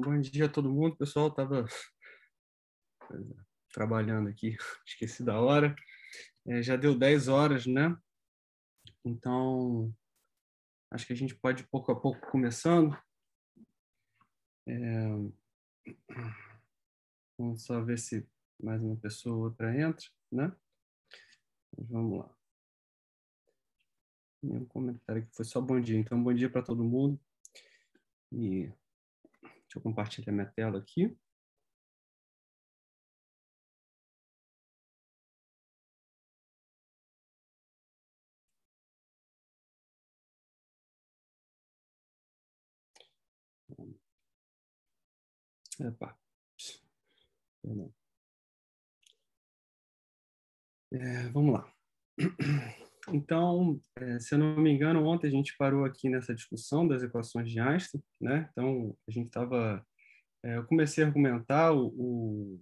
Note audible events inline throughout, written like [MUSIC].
Bom dia a todo mundo, pessoal. Tava [LAUGHS] trabalhando aqui, [LAUGHS] esqueci da hora. É, já deu 10 horas, né? Então, acho que a gente pode pouco a pouco começando. É... [CLEARS THROAT] Vamos só ver se mais uma pessoa ou outra entra, né? Mas vamos lá. Nenhum comentário que foi só bom dia. Então, bom dia para todo mundo. E Deixa eu compartilhar minha tela aqui. Epa. É, vamos lá. [CLEARS THROAT] Então, é, se eu não me engano, ontem a gente parou aqui nessa discussão das equações de Einstein, né? Então, a gente estava... É, eu comecei a argumentar o, o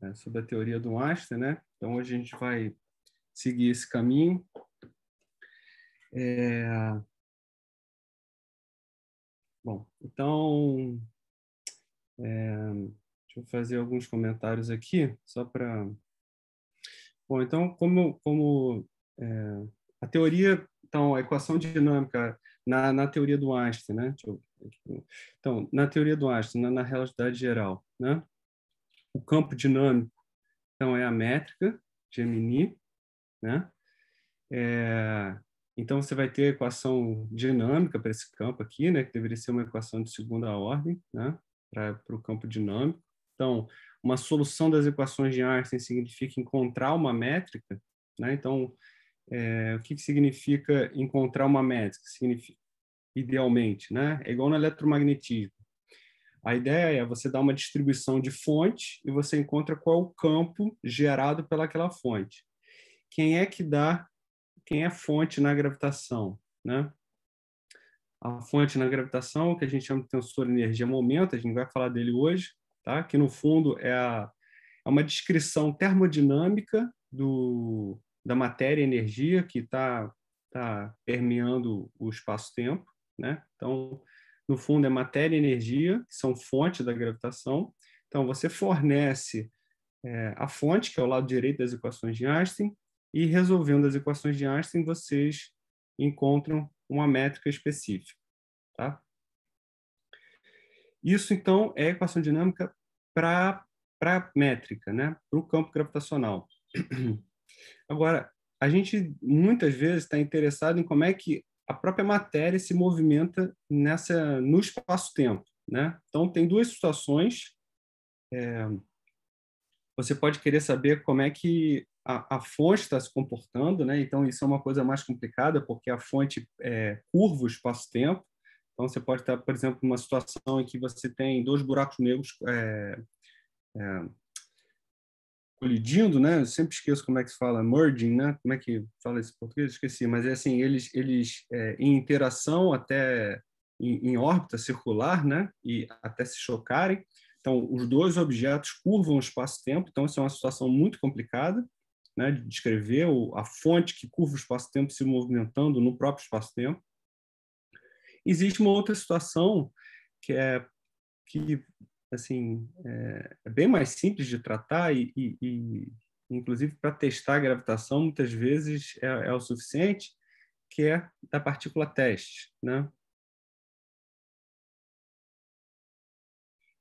né, sobre a teoria do Einstein, né? Então, hoje a gente vai seguir esse caminho. É... Bom, então... É... Deixa eu fazer alguns comentários aqui, só para... Bom, então, como, como é, a teoria, então, a equação dinâmica na, na teoria do Einstein, né? Então, na teoria do Einstein, na, na relatividade geral, né? O campo dinâmico, então, é a métrica, Gemini, né? É, então, você vai ter a equação dinâmica para esse campo aqui, né? Que deveria ser uma equação de segunda ordem, né? Para o campo dinâmico. Então, uma solução das equações de Einstein significa encontrar uma métrica, né? Então, é, o que, que significa encontrar uma métrica? Significa, idealmente, né? É igual no eletromagnetismo. A ideia é você dar uma distribuição de fonte e você encontra qual é o campo gerado pelaquela fonte. Quem é que dá, quem é fonte na gravitação, né? A fonte na gravitação, que a gente chama de tensor energia-momento, a gente vai falar dele hoje, tá? Que no fundo é, a, é uma descrição termodinâmica do, da matéria energia que está tá permeando o espaço-tempo, né? Então, no fundo, é matéria e energia, que são fontes da gravitação. Então, você fornece é, a fonte, que é o lado direito das equações de Einstein, e resolvendo as equações de Einstein, vocês encontram uma métrica específica, tá? Isso, então, é equação dinâmica para métrica, né? para o campo gravitacional. [CLEARS THROAT] Agora, a gente muitas vezes está interessado em como é que a própria matéria se movimenta nessa no espaço-tempo, né? Então tem duas situações. É, você pode querer saber como é que a, a, fonte está se comportando, né? Então isso é uma coisa mais complicada porque a fonte é, curva o espaço-tempo. Então você pode estar, tá, por exemplo, numa situação em que você tem dois buracos negros é, é colidindo, né? Eu sempre esqueço como é que se fala, merging, né? Como é que fala esse português? Esqueci, mas é assim, eles, eles é, em interação até em, em, órbita circular, né? E até se chocarem. Então, os dois objetos curvam o espaço-tempo, então isso é uma situação muito complicada, né? De descrever a fonte que curva o espaço-tempo se movimentando no próprio espaço-tempo. Existe uma outra situação que é que assim, é, é bem mais simples de tratar e, e, e inclusive para testar a gravitação, muitas vezes é, é, o suficiente, que é da partícula teste, né?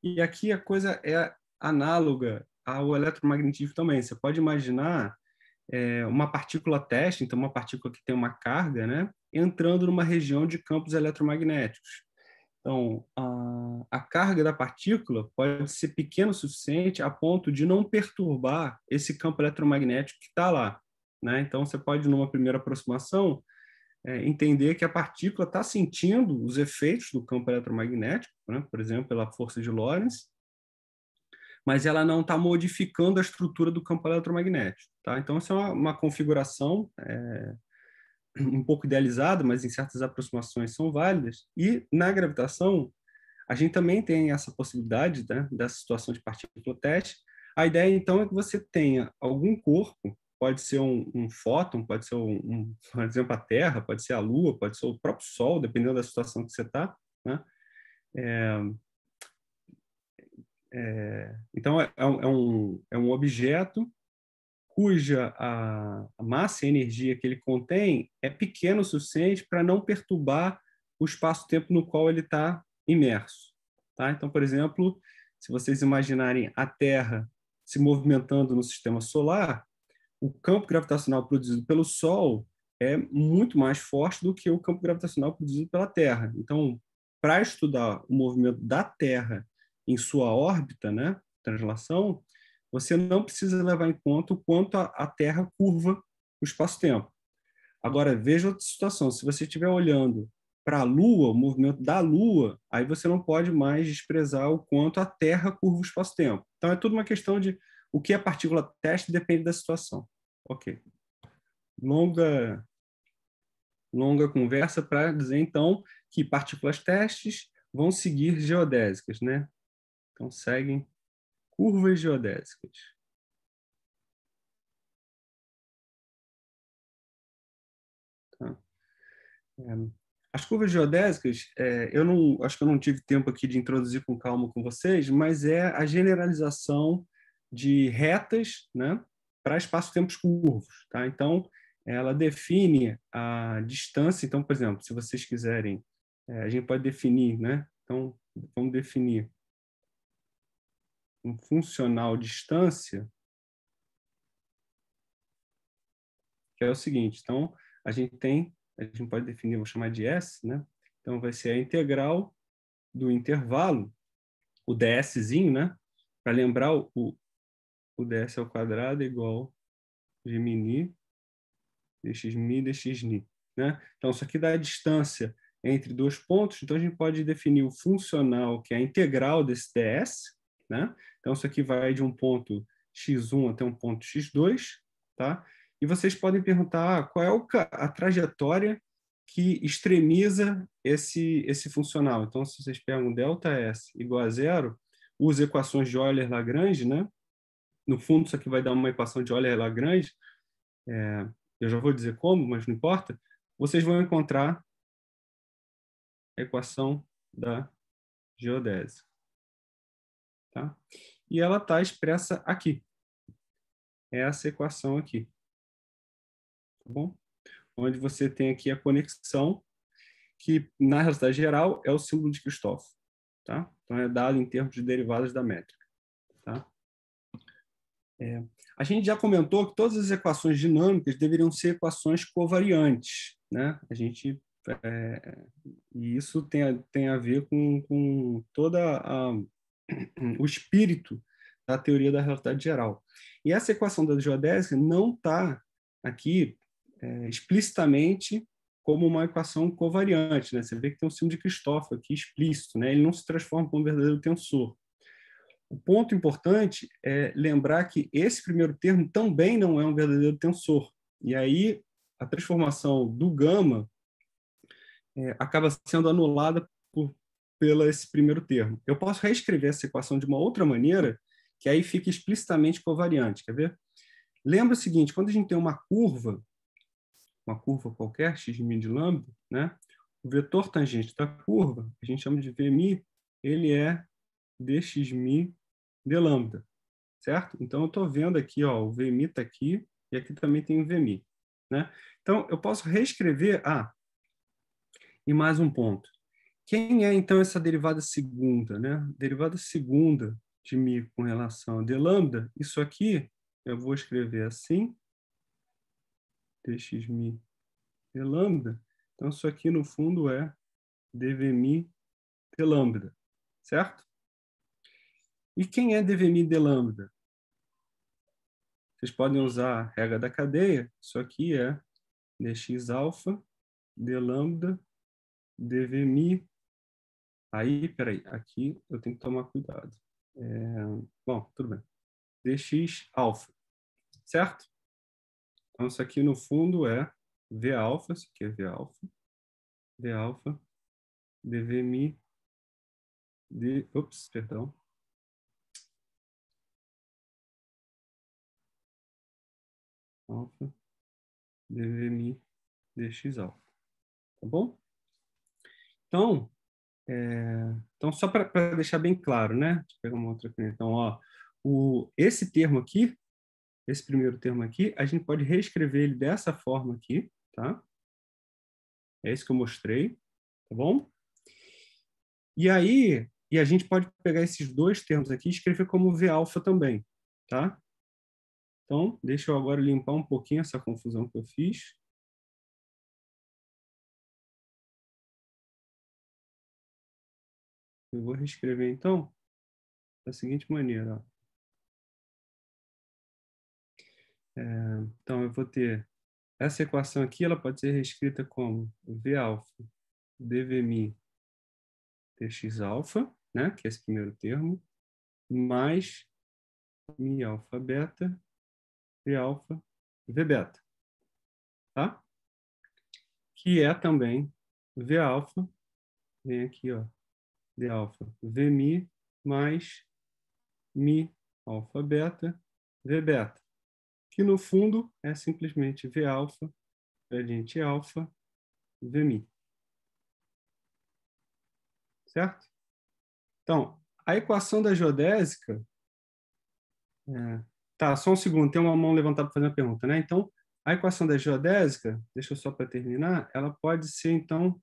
E aqui a coisa é análoga ao eletromagnetismo também. Você pode imaginar é, uma partícula teste, então uma partícula que tem uma carga, né, entrando numa região de campos eletromagnéticos. Então, a, a, carga da partícula pode ser pequena o suficiente a ponto de não perturbar esse campo eletromagnético que está lá. Né? Então, você pode, numa primeira aproximação, é, entender que a partícula está sentindo os efeitos do campo eletromagnético, né? por exemplo, pela força de Lorentz, mas ela não está modificando a estrutura do campo eletromagnético. Tá? Então, essa é uma, uma configuração é, um pouco idealizado mas em certas aproximações são válidas. E na gravitação, a gente também tem essa possibilidade né, dessa situação de partícula teste. A ideia, então, é que você tenha algum corpo, pode ser um, um fóton, pode ser, um, um, por exemplo, a Terra, pode ser a Lua, pode ser o próprio Sol, dependendo da situação que você está. Né? É, é, então, é, é, um, é um objeto cuja a, massa e a energia que ele contém é pequena o suficiente para não perturbar o espaço-tempo no qual ele está imerso. Tá? Então, por exemplo, se vocês imaginarem a Terra se movimentando no sistema solar, o campo gravitacional produzido pelo Sol é muito mais forte do que o campo gravitacional produzido pela Terra. Então, para estudar o movimento da Terra em sua órbita, né, translação, você não precisa levar em conta o quanto a, a Terra curva o espaço-tempo. Agora, veja outra situação. Se você estiver olhando para a Lua, o movimento da Lua, aí você não pode mais desprezar o quanto a Terra curva o espaço-tempo. Então, é tudo uma questão de o que é partícula teste depende da situação. Ok. Longa, longa conversa para dizer, então, que partículas testes vão seguir geodésicas, né? Então, seguem curvas geodésicas. Tá. É. As curvas geodésicas, é, eu não, acho que eu não tive tempo aqui de introduzir com calma com vocês, mas é a generalização de retas né, para espaço-tempos curvos. Tá? Então, ela define a distância. Então, por exemplo, se vocês quiserem, é, a gente pode definir, né? Então, vamos definir um funcional distância, que é o seguinte, então, a gente tem, a gente pode definir, vou chamar de S, né? Então, vai ser a integral do intervalo, o dSzinho, né? Para lembrar, o, o ds ao quadrado é igual mini dxmi dxni, né? Então, isso aqui dá a distância entre dois pontos, então a gente pode definir o funcional, que é a integral desse ds, né? Então, isso aqui vai de um ponto x1 até um ponto x2, tá? E vocês podem perguntar ah, qual é a trajetória que extremiza esse, esse funcional. Então, se vocês pegam delta S igual a zero, usa equações de Euler-Lagrange, né? No fundo, isso aqui vai dar uma equação de Euler-Lagrange. É, eu já vou dizer como, mas não importa. Vocês vão encontrar a equação da geodésica. Tá? E ela está expressa aqui. É essa equação aqui. Tá bom? Onde você tem aqui a conexão, que na realidade geral é o símbolo de Christoff. Tá? Então é dado em termos de derivadas da métrica. Tá? É. A gente já comentou que todas as equações dinâmicas deveriam ser equações covariantes. Né? A gente é, e isso tem a, tem a ver com, com toda a [CLEARS THROAT] o espírito da teoria da relatividade geral. E essa equação da geodésica não está aqui é, explicitamente como uma equação covariante. Né? Você vê que tem um símbolo de Christoffel aqui explícito, né? ele não se transforma como um verdadeiro tensor. O ponto importante é lembrar que esse primeiro termo também não é um verdadeiro tensor. E aí a transformação do gama é, acaba sendo anulada por, pelo esse primeiro termo. Eu posso reescrever essa equação de uma outra maneira, que aí fica explicitamente covariante, quer ver? Lembra o seguinte, quando a gente tem uma curva, uma curva qualquer, x de de lambda, né? o vetor tangente da curva, a gente chama de Vmi, ele é dxmi de lambda, certo? Então, eu estou vendo aqui, ó, o Vmi está aqui, e aqui também tem o Vmi. Né? Então, eu posso reescrever... Ah, e mais um ponto. Quem é, então, essa derivada segunda? Né? Derivada segunda de mi com relação a d lambda, isso aqui eu vou escrever assim, dxm d lambda. Então, isso aqui, no fundo, é dvmi d lambda, certo? E quem é dvmi d lambda? Vocês podem usar a regra da cadeia. Isso aqui é dx alfa d lambda dvmi Aí, peraí, aqui eu tenho que tomar cuidado. É, bom, tudo bem. dx alfa, certo? Então, isso aqui no fundo é V alfa, isso aqui é V alfa, V alfa, dvmi, d, ups, perdão, alfa, dvmi, dx alfa, tá bom? Então, é, então, só para deixar bem claro, né? Deixa eu pegar uma outra aqui. Então, ó, o, esse termo aqui, esse primeiro termo aqui, a gente pode reescrever ele dessa forma aqui, tá? É isso que eu mostrei, tá bom? E aí, e a gente pode pegar esses dois termos aqui e escrever como V alfa também, tá? Então, deixa eu agora limpar um pouquinho essa confusão que eu fiz. Eu vou reescrever, então, da seguinte maneira. É, então, eu vou ter essa equação aqui, ela pode ser reescrita como V alfa dVmin dx alfa, né, que é esse primeiro termo, mais mi alfa beta V alfa V beta, tá? Que é também V alfa, vem aqui, ó, de alfa Vmi mais Mi alfa beta V beta, que no fundo é simplesmente V alfa gradiente alfa Vmi. Certo? Então, a equação da geodésica. É, tá, só um segundo, tem uma mão levantada para fazer uma pergunta, né? Então, a equação da geodésica, deixa eu só para terminar, ela pode ser, então,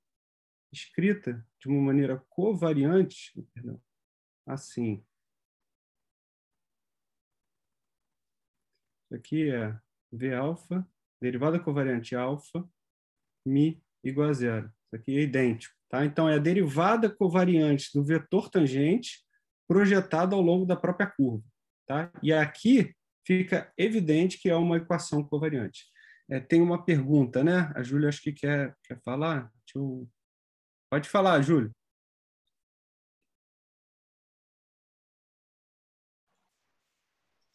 escrita de uma maneira covariante, perdão, assim. Isso aqui é V alfa, derivada covariante alfa, mi igual a zero. Isso aqui é idêntico. Tá? Então, é a derivada covariante do vetor tangente projetada ao longo da própria curva. Tá? E aqui fica evidente que é uma equação covariante. É, tem uma pergunta, né? A Júlia acho que quer, quer falar. Deixa eu Pode falar, Júlio.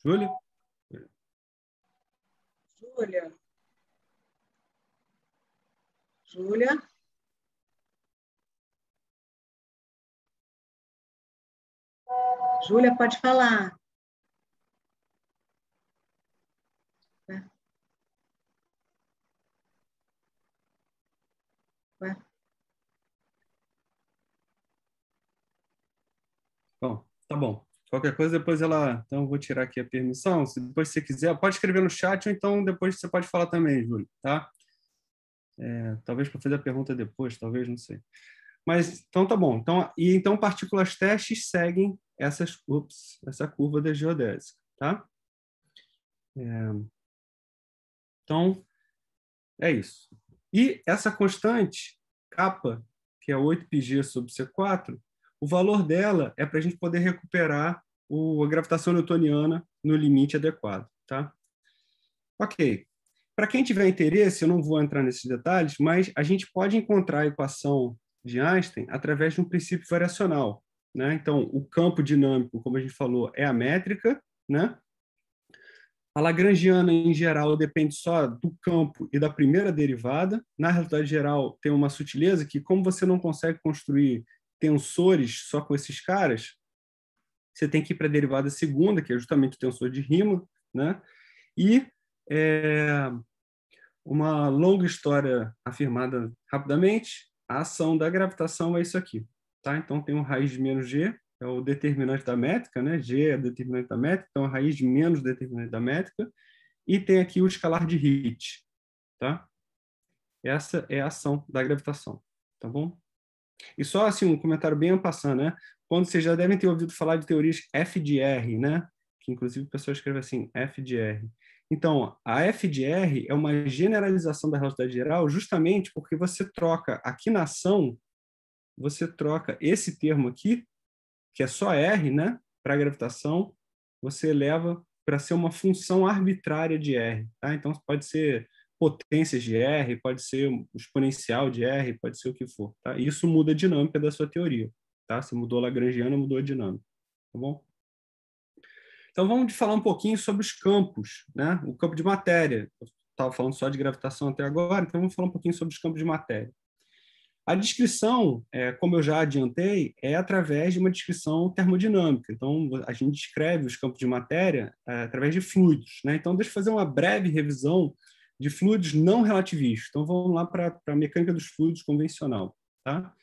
Júlio? Júlia. Júlia. Júlia, pode falar. Tá bom. Qualquer coisa, depois ela. Então, eu vou tirar aqui a permissão. Se depois você quiser, pode escrever no chat ou então depois você pode falar também, Júlio, tá? É, talvez para fazer a pergunta depois, talvez, não sei. Mas, então tá bom. Então, e então partículas testes seguem essas, ups, essa curva da geodésica, tá? É, então, é isso. E essa constante, kappa que é 8 PG sobre C4, o valor dela é para a gente poder recuperar o, a gravitação newtoniana no limite adequado. Tá? Ok. Para quem tiver interesse, eu não vou entrar nesses detalhes, mas a gente pode encontrar a equação de Einstein através de um princípio variacional. Né? Então, o campo dinâmico, como a gente falou, é a métrica. Né? A Lagrangiana, em geral, depende só do campo e da primeira derivada. Na realidade geral, tem uma sutileza que, como você não consegue construir tensores só com esses caras, você tem que ir para a derivada segunda, que é justamente o tensor de rima, né? E é, uma longa história afirmada rapidamente, a ação da gravitação é isso aqui, tá? Então tem um raiz de menos g, é o determinante da métrica, né? G é determinante da métrica, então a raiz de menos determinante da métrica, e tem aqui o escalar de Hitt, tá? Essa é a ação da gravitação, tá bom? E só assim, um comentário bem passando, né? Quando vocês já devem ter ouvido falar de teorias FDR, né? Que inclusive o pessoal escreve assim, FDR. Então, a FDR é uma generalização da relatividade geral justamente porque você troca aqui na ação, você troca esse termo aqui, que é só R, né? Para a gravitação, você eleva para ser uma função arbitrária de R. Tá? Então, pode ser potências de R, pode ser o exponencial de R, pode ser o que for. Tá? Isso muda a dinâmica da sua teoria. Tá? Se mudou a Lagrangiana, mudou a dinâmica. Tá bom? Então vamos falar um pouquinho sobre os campos, né? o campo de matéria. Estava falando só de gravitação até agora, então vamos falar um pouquinho sobre os campos de matéria. A descrição, é, como eu já adiantei, é através de uma descrição termodinâmica. Então, a gente descreve os campos de matéria é, através de fluidos. Né? Então, deixa eu fazer uma breve revisão de fluidos não relativistas. Então vamos lá para a mecânica dos fluidos convencional, tá?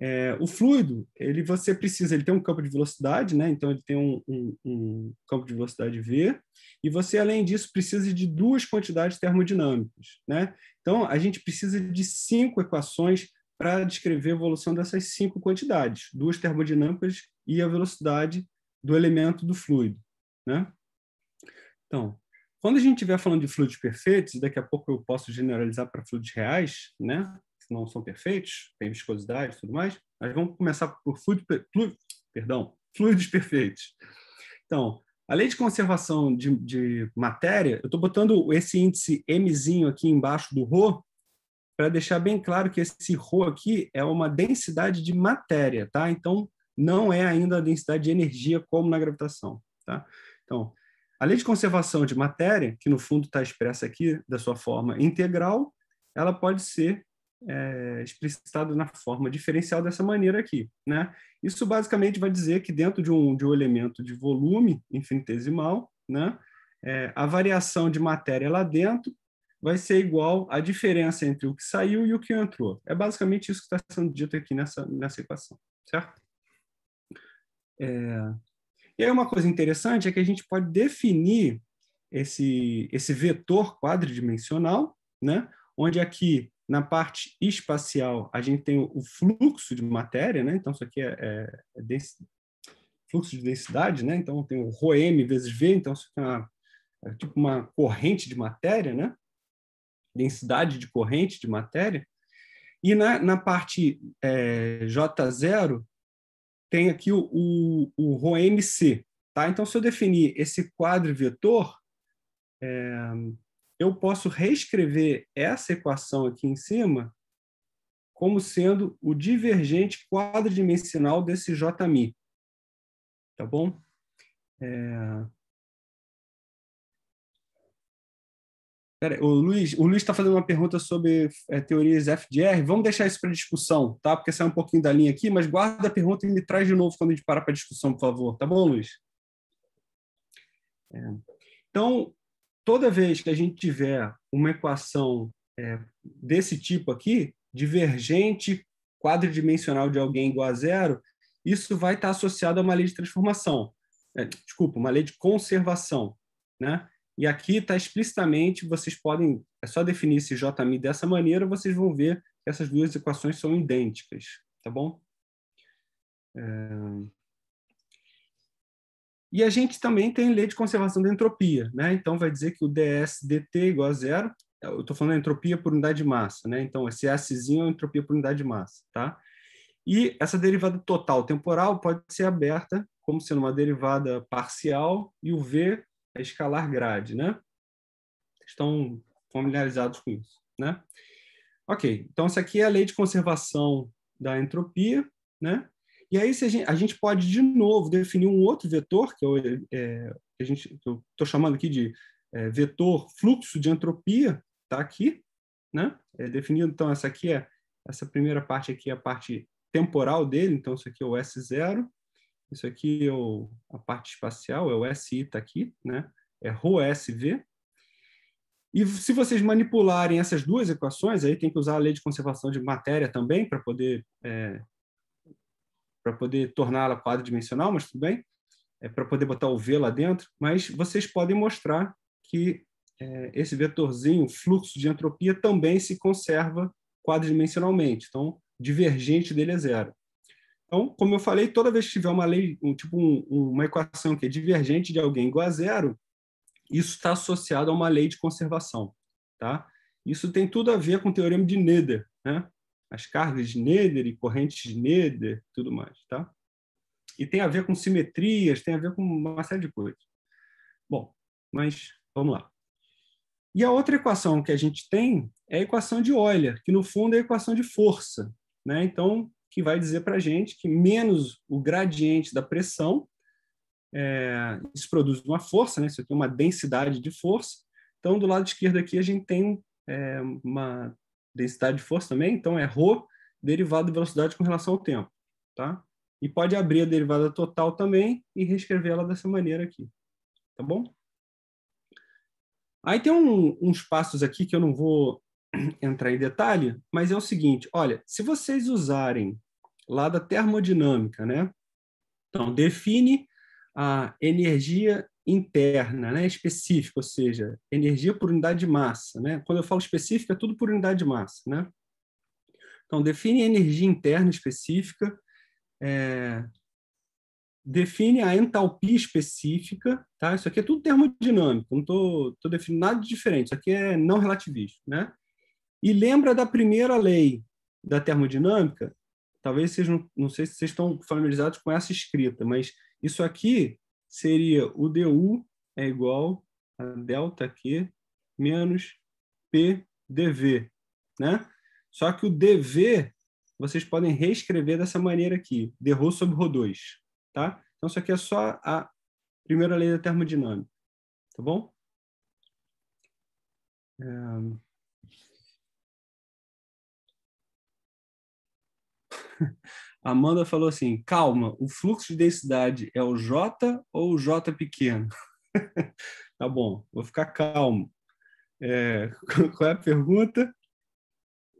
É, o fluido, ele você precisa, ele tem um campo de velocidade, né? Então ele tem um, um, um, campo de velocidade v, e você além disso precisa de duas quantidades termodinâmicas, né? Então a gente precisa de cinco equações para descrever a evolução dessas cinco quantidades, duas termodinâmicas e a velocidade do elemento do fluido, né? Então quando a gente estiver falando de fluidos perfeitos, daqui a pouco eu posso generalizar para fluidos reais, né? que não são perfeitos, tem viscosidade e tudo mais, mas vamos começar por fluido, perdão, fluidos perfeitos. Então, a lei de conservação de, de matéria, eu estou botando esse índice mzinho aqui embaixo do ρ, para deixar bem claro que esse ρ aqui é uma densidade de matéria, tá? Então, não é ainda a densidade de energia como na gravitação, tá? Então, a lei de conservação de matéria, que no fundo está expressa aqui da sua forma integral, ela pode ser é, explicitada na forma diferencial dessa maneira aqui. Né? Isso basicamente vai dizer que dentro de um, de um elemento de volume infinitesimal, né, é, a variação de matéria lá dentro vai ser igual à diferença entre o que saiu e o que entrou. É basicamente isso que está sendo dito aqui nessa, nessa equação, certo? É, e aí uma coisa interessante é que a gente pode definir esse, esse vetor quadridimensional, né? onde aqui na parte espacial a gente tem o, fluxo de matéria, né? então isso aqui é, é, é fluxo de densidade, né? então tem o ρm m vezes v, então isso aqui é, uma, é tipo uma corrente de matéria, né? densidade de corrente de matéria. E na, na parte é, J0, tem aqui o, o, o ρMC. Tá? Então, se eu definir esse quadro vetor, é, eu posso reescrever essa equação aqui em cima como sendo o divergente quadridimensional desse JMI. Tá bom? É, Pera, o Luiz o Luiz está fazendo uma pergunta sobre é, teorias FDR. Vamos deixar isso para discussão, tá? Porque sai um pouquinho da linha aqui, mas guarda a pergunta e me traz de novo quando a gente parar para discussão, por favor. Tá bom, Luiz? É. Então, toda vez que a gente tiver uma equação é, desse tipo aqui, divergente quadridimensional de alguém igual a zero, isso vai estar associado a uma lei de transformação. É, desculpa, uma lei de conservação, né? E aqui está explicitamente, vocês podem, é só definir esse JMI dessa maneira, vocês vão ver que essas duas equações são idênticas, tá bom? É... E a gente também tem lei de conservação da entropia, né? Então vai dizer que o dS dt igual a zero, eu estou falando entropia por unidade de massa, né? Então esse Szinho é entropia por unidade de massa, tá? E essa derivada total temporal pode ser aberta como sendo uma derivada parcial e o v é escalar grade, né? Estão familiarizados com isso, né? Ok, então isso aqui é a lei de conservação da entropia, né? E aí a gente, a, gente, pode, de novo, definir um outro vetor, que é é, eu é, estou chamando aqui de é, vetor fluxo de entropia, está aqui, né? É definido, então, essa aqui é, essa primeira parte aqui é a parte temporal dele, então isso aqui é o S0, isso aqui é o, a parte espacial, é o SI está aqui, né? é ρSV. E se vocês manipularem essas duas equações, aí tem que usar a lei de conservação de matéria também para poder, é, para poder torná-la quadridimensional, mas tudo bem, é, para poder botar o V lá dentro, mas vocês podem mostrar que é, esse vetorzinho, fluxo de entropia, também se conserva quadridimensionalmente. Então, divergente dele é zero. Então, como eu falei, toda vez que tiver uma lei, um, tipo um, uma equação que é divergente de alguém igual a zero, isso está associado a uma lei de conservação, tá? Isso tem tudo a ver com o teorema de Neder, né? As cargas de Neder e correntes de Neder, tudo mais, tá? E tem a ver com simetrias, tem a ver com uma série de coisas. Bom, mas vamos lá. E a outra equação que a gente tem é a equação de Euler, que no fundo é a equação de força, né? Então, que vai dizer para a gente que menos o gradiente da pressão, é, isso produz uma força, né? isso aqui é uma densidade de força. Então, do lado esquerdo aqui, a gente tem é, uma densidade de força também, então é ρ derivada da velocidade com relação ao tempo. Tá? E pode abrir a derivada total também e reescrever ela dessa maneira aqui. Tá bom? Aí tem um, uns passos aqui que eu não vou entrar em detalhe, mas é o seguinte, olha, se vocês usarem lá da termodinâmica, né? Então, define a energia interna, né, específica, ou seja, energia por unidade de massa, né? Quando eu falo específica, é tudo por unidade de massa, né? Então, define a energia interna específica, é... define a entalpia específica, tá? Isso aqui é tudo termodinâmico, não estou tô, tô definindo nada de diferente, isso aqui é não relativismo, né? E lembra da primeira lei da termodinâmica, talvez vocês não, não sei se vocês estão familiarizados com essa escrita, mas isso aqui seria o du é igual a delta q menos p dv, né? Só que o dv vocês podem reescrever dessa maneira aqui, d sobre ρ 2, tá? Então isso aqui é só a primeira lei da termodinâmica, tá bom? É, [LAUGHS] Amanda falou assim: calma, o fluxo de densidade é o J ou o J pequeno? [LAUGHS] tá bom, vou ficar calmo. É, [LAUGHS] qual é a pergunta?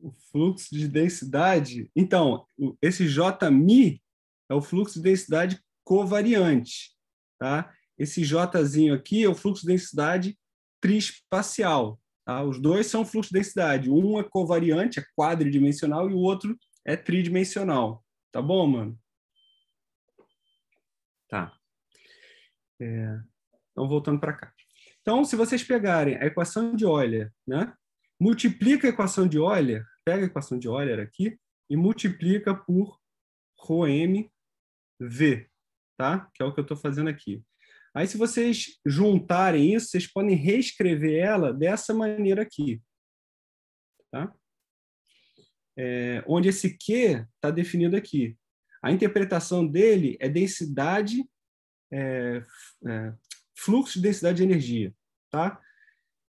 O fluxo de densidade. Então, esse mi é o fluxo de densidade covariante, tá? Esse Jzinho aqui é o fluxo de densidade trispacial. Tá? Os dois são fluxo de densidade. Um é covariante, é quadridimensional, e o outro é tridimensional. Tá bom, mano? Tá. É... Então, voltando para cá. Então, se vocês pegarem a equação de Euler, né? multiplica a equação de Euler, pega a equação de Euler aqui e multiplica por ρm v, tá? que é o que eu estou fazendo aqui. Aí, se vocês juntarem isso, vocês podem reescrever ela dessa maneira aqui. Tá? é, onde esse Q está definido aqui. A interpretação dele é densidade, é, é, fluxo de densidade de energia. Tá?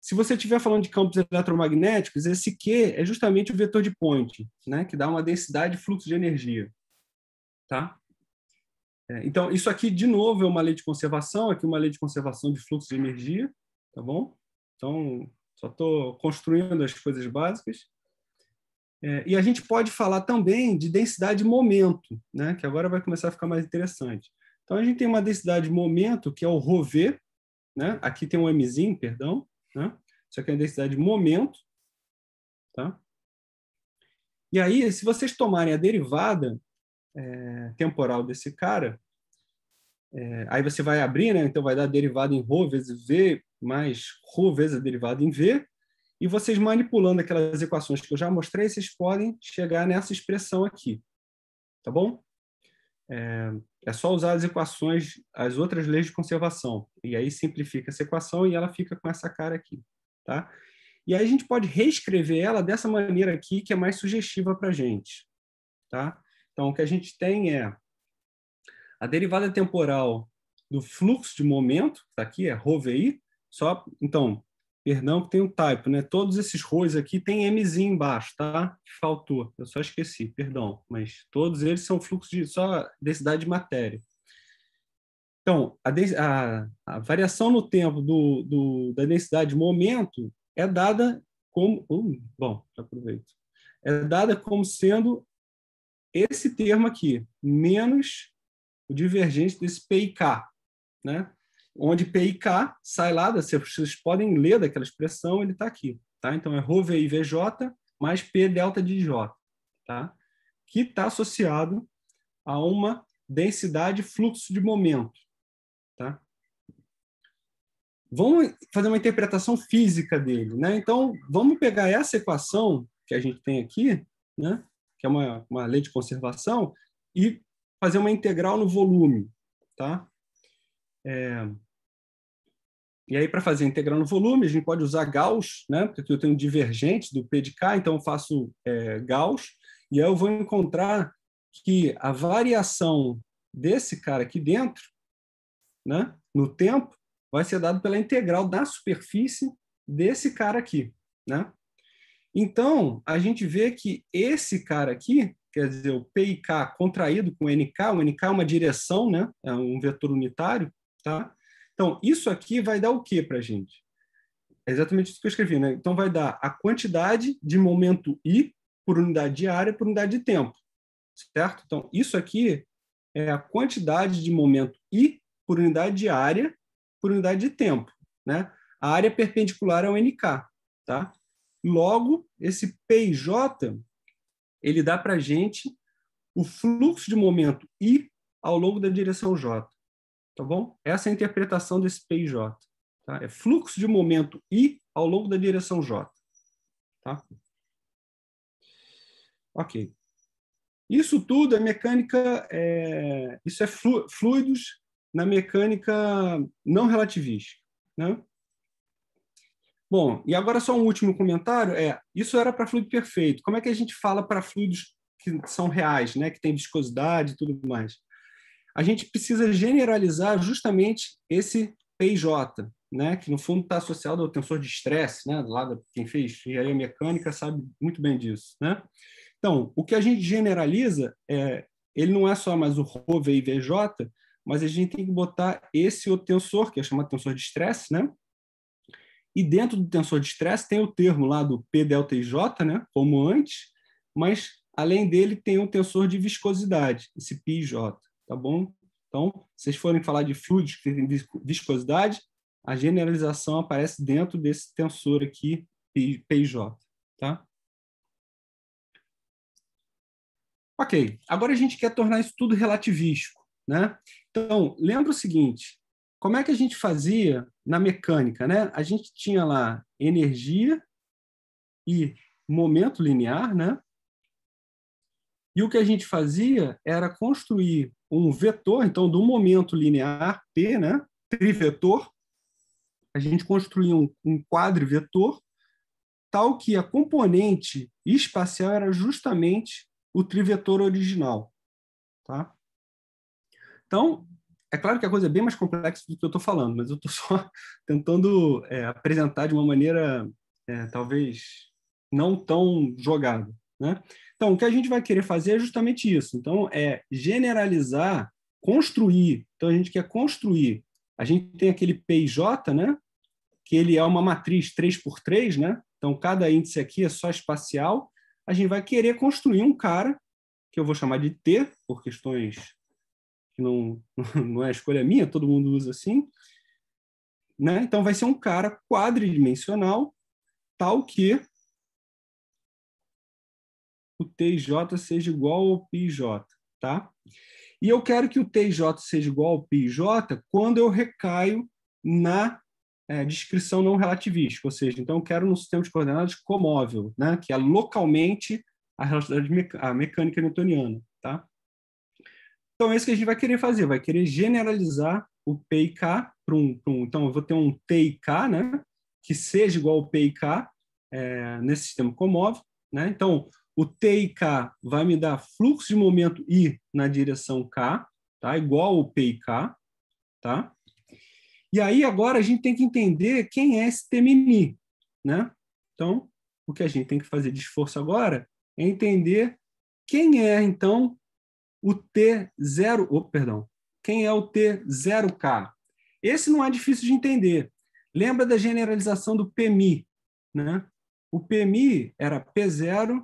Se você estiver falando de campos eletromagnéticos, esse Q é justamente o vetor de Ponte, né? que dá uma densidade de fluxo de energia. Tá? É, então, isso aqui, de novo, é uma lei de conservação, aqui uma lei de conservação de fluxo de energia, tá bom? Então, só estou construindo as coisas básicas. É, e a gente pode falar também de densidade momento, né? que agora vai começar a ficar mais interessante. Então, a gente tem uma densidade momento, que é o ρV, né? aqui tem um mzinho, perdão, né? isso aqui é a densidade momento. Tá? E aí, se vocês tomarem a derivada é, temporal desse cara, é, aí você vai abrir, né? então vai dar derivada em ρ vezes V mais ρ vezes a derivada em V, e vocês manipulando aquelas equações que eu já mostrei, vocês podem chegar nessa expressão aqui. Tá bom? É, é só usar as equações, as outras leis de conservação. E aí simplifica essa equação e ela fica com essa cara aqui. Tá? E aí a gente pode reescrever ela dessa maneira aqui, que é mais sugestiva para a gente. Tá? Então, o que a gente tem é a derivada temporal do fluxo de momento, está aqui, é ρVI, só, então, Perdão que tem um typo, né? Todos esses rows aqui tem Mzinho embaixo, tá? Que faltou, eu só esqueci, perdão. Mas todos eles são fluxos de só densidade de matéria. Então, a, a, a variação no tempo do, do, da densidade de momento é dada como... Uh, bom, aproveito. É dada como sendo esse termo aqui, menos o divergente desse PIK, né? onde k sai lá, vocês podem ler daquela expressão, ele está aqui. Tá? Então, é Rho VI VJ mais P delta de J, tá? que está associado a uma densidade fluxo de momento. Tá? Vamos fazer uma interpretação física dele. Né? Então, vamos pegar essa equação que a gente tem aqui, né? que é uma, uma lei de conservação, e fazer uma integral no volume. Tá? É, e aí, para fazer a integral no volume, a gente pode usar Gauss, né? porque eu tenho divergente do P de K, então eu faço é, Gauss, e aí eu vou encontrar que a variação desse cara aqui dentro, né, no tempo, vai ser dado pela integral da superfície desse cara aqui. Né? Então, a gente vê que esse cara aqui, quer dizer, o P e K contraído com NK, o NK é uma direção, né? é um vetor unitário, tá? Então, isso aqui vai dar o que para a gente? É exatamente isso que eu escrevi, né? Então, vai dar a quantidade de momento I por unidade de área por unidade de tempo, certo? Então, isso aqui é a quantidade de momento I por unidade de área por unidade de tempo, né? A área perpendicular ao NK, tá? Logo, esse PJ, ele dá para gente o fluxo de momento I ao longo da direção J tá bom? Essa é a interpretação desse PIJ. Tá? É fluxo de momento I ao longo da direção J. Tá? Ok. Isso tudo é mecânica, é, isso é flu, fluidos na mecânica não relativística. Né? Bom, e agora só um último comentário. É, isso era para fluido perfeito. Como é que a gente fala para fluidos que são reais, né, que tem viscosidade e tudo mais? a gente precisa generalizar justamente esse PJ, né, que no fundo está associado ao tensor de estresse, né, do lado quem fez engenharia mecânica sabe muito bem disso, né? Então, o que a gente generaliza é, ele não é só mais o Rho, V e VJ, mas a gente tem que botar esse outro tensor, que é chamado tensor de estresse, né? E dentro do tensor de estresse tem o termo lá do P delta J, né, como antes, mas além dele tem um tensor de viscosidade, esse PIJ tá bom? Então, se vocês forem falar de fluidos que têm viscosidade, a generalização aparece dentro desse tensor aqui, PJ, tá? Ok, agora a gente quer tornar isso tudo relativístico, né? Então, lembra o seguinte, como é que a gente fazia na mecânica, né? A gente tinha lá energia e momento linear, né? E o que a gente fazia era construir um vetor, então, do momento linear P, né, trivetor, a gente construía um, um quadrivetor, tal que a componente espacial era justamente o trivetor original. Tá? Então, é claro que a coisa é bem mais complexa do que eu estou falando, mas eu estou só [LAUGHS] tentando é, apresentar de uma maneira é, talvez não tão jogada. Né? Então, o que a gente vai querer fazer é justamente isso. Então, é generalizar, construir. Então, a gente quer construir. A gente tem aquele PJ, né? que ele é uma matriz 3x3, né? então cada índice aqui é só espacial. A gente vai querer construir um cara, que eu vou chamar de T, por questões que não, [LAUGHS] não é escolha minha, todo mundo usa assim. Né? Então, vai ser um cara quadridimensional, tal que o TJ seja igual ao PJ, tá? E eu quero que o TJ seja igual ao PJ quando eu recaio na é, descrição não relativística, ou seja, então eu quero um sistema de coordenadas comóvel, né? que é localmente a relatividade a mecânica newtoniana. Tá? Então, é isso que a gente vai querer fazer, vai querer generalizar o P e K para um, um, Então, eu vou ter um T e K, né? que seja igual ao P e K é, nesse sistema comóvel. Né? Então, o T e K vai me dar fluxo de momento I na direção K, tá? igual o P e K. Tá? E aí agora a gente tem que entender quem é esse TMMI. Né? Então, o que a gente tem que fazer de esforço agora é entender quem é, então, o T0, oh, perdão, quem é o T0K? Esse não é difícil de entender. Lembra da generalização do PMI, né? O PMI era P0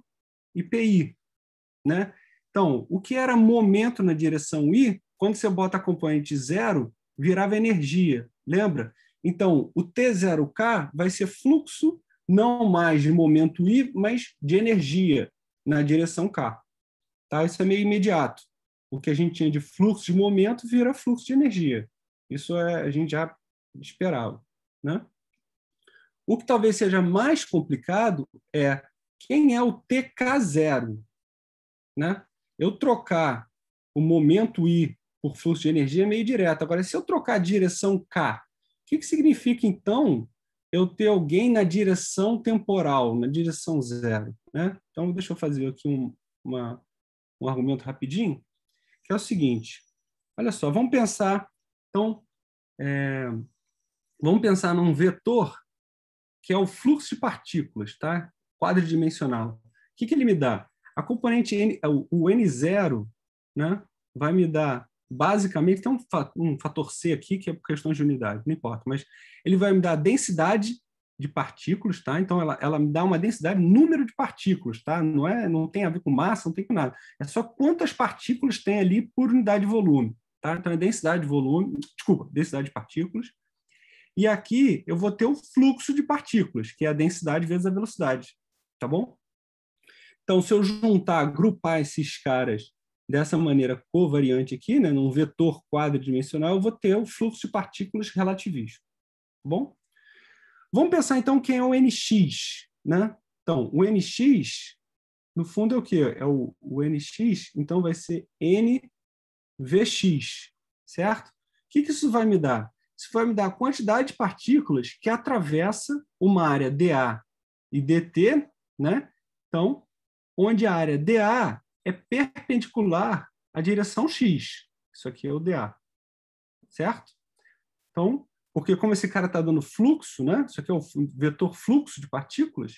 IPI. Né? Então, o que era momento na direção I, quando você bota componente zero, virava energia, lembra? Então, o T0K vai ser fluxo não mais de momento I, mas de energia na direção K. Tá? Isso é meio imediato. O que a gente tinha de fluxo de momento vira fluxo de energia. Isso é, a gente já esperava. Né? O que talvez seja mais complicado é quem é o TK0. Né? Eu trocar o momento I por fluxo de energia é meio direto. Agora, se eu trocar a direção K, o que, que significa, então, eu ter alguém na direção temporal, na direção zero? Né? Então, deixa eu fazer aqui um, uma, um argumento rapidinho, que é o seguinte. Olha só, vamos pensar, então, é, vamos pensar num vetor que é o fluxo de partículas, tá? quadridimensional. O que, que ele me dá? A componente N, o N0 né, vai me dar, basicamente, tem um, fator C aqui, que é por questão de unidade, não importa, mas ele vai me dar a densidade de partículas, tá? Então ela, ela me dá uma densidade, número de partículas, tá? Não é, não tem a ver com massa, não tem com nada. É só quantas partículas tem ali por unidade de volume, tá? Então é densidade de volume, desculpa, densidade de partículas. E aqui eu vou ter o fluxo de partículas, que é a densidade vezes a velocidade tá bom? Então, se eu juntar, agrupar esses caras dessa maneira covariante aqui, né, num vetor quadridimensional, eu vou ter o fluxo de partículas relativístico, tá bom? Vamos pensar, então, quem é o NX, né? Então, o NX, no fundo, é o quê? É o, o NX, então vai ser NVX, certo? O que, que isso vai me dar? Isso vai me dar a quantidade de partículas que atravessa uma área dA e dt né? Então, onde a área DA é perpendicular à direção X. Isso aqui é o DA, certo? Então, porque como esse cara está dando fluxo, né? Isso aqui é o vetor fluxo de partículas.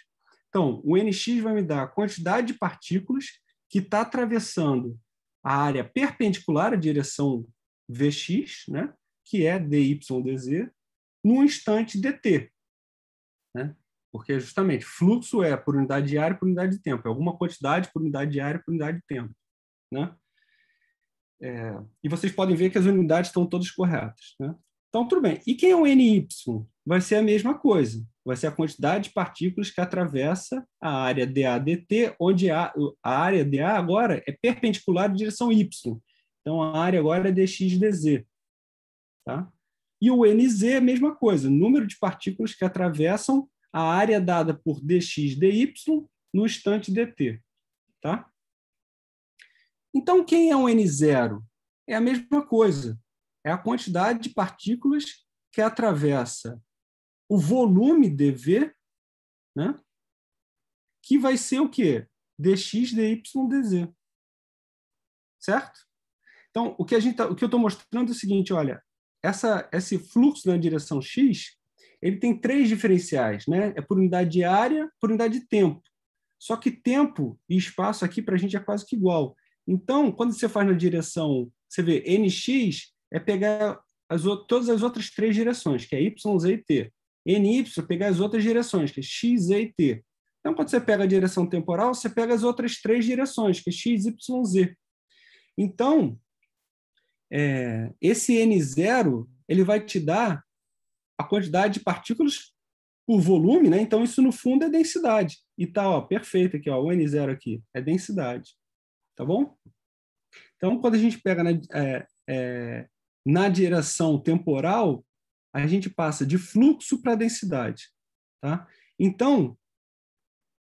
Então, o NX vai me dar a quantidade de partículas que está atravessando a área perpendicular à direção VX, né? que é dy dz, no instante dt. Porque justamente fluxo é por unidade de área por unidade de tempo, é alguma quantidade por unidade de área por unidade de tempo. Né? É, e vocês podem ver que as unidades estão todas corretas. Né? Então, tudo bem. E quem é o NY? Vai ser a mesma coisa. Vai ser a quantidade de partículas que atravessa a área DA/DT, onde a, a área DA agora é perpendicular à direção Y. Então, a área agora é dx, dz. Tá? E o NZ é a mesma coisa, número de partículas que atravessam a área dada por dx, dy no instante dt. Tá? Então, quem é um N0? É a mesma coisa. É a quantidade de partículas que atravessa o volume dv, né? que vai ser o quê? dx, dy, dz. Certo? Então, o que, a gente tá, o que eu estou mostrando é o seguinte, olha, essa, esse fluxo na direção x ele tem três diferenciais, né? É por unidade de área, por unidade de tempo. Só que tempo e espaço aqui para a gente é quase que igual. Então, quando você faz na direção, você vê nx é pegar as, todas as outras três direções, que é y, z e t. ny é pegar as outras direções, que é x, z e t. Então, quando você pega a direção temporal, você pega as outras três direções, que é x, y, z. Então, é, esse n0 ele vai te dar a quantidade de partículas por volume, né? Então, isso no fundo é densidade. E tá, ó, perfeito aqui, ó, o N0 aqui, é densidade. Tá bom? Então, quando a gente pega na, é, é, na direção temporal, a gente passa de fluxo para densidade. Tá? Então,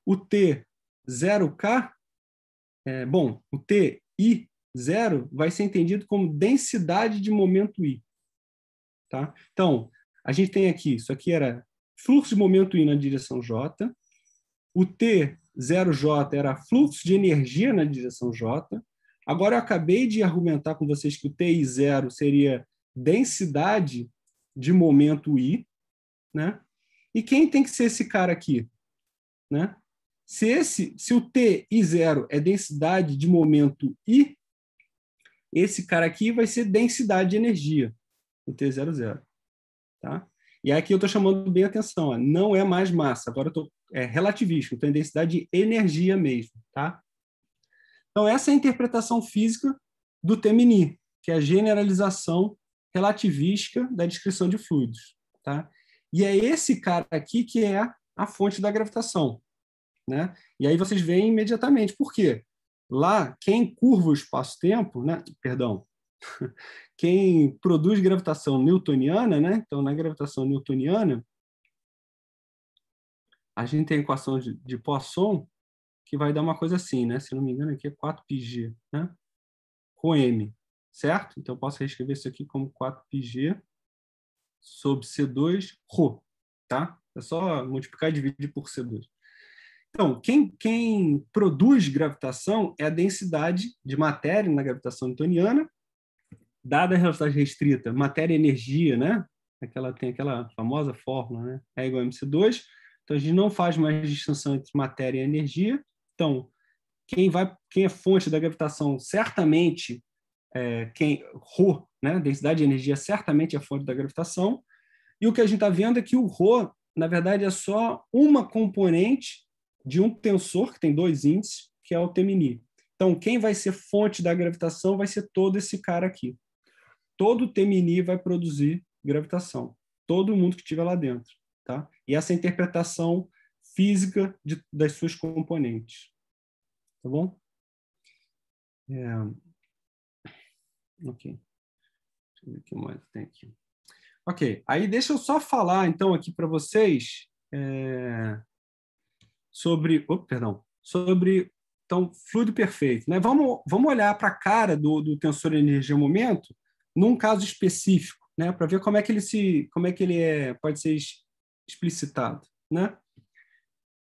o T0K, é, bom, o TI0 vai ser entendido como densidade de momento I. Tá? Então, a gente tem aqui, isso aqui era fluxo de momento I na direção J, o T0J era fluxo de energia na direção J. Agora eu acabei de argumentar com vocês que o TI0 seria densidade de momento I, né? E quem tem que ser esse cara aqui, né? Se esse, se o t 0 é densidade de momento I, esse cara aqui vai ser densidade de energia, o T00. Tá? E aqui eu estou chamando bem atenção, ó, não é mais massa, agora eu tô, é relativístico, tem densidade de energia mesmo. Tá? Então, essa é a interpretação física do Temini, que é a generalização relativística da descrição de fluidos. Tá? E é esse cara aqui que é a fonte da gravitação. Né? E aí vocês veem imediatamente por quê. Lá, quem curva o espaço-tempo, né? perdão, quem produz gravitação newtoniana, né? Então, na gravitação newtoniana, a gente tem a equação de, de Poisson, que vai dar uma coisa assim, né? Se não me engano, aqui é 4πg, né? Com m, certo? Então, eu posso reescrever isso aqui como 4πg sobre C2 ρ, tá? É só multiplicar e dividir por C2. Então, quem, quem produz gravitação é a densidade de matéria na gravitação newtoniana dada a velocidade restrita, matéria e energia, né? Aquela, tem aquela famosa fórmula, né? É igual a MC2. Então, a gente não faz mais distinção entre matéria e energia. Então, quem, vai, quem é fonte da gravitação, certamente, é, quem, Rho, né? Densidade de energia, certamente é fonte da gravitação. E o que a gente está vendo é que o Rho, na verdade, é só uma componente de um tensor, que tem dois índices, que é o Temini. Então, quem vai ser fonte da gravitação vai ser todo esse cara aqui todo Temini vai produzir gravitação, todo mundo que estiver lá dentro, tá? E essa interpretação física de, das suas componentes, tá bom? É... Ok. Deixa eu ver o que mais tem aqui. Ok, aí deixa eu só falar então aqui para vocês é... sobre, oh, perdão, sobre então fluido perfeito, né? Vamos, vamos olhar para a cara do, do tensor energia momento num caso específico, né, para ver como é que ele se, como é que ele é, pode ser explicitado, né?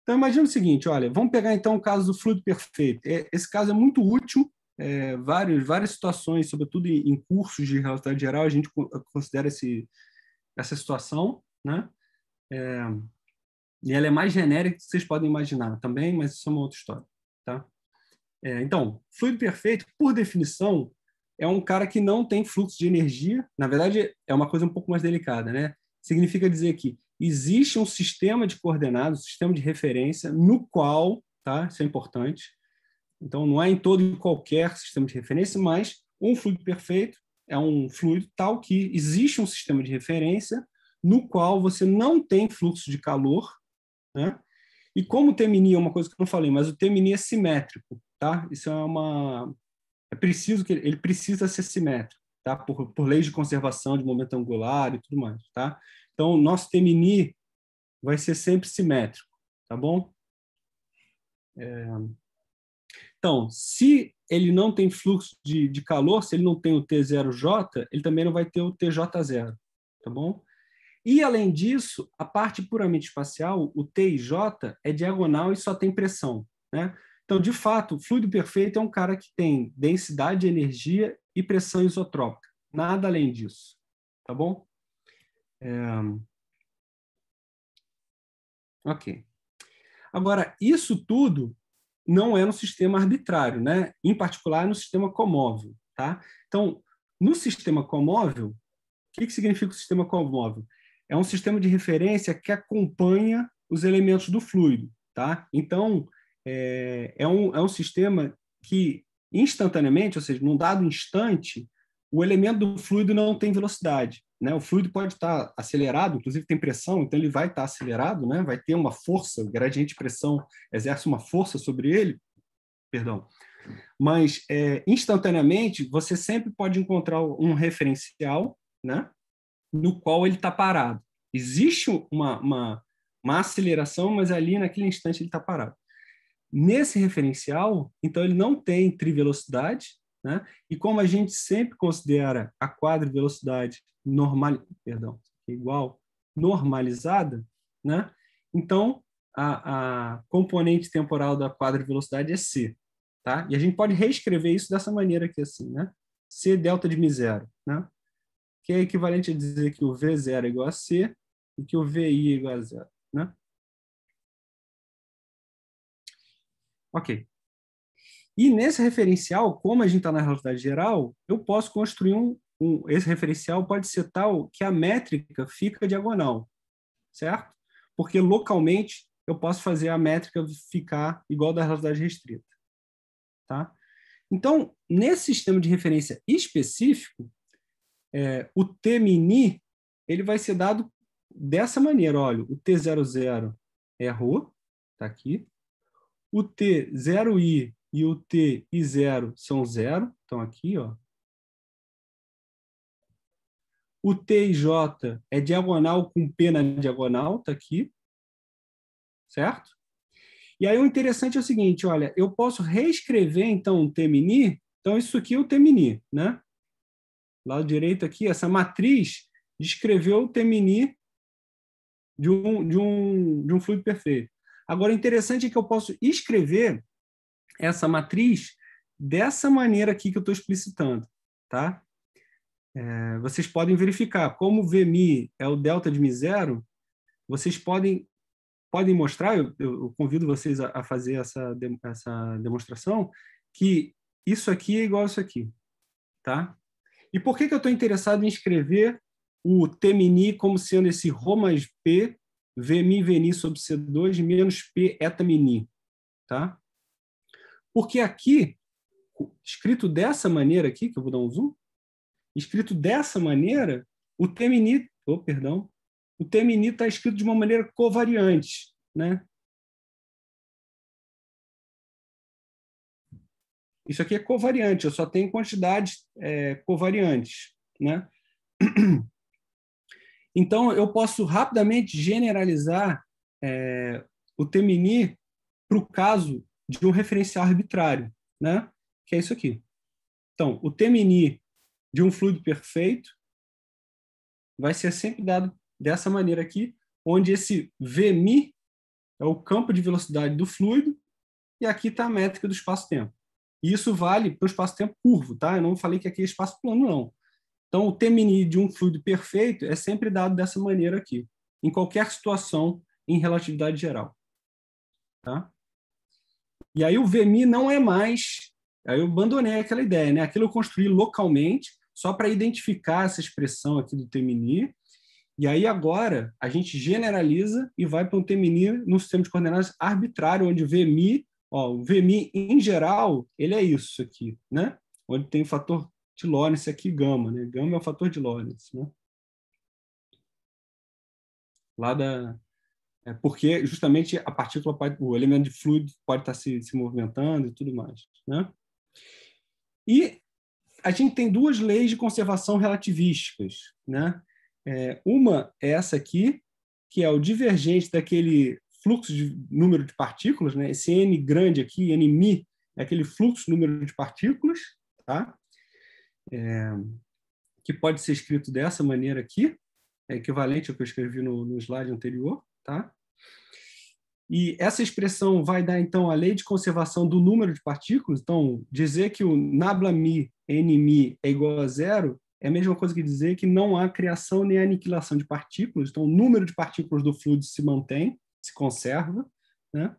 Então imagina o seguinte, olha, vamos pegar então o caso do fluido perfeito. É, esse caso é muito útil, é, vários, várias situações, sobretudo em, em cursos de relatividade geral, a gente considera esse, essa situação, né? É, e ela é mais genérica que vocês podem imaginar também, mas isso é uma outra história, tá? É, então, fluido perfeito, por definição, é um cara que não tem fluxo de energia. Na verdade, é uma coisa um pouco mais delicada, né? Significa dizer que existe um sistema de coordenadas, um sistema de referência, no qual, tá? Isso é importante. Então, não é em todo e qualquer sistema de referência, mas um fluido perfeito é um fluido tal que existe um sistema de referência no qual você não tem fluxo de calor, né? E como o TMNI é uma coisa que eu não falei, mas o TMNI é simétrico, tá? Isso é uma é preciso que ele, ele precisa ser simétrico, tá? Por, por leis de conservação de momento angular e tudo mais, tá? Então, o nosso temini vai ser sempre simétrico, tá bom? É... Então, se ele não tem fluxo de, de calor, se ele não tem o T0J, ele também não vai ter o TJ0, tá bom? E, além disso, a parte puramente espacial, o T e J, é diagonal e só tem pressão, né? Então, de fato, o fluido perfeito é um cara que tem densidade, energia e pressão isotrópica. Nada além disso. Tá bom? É... Ok. Agora, isso tudo não é um sistema arbitrário, né? em particular no sistema comóvel. Tá? Então, no sistema comóvel, o que, que significa o sistema comóvel? É um sistema de referência que acompanha os elementos do fluido. Tá? Então, é, é, um, é um sistema que instantaneamente, ou seja, num dado instante, o elemento do fluido não tem velocidade. Né? O fluido pode estar acelerado, inclusive tem pressão, então ele vai estar acelerado, né? vai ter uma força, o gradiente de pressão exerce uma força sobre ele, perdão. Mas é, instantaneamente você sempre pode encontrar um referencial né? no qual ele está parado. Existe uma, uma, uma aceleração, mas ali naquele instante ele está parado. Nesse referencial, então, ele não tem trivelocidade, né? e como a gente sempre considera a quadrivelocidade normal, perdão, é igual normalizada, né? então a, a componente temporal da quadrivelocidade é C. Tá? E a gente pode reescrever isso dessa maneira aqui, assim, né? C delta de mi zero, né? que é equivalente a dizer que o v zero é igual a C e que o VI é igual a zero, né? Ok. E nesse referencial, como a gente está na realidade geral, eu posso construir um, um, Esse referencial pode ser tal que a métrica fica diagonal, certo? Porque localmente eu posso fazer a métrica ficar igual da realidade restrita. Tá? Então, nesse sistema de referência específico, é, o T-mini ele vai ser dado dessa maneira. Olha, o T00 é Rho, está aqui. O T0i e o T 0 são zero, estão aqui, ó. O tj é diagonal com P na diagonal, está aqui, certo? E aí o interessante é o seguinte, olha, eu posso reescrever, então, o T-mini, então isso aqui é o temini, né? Lá direito aqui, essa matriz descreveu o temini de um, de um, de um fluido perfeito. Agora, o interessante é que eu posso escrever essa matriz dessa maneira aqui que eu estou explicitando, tá? É, vocês podem verificar como Vmi é o delta de Mi0, vocês podem, podem mostrar, eu, eu convido vocês a, a fazer essa, de, essa demonstração, que isso aqui é igual a isso aqui, tá? E por que, que eu estou interessado em escrever o Tmini como sendo esse Rho mais P Vemi veni sobre C2 menos P eta mini. Tá? Porque aqui, escrito dessa maneira aqui, que eu vou dar um zoom, escrito dessa maneira, o T-mini, oh, perdão, o T-mini está escrito de uma maneira covariante. Né? Isso aqui é covariante, eu só tenho quantidades é, covariantes. Né? [CLEARS THROAT] Então, eu posso rapidamente generalizar é, o Temini para o caso de um referencial arbitrário, né? que é isso aqui. Então, o Temini de um fluido perfeito vai ser sempre dado dessa maneira aqui, onde esse Vmi é o campo de velocidade do fluido e aqui está a métrica do espaço-tempo. E isso vale para o espaço-tempo curvo, tá? Eu não falei que aqui é espaço plano, não. Então, o TMNI de um fluido perfeito é sempre dado dessa maneira aqui, em qualquer situação em relatividade geral. Tá? E aí o VMI não é mais... Aí eu abandonei aquela ideia, né? Aquilo eu construí localmente, só para identificar essa expressão aqui do TMNI, e aí agora a gente generaliza e vai para um TMNI no sistema de coordenadas arbitrário, onde o VMI, ó, o VMI em geral, ele é isso aqui, né? Onde tem o fator de Lorentz aqui, gama. Né? Gama é o fator de Lorentz. Né? Lá da... É porque justamente a partícula, pode, o elemento de fluido pode estar se, se movimentando e tudo mais. Né? E a gente tem duas leis de conservação relativísticas. Né? É, uma é essa aqui, que é o divergente daquele fluxo de número de partículas, né? esse n grande aqui, n mi, é aquele fluxo número de partículas, tá? é, que pode ser escrito dessa maneira aqui, é equivalente ao que eu escrevi no, no slide anterior, tá? E essa expressão vai dar, então, a lei de conservação do número de partículas. Então, dizer que o nabla n nmi é igual a zero é a mesma coisa que dizer que não há criação nem aniquilação de partículas. Então, o número de partículas do fluido se mantém, se conserva. Né?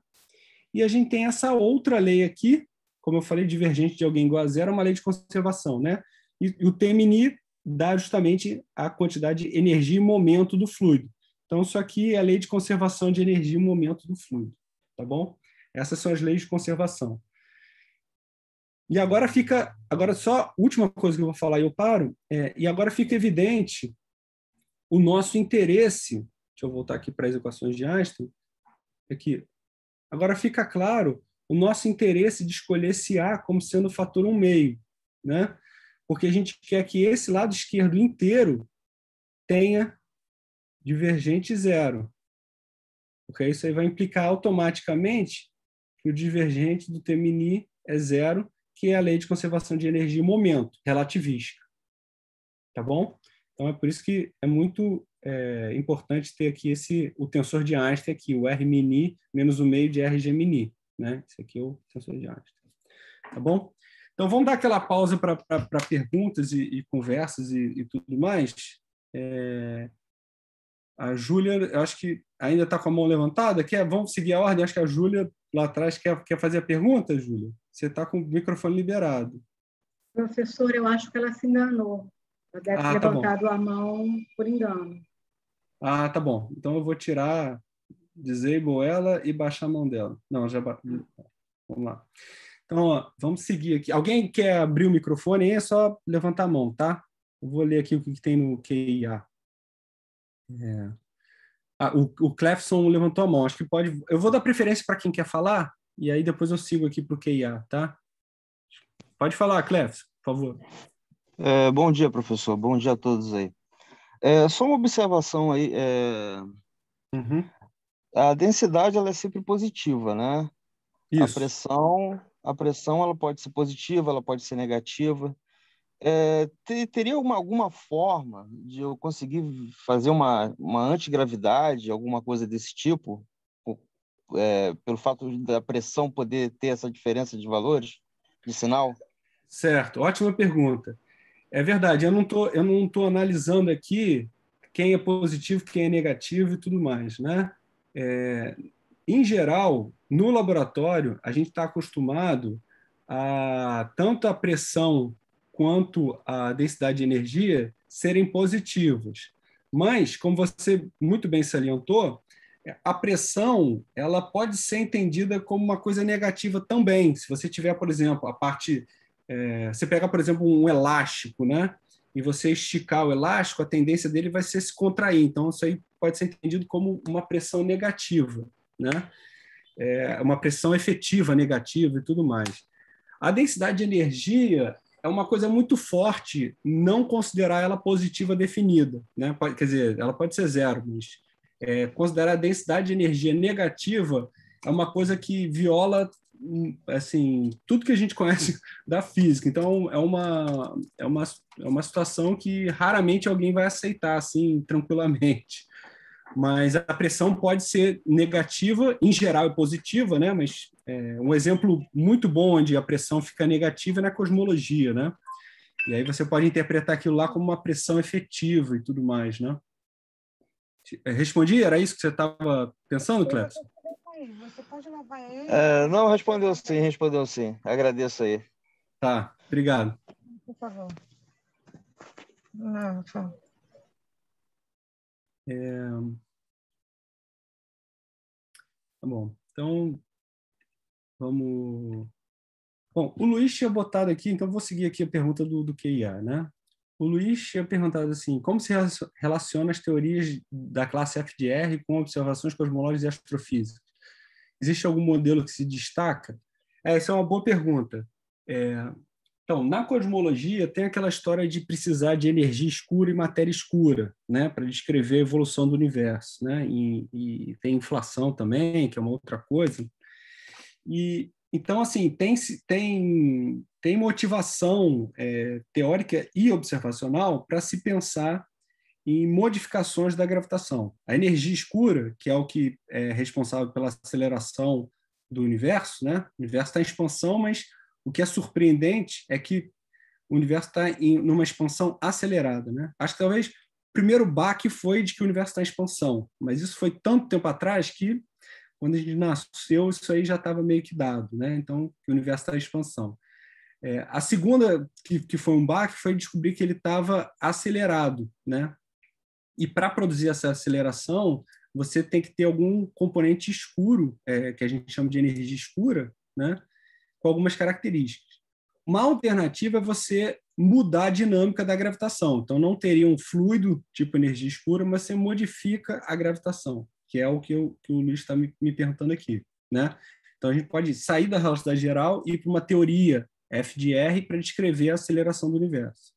E a gente tem essa outra lei aqui, como eu falei, divergente de alguém igual a zero, é uma lei de conservação. Né? E, e o TMNI dá justamente a quantidade de energia e momento do fluido. Então, isso aqui é a lei de conservação de energia e momento do fluido, tá bom? Essas são as leis de conservação. E agora fica, agora só última coisa que eu vou falar e eu paro, é, e agora fica evidente o nosso interesse, deixa eu voltar aqui para as equações de Einstein, aqui, é agora fica claro o nosso interesse de escolher esse A como sendo o fator 1 meio, né? porque a gente quer que esse lado esquerdo inteiro tenha divergente zero. Porque isso aí vai implicar automaticamente que o divergente do Temini é zero, que é a lei de conservação de energia e momento, relativística. Tá bom? Então é por isso que é muito é, importante ter aqui esse o tensor de Einstein aqui, o R mini menos o meio de RG mini, né? Esse aqui é o tensor de Einstein. Tá bom? Então, vamos dar aquela pausa para perguntas e, e conversas e, e, tudo mais. É... A Júlia, acho que ainda está com a mão levantada. Quer, vamos seguir a ordem? Acho que a Júlia lá atrás quer, quer fazer a pergunta, Júlia? Você está com o microfone liberado. Professor, eu acho que ela se enganou. Ela deve ah, ter tá levantado bom. a mão por engano. Ah, tá bom. Então eu vou tirar, disable ela e baixar a mão dela. Não, já. Vamos lá. Então, ó, vamos seguir aqui. Alguém quer abrir o microfone É só levantar a mão, tá? Eu vou ler aqui o que, que tem no QIA. É. Ah, o, o Clefson levantou a mão. Acho que pode. Eu vou dar preferência para quem quer falar e aí depois eu sigo aqui para o QIA, tá? Pode falar, Clefson, por favor. É, bom dia, professor. Bom dia a todos aí. É, só uma observação aí. É... Uhum. A densidade ela é sempre positiva, né? Isso. A pressão a pressão ela pode ser positiva, ela pode ser negativa. É, ter, teria uma, alguma forma de eu conseguir fazer uma, uma antigravidade, alguma coisa desse tipo, é, pelo fato da pressão poder ter essa diferença de valores, de sinal? Certo, ótima pergunta. É verdade, eu não tô, eu não estou analisando aqui quem é positivo, quem é negativo e tudo mais, né? É, em geral, no laboratório, a gente está acostumado a tanto a pressão quanto a densidade de energia serem positivos. Mas, como você muito bem salientou, a pressão ela pode ser entendida como uma coisa negativa também. Se você tiver, por exemplo, a parte. É, você pega, por exemplo, um elástico, né? E você esticar o elástico, a tendência dele vai ser se contrair. Então, isso aí pode ser entendido como uma pressão negativa né? É uma pressão efetiva negativa e tudo mais. A densidade de energia é uma coisa muito forte não considerar ela positiva definida. Né? quer dizer, ela pode ser zero, mas é, considerar a densidade de energia negativa é uma coisa que viola hum, assim tudo que a gente conhece [LAUGHS] da física então é uma é uma, é uma situação que raramente alguém vai aceitar assim tranquilamente mas a pressão pode ser negativa, em geral é positiva, né? mas é, um exemplo muito bom onde a pressão fica negativa é na cosmologia. Né? E aí você pode interpretar aquilo lá como uma pressão efetiva e tudo mais. Né? É, respondi? Era isso que você estava pensando, Cleto? Você pode lavar ele? É, não, respondeu sim, respondeu sim. Agradeço aí. Tá, obrigado. Por favor. Não, tchau. É... Tá bom, então vamos. Bom, o Luiz tinha botado aqui, então vou seguir aqui a pergunta do, do QIA, né? O Luiz tinha perguntado assim, como se relaciona as teorias da classe FDR com observações cosmológicas e astrofísicas? Existe algum modelo que se destaca? É, essa é uma boa pergunta. É, então, na cosmologia, tem aquela história de precisar de energia escura e matéria escura, né, para descrever a evolução do universo, né, e, e, tem inflação também, que é uma outra coisa. E então, assim, tem tem tem motivação é, teórica e observacional para se pensar em modificações da gravitação. A energia escura, que é o que é responsável pela aceleração do universo, né, o universo está em expansão, mas o que é surpreendente é que o universo está em numa expansão acelerada. Né? Acho que talvez o primeiro baque foi de que o universo está em expansão, mas isso foi tanto tempo atrás que, quando a gente nasceu, isso aí já estava meio que dado. Né? Então, o universo está em expansão. É, a segunda, que, que foi um baque, foi descobrir que ele estava acelerado. Né? E para produzir essa aceleração, você tem que ter algum componente escuro, é, que a gente chama de energia escura, né? com algumas características. Uma alternativa é você mudar a dinâmica da gravitação. Então, não teria um fluido tipo energia escura, mas você modifica a gravitação, que é o que, eu, que o Luiz está me, me, perguntando aqui. Né? Então, a gente pode sair da velocidade geral e ir para uma teoria FDR para descrever a aceleração do universo.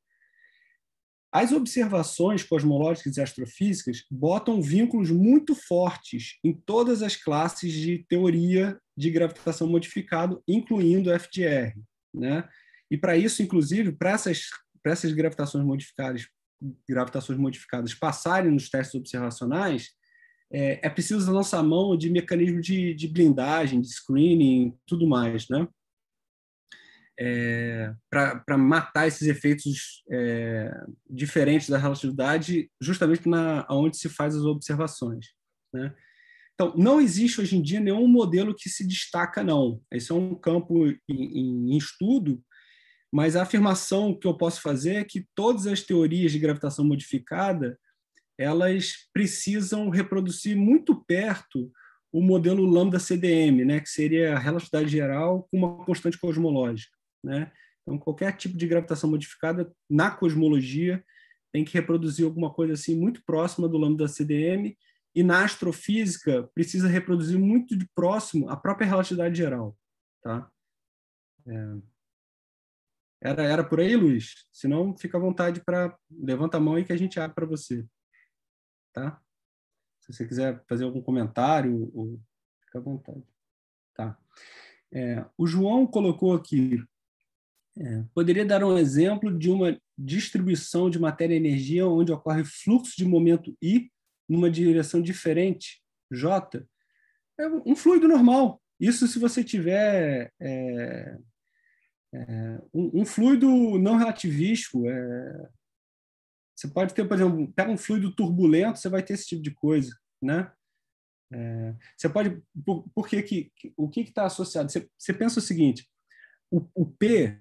As observações cosmológicas e astrofísicas botam vínculos muito fortes em todas as classes de teoria de gravitação modificado, incluindo o Né? E para isso, inclusive, para essas, pra essas gravitações modificadas, gravitações modificadas passarem nos testes observacionais, é, é preciso a nossa mão de mecanismo de, de blindagem, de screening, tudo mais, né? É, para matar esses efeitos é, diferentes da relatividade, justamente na onde se faz as observações. Né? Então, não existe hoje em dia nenhum modelo que se destaca, não. Esse é um campo em, em, em estudo, mas a afirmação que eu posso fazer é que todas as teorias de gravitação modificada elas precisam reproduzir muito perto o modelo lambda CDM, né, que seria a relatividade geral com uma constante cosmológica, né? Então qualquer tipo de gravitação modificada na cosmologia tem que reproduzir alguma coisa assim muito próxima do lambda CDM e na astrofísica, precisa reproduzir muito de próximo a própria relatividade geral. Tá? É. Era, era por aí, Luiz? Se não, fica à vontade para... Levanta a mão aí que a gente abre para você. Tá? Se você quiser fazer algum comentário, ou... fica à vontade. Tá. É, o João colocou aqui, é, poderia dar um exemplo de uma distribuição de matéria e energia onde ocorre fluxo de momento I numa direção diferente, J, é um fluido normal. Isso se você tiver é, é, um, um, fluido não relativístico. É, você pode ter, por exemplo, pega um fluido turbulento, você vai ter esse tipo de coisa, né? É, você pode, por, por que que, o que está associado? Você, você pensa o seguinte, o, o P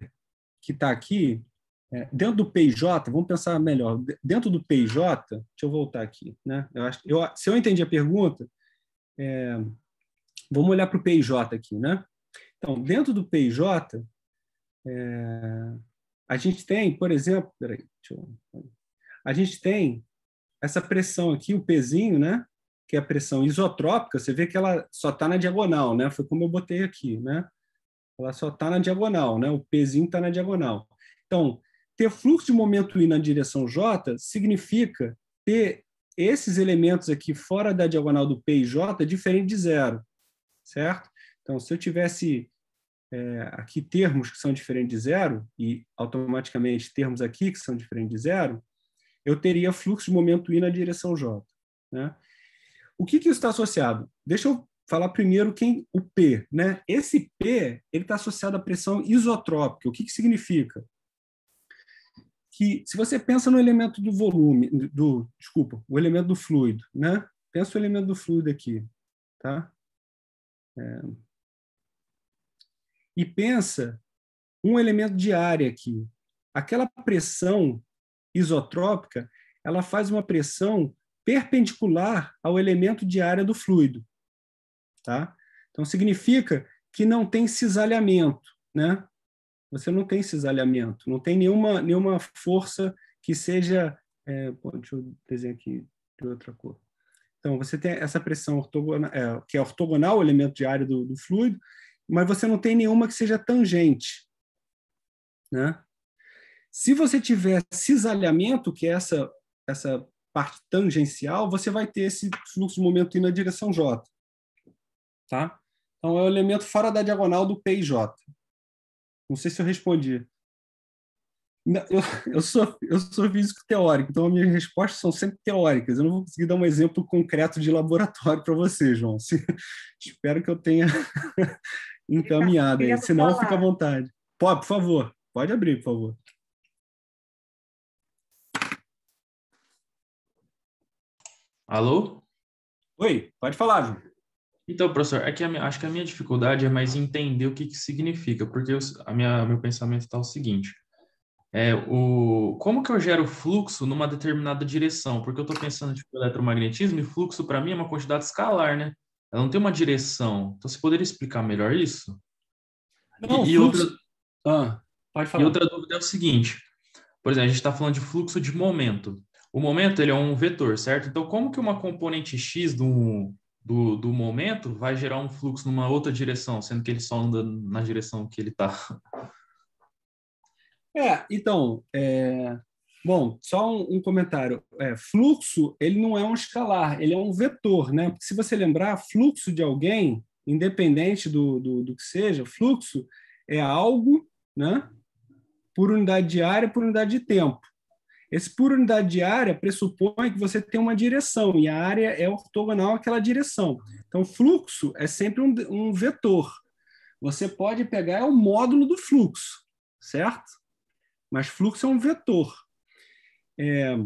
que está aqui, é, dentro do PJ, vamos pensar melhor. Dentro do PJ, deixa eu voltar aqui. Né? Eu acho, eu, se eu entendi a pergunta, é, vamos olhar para o PJ aqui. Né? Então, dentro do PJ, é, a gente tem, por exemplo, peraí, eu, a gente tem essa pressão aqui, o pezinho, né? que é a pressão isotrópica, você vê que ela só está na diagonal, né? Foi como eu botei aqui, né? Ela só está na diagonal, né? O pezinho está na diagonal. Então, ter fluxo de momento I na direção J significa ter esses elementos aqui fora da diagonal do P e J diferente de zero, certo? Então, se eu tivesse é, aqui termos que são diferentes de zero, e automaticamente termos aqui que são diferentes de zero, eu teria fluxo de momento I na direção J. Né? O que, que isso está associado? Deixa eu falar primeiro quem o P. Né? Esse P está associado à pressão isotrópica. O que, que significa? que se você pensa no elemento do volume, do desculpa, o elemento do fluido, né? Pensa o elemento do fluido aqui, tá? É. E pensa um elemento de área aqui. Aquela pressão isotrópica, ela faz uma pressão perpendicular ao elemento de área do fluido, tá? Então significa que não tem cisalhamento, né? você não tem cisalhamento, não tem nenhuma, nenhuma força que seja. É, deixa eu desenhar aqui de outra cor. Então, você tem essa pressão ortogonal, é, que é ortogonal ao elemento de área do, do, fluido, mas você não tem nenhuma que seja tangente. Né? Se você tiver cisalhamento, que é essa, essa parte tangencial, você vai ter esse fluxo de momento na direção J. Tá? Então, é o elemento fora da diagonal do P e J. Não sei se eu respondi. Eu, [LAUGHS] eu, sou, eu sou físico teórico, então as minhas respostas são sempre teóricas. Eu não vou conseguir dar um exemplo concreto de laboratório para você, João. [LAUGHS] Se, espero que eu tenha [LAUGHS] encaminhado aí. Se não, fica à vontade. Pô, por favor. Pode abrir, por favor. Alô? Oi, pode falar, João. Então, professor, aqui é minha, acho que a minha dificuldade é mais entender o que, que significa, porque eu, a minha, meu pensamento está o seguinte: é, o, como que eu gero fluxo numa determinada direção? Porque eu estou pensando tipo, eletromagnetismo e fluxo para mim é uma quantidade escalar, né? Ela não tem uma direção. Então, você poderia explicar melhor isso? Não, e, fluxo... outra, ah, pode falar. e outra dúvida é o seguinte: por exemplo, a gente está falando de fluxo de momento. O momento ele é um vetor, certo? Então, como que uma componente x de um do, do momento vai gerar um fluxo numa outra direção, sendo que ele só anda na direção que ele está. É, então, é... bom, só um, um comentário. É, fluxo, ele não é um escalar, ele é um vetor, né? Porque se você lembrar, fluxo de alguém, independente do, do, do que seja, fluxo é algo, né? Por unidade de área, por unidade de tempo. Esse por unidade de área pressupõe que você tem uma direção e a área é ortogonal àquela direção. Então, fluxo é sempre um, um vetor. Você pode pegar é o módulo do fluxo, certo? Mas fluxo é um vetor. É,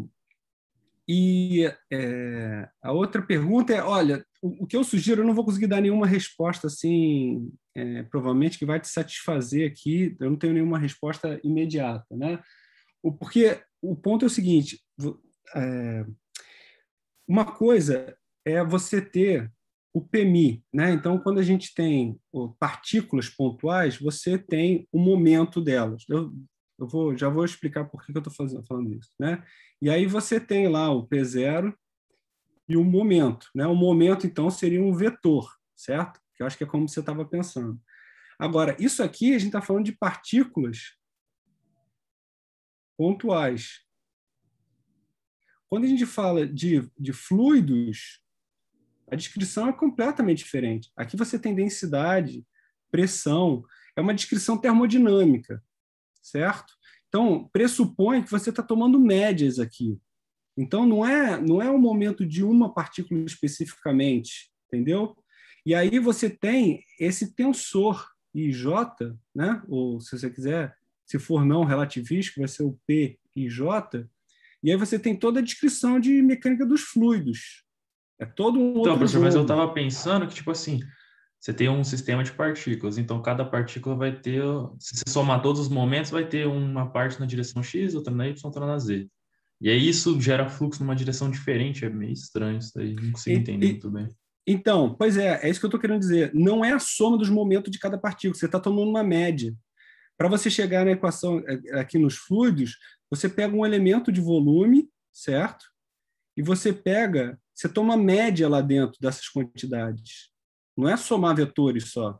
e é, a outra pergunta é: olha, o, o, que eu sugiro, eu não vou conseguir dar nenhuma resposta assim, é, provavelmente que vai te satisfazer aqui, eu não tenho nenhuma resposta imediata, né? O, porque o ponto é o seguinte: é, uma coisa é você ter o PMI, né? Então, quando a gente tem partículas pontuais, você tem o momento delas. Eu, eu vou, já vou explicar por que, eu estou falando isso, né? E aí você tem lá o P0 e o momento, né? O momento, então, seria um vetor, certo? Que eu acho que é como você estava pensando. Agora, isso aqui a gente está falando de partículas pontuais. Quando a gente fala de, de fluidos, a descrição é completamente diferente. Aqui você tem densidade, pressão, é uma descrição termodinâmica, certo? Então, pressupõe que você está tomando médias aqui. Então, não é, não é o momento de uma partícula especificamente, entendeu? E aí você tem esse tensor IJ, né? ou se você quiser, se for não relativístico, vai ser o P e J, e aí você tem toda a descrição de mecânica dos fluidos. É todo um então, outro. Então, professor, jogo. mas eu estava pensando que, tipo assim, você tem um sistema de partículas, então cada partícula vai ter, se você somar todos os momentos, vai ter uma parte na direção X, outra na Y, outra na Z. E aí isso gera fluxo numa direção diferente, é meio estranho isso daí, não consigo entender e, muito bem. Então, pois é, é isso que eu estou querendo dizer. Não é a soma dos momentos de cada partícula, você está tomando uma média. Para você chegar na equação é, é, aqui nos fluidos, você pega um elemento de volume, certo? E você pega, você toma média lá dentro dessas quantidades. Não é somar vetores só.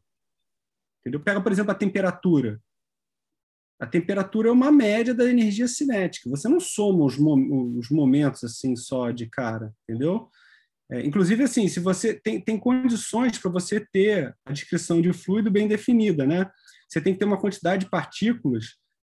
Entendeu? Pega, por exemplo, a temperatura. A temperatura é uma média da energia cinética. Você não soma os, mom os momentos assim só de cara, entendeu? É, inclusive, assim, se você tem, tem condições para você ter a descrição de fluido bem definida, né? você tem que ter uma quantidade de partículas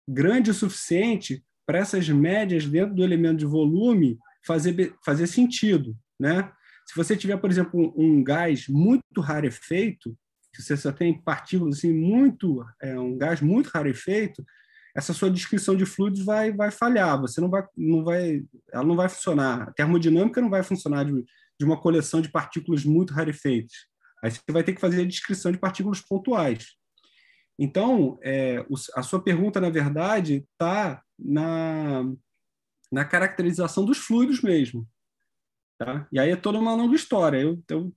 grande o suficiente para essas médias dentro do elemento de volume fazer, fazer sentido, né? Se você tiver, por exemplo, um, um gás muito rarefeito, que você só tem partículas assim muito, é, um gás muito rarefeito, essa sua descrição de fluidos vai, vai falhar, você não vai, não vai, ela não vai funcionar, a termodinâmica não vai funcionar de, de uma coleção de partículas muito rarefeitas. Aí você vai ter que fazer a descrição de partículas pontuais. Então, é, a sua pergunta, na verdade, está na, na caracterização dos fluidos mesmo. Tá? E aí é toda uma longa história. Eu, eu então,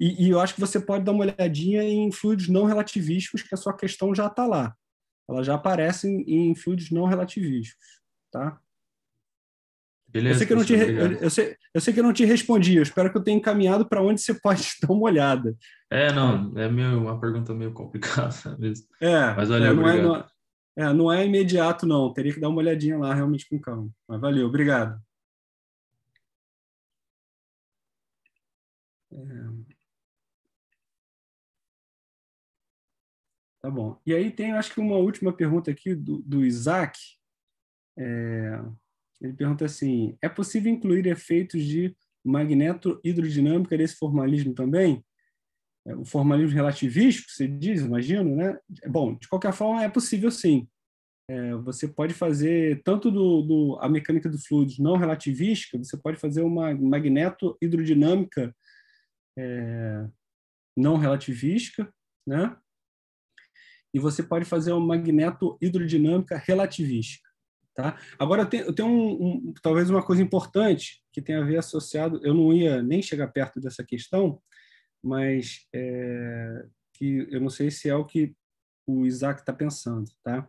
e, e, eu acho que você pode dar uma olhadinha em fluidos não relativísticos, que a sua questão já está lá. Ela já aparece em, em fluidos não relativísticos. Tá? Beleza, eu, sei que eu, não te, eu, sei, eu sei que eu não te respondi, eu espero que eu tenha encaminhado para onde você [LAUGHS] pode dar uma olhada. É, não, é meio, uma pergunta meio complicada mesmo. [LAUGHS] É, mas olha, é, não, é, não, é, não é imediato, não. Teria que dar uma olhadinha lá realmente com calma. Mas valeu, obrigado. É... Tá bom. E aí tem, acho que uma última pergunta aqui do, do Isaac. É... Ele pergunta assim: é possível incluir efeitos de magneto-hidrodinâmica nesse formalismo também? É, o formalismo relativístico, você diz, imagino, né? Bom, de qualquer forma, é possível sim. É, você pode fazer tanto do, do, a mecânica do fluidos não relativística, você pode fazer uma magneto-hidrodinâmica é, não relativística, né? E você pode fazer uma magneto-hidrodinâmica relativística. Tá? Agora, tem, tem um, um, talvez uma coisa importante que tem a ver associado, eu não ia nem chegar perto dessa questão, mas é, que eu não sei se é o que o Isaac está pensando. Tá?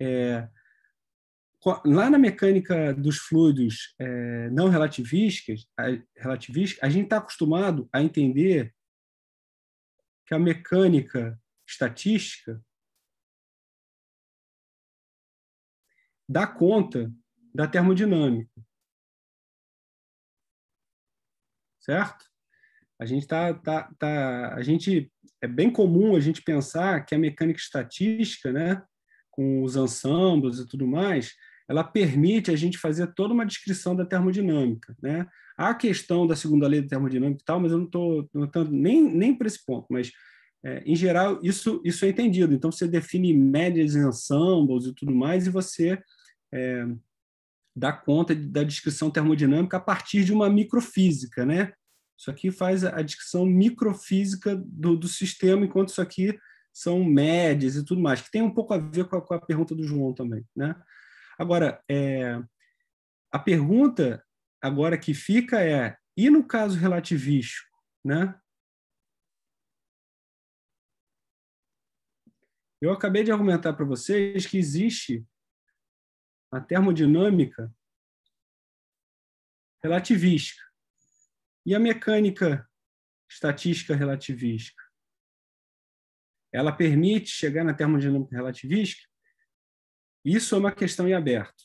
É, lá na mecânica dos fluidos é, não relativísticas, a, relativística, a gente está acostumado a entender que a mecânica estatística dá conta da termodinâmica. Certo? A gente tá, tá, tá, a gente é bem comum a gente pensar que a mecânica estatística, né, com os ansamblos e tudo mais, ela permite a gente fazer toda uma descrição da termodinâmica. Né? Há a questão da segunda lei da termodinâmica e tal, mas eu não estou nem, nem para esse ponto, mas é, em geral, isso, isso é entendido. Então, você define médias em ensembles e tudo mais, e você é, dá conta da descrição termodinâmica a partir de uma microfísica. Né? Isso aqui faz a, a descrição microfísica do, do sistema, enquanto isso aqui são médias e tudo mais, que tem um pouco a ver com a, com a pergunta do João também. Né? Agora, é, a pergunta agora que fica é, e no caso relativístico? Né? Eu acabei de argumentar para vocês que existe a termodinâmica relativística e a mecânica estatística relativística. Ela permite chegar na termodinâmica relativística. Isso é uma questão em aberto.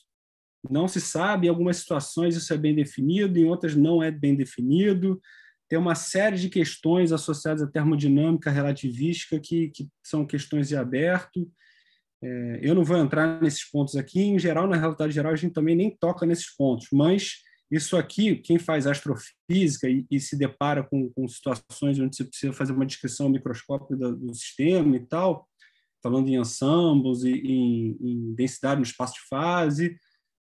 Não se sabe, em algumas situações isso é bem definido, em outras não é bem definido tem uma série de questões associadas à termodinâmica relativística que, que são questões de aberto. É, eu não vou entrar nesses pontos aqui. Em geral, na realidade geral, a gente também nem toca nesses pontos, mas isso aqui, quem faz astrofísica e, e se depara com, com, situações onde você precisa fazer uma descrição microscópica do, do sistema e tal, falando em ensambos e em, em densidade no espaço de fase,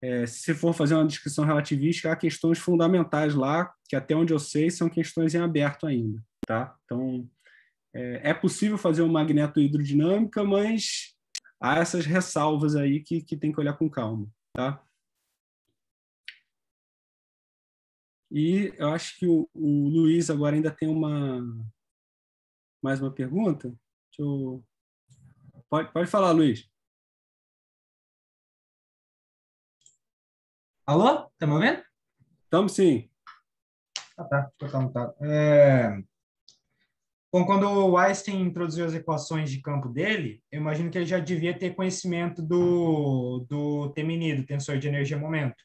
é, se for fazer uma descrição relativística, há questões fundamentais lá, que até onde eu sei são questões em aberto ainda. Tá? Então, é, é possível fazer uma magneto hidrodinâmica mas há essas ressalvas aí que, que tem que olhar com calma. Tá? E eu acho que o, o Luiz agora ainda tem uma mais uma pergunta. Eu... Pode, pode falar, Luiz. Alô? Tá me ouvindo? Estamos sim. Ah, tá. Deixa eu mutado. É... Bom, quando o Einstein introduziu as equações de campo dele, eu imagino que ele já devia ter conhecimento do, do TMNI, do tensor de energia-momento.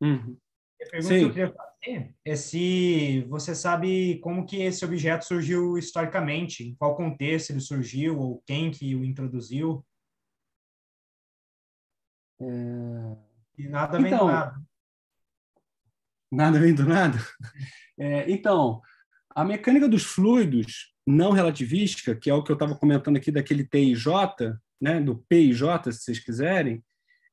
Uhum. A pergunta Sim. que eu queria fazer é se você sabe como que esse objeto surgiu historicamente, em qual contexto ele surgiu, ou quem que o introduziu. É... E nada vem então, do nada. Nada vem do nada? É, então, a mecânica dos fluidos não relativística, que é o que eu estava comentando aqui daquele TIJ, né, do PIJ, se vocês quiserem,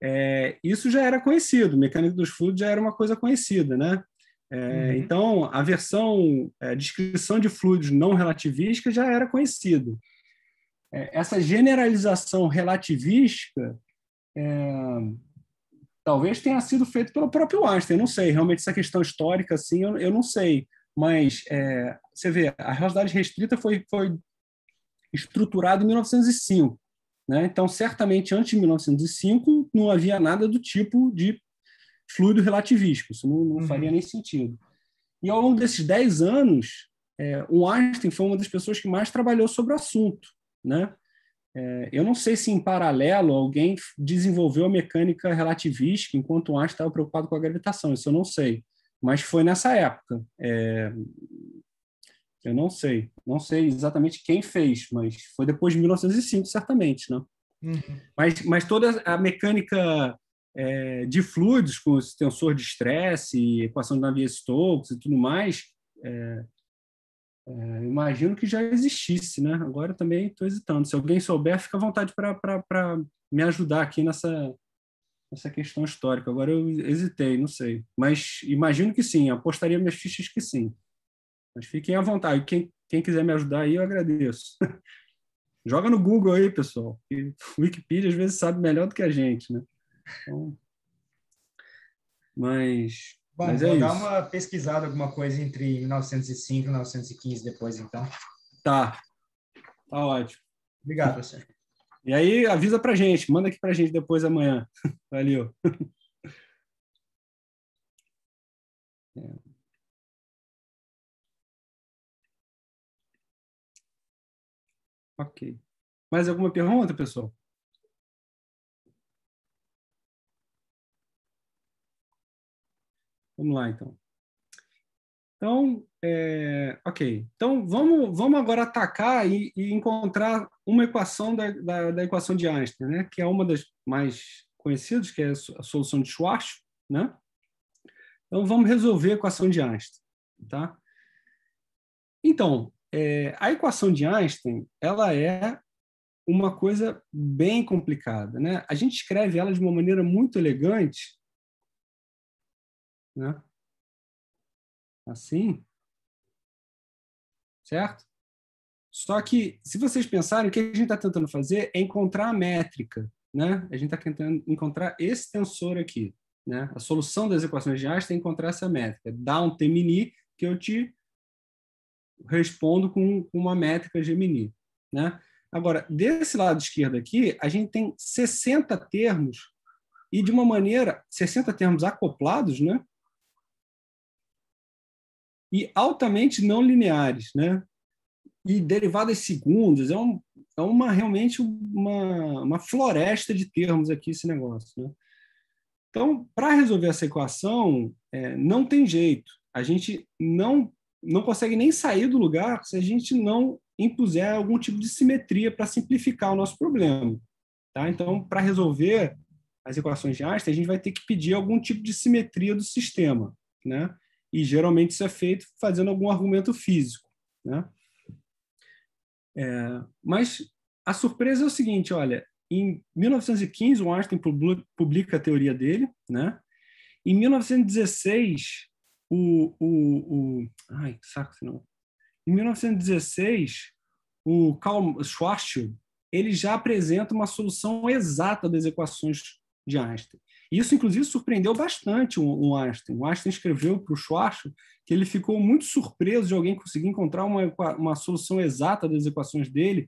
é, isso já era conhecido, mecânica dos fluidos já era uma coisa conhecida, né? É, uhum. Então, a versão, a é, descrição de fluidos não relativística já era conhecida. É, essa generalização relativística é, Talvez tenha sido feito pelo próprio Einstein, não sei. Realmente, essa questão histórica, assim, eu, eu não sei. Mas é, você vê, a realidade restrita foi, foi estruturada em 1905. Né? Então, certamente, antes de 1905, não havia nada do tipo de fluido relativístico. Isso não, não uhum. faria nem sentido. E ao longo desses 10 anos, é, o Einstein foi uma das pessoas que mais trabalhou sobre o assunto. Né? É, eu não sei se em paralelo alguém desenvolveu a mecânica relativística enquanto Einstein estava preocupado com a gravitação, isso eu não sei. Mas foi nessa época. É, eu não sei, não sei exatamente quem fez, mas foi depois de 1905, certamente, né? Uhum. Mas, mas toda a mecânica é, de fluidos com o tensor de estresse, equação de Navier-Stokes e tudo mais, é, é, imagino que já existisse, né? Agora também estou hesitando. Se alguém souber, fica à vontade para me ajudar aqui nessa, nessa questão histórica. Agora eu hesitei, não sei. Mas imagino que sim, apostaria minhas fichas que sim. Mas fiquem à vontade. Quem, quem quiser me ajudar aí, eu agradeço. [LAUGHS] Joga no Google aí, pessoal. O Wikipedia às vezes sabe melhor do que a gente, né? Então... Mas Bom, Mas é vou é dar isso. uma pesquisada, alguma coisa entre 1905 e 1915 depois, então. Tá. Tá ótimo. Obrigado, professor. E aí, avisa pra gente, manda aqui pra gente depois amanhã. [LAUGHS] Valeu. [LAUGHS] É. Ok. Mais alguma pergunta, pessoal? Vamos lá, então. Então, é, ok. Então, vamos, vamos agora atacar e, e encontrar uma equação da, da, da, equação de Einstein, né? que é uma das mais conhecidas, que é a solução de Schwarz. Né? Então, vamos resolver a equação de Einstein. Tá? Então, é, a equação de Einstein ela é uma coisa bem complicada. Né? A gente escreve ela de uma maneira muito elegante, né? Assim, certo? Só que, se vocês pensarem, o que a gente está tentando fazer é encontrar a métrica, né? A gente está tentando encontrar esse tensor aqui, né? A solução das equações de Einstein é encontrar essa métrica. Dá um temini que eu te respondo com uma métrica Gemini, né? Agora, desse lado esquerdo aqui, a gente tem 60 termos e de uma maneira, 60 termos acoplados, né? e altamente não lineares, né? E derivadas segundas, é, um, é uma realmente uma, uma floresta de termos aqui esse negócio, né? Então, para resolver essa equação, é, não tem jeito. A gente não, não consegue nem sair do lugar se a gente não impuser algum tipo de simetria para simplificar o nosso problema. Tá? Então, para resolver as equações de Einstein, a gente vai ter que pedir algum tipo de simetria do sistema. Né? E geralmente isso é feito fazendo algum argumento físico. Né? É, mas a surpresa é o seguinte: olha, em 1915 o Einstein publica a teoria dele, né? Em 1916 o, o, o ai saco senão? Em 1916 o Karl Schwarzschild ele já apresenta uma solução exata das equações de Einstein. Isso, inclusive, surpreendeu bastante o, o Einstein. O Einstein escreveu para o Schwarzschild que ele ficou muito surpreso de alguém conseguir encontrar uma, uma solução exata das equações dele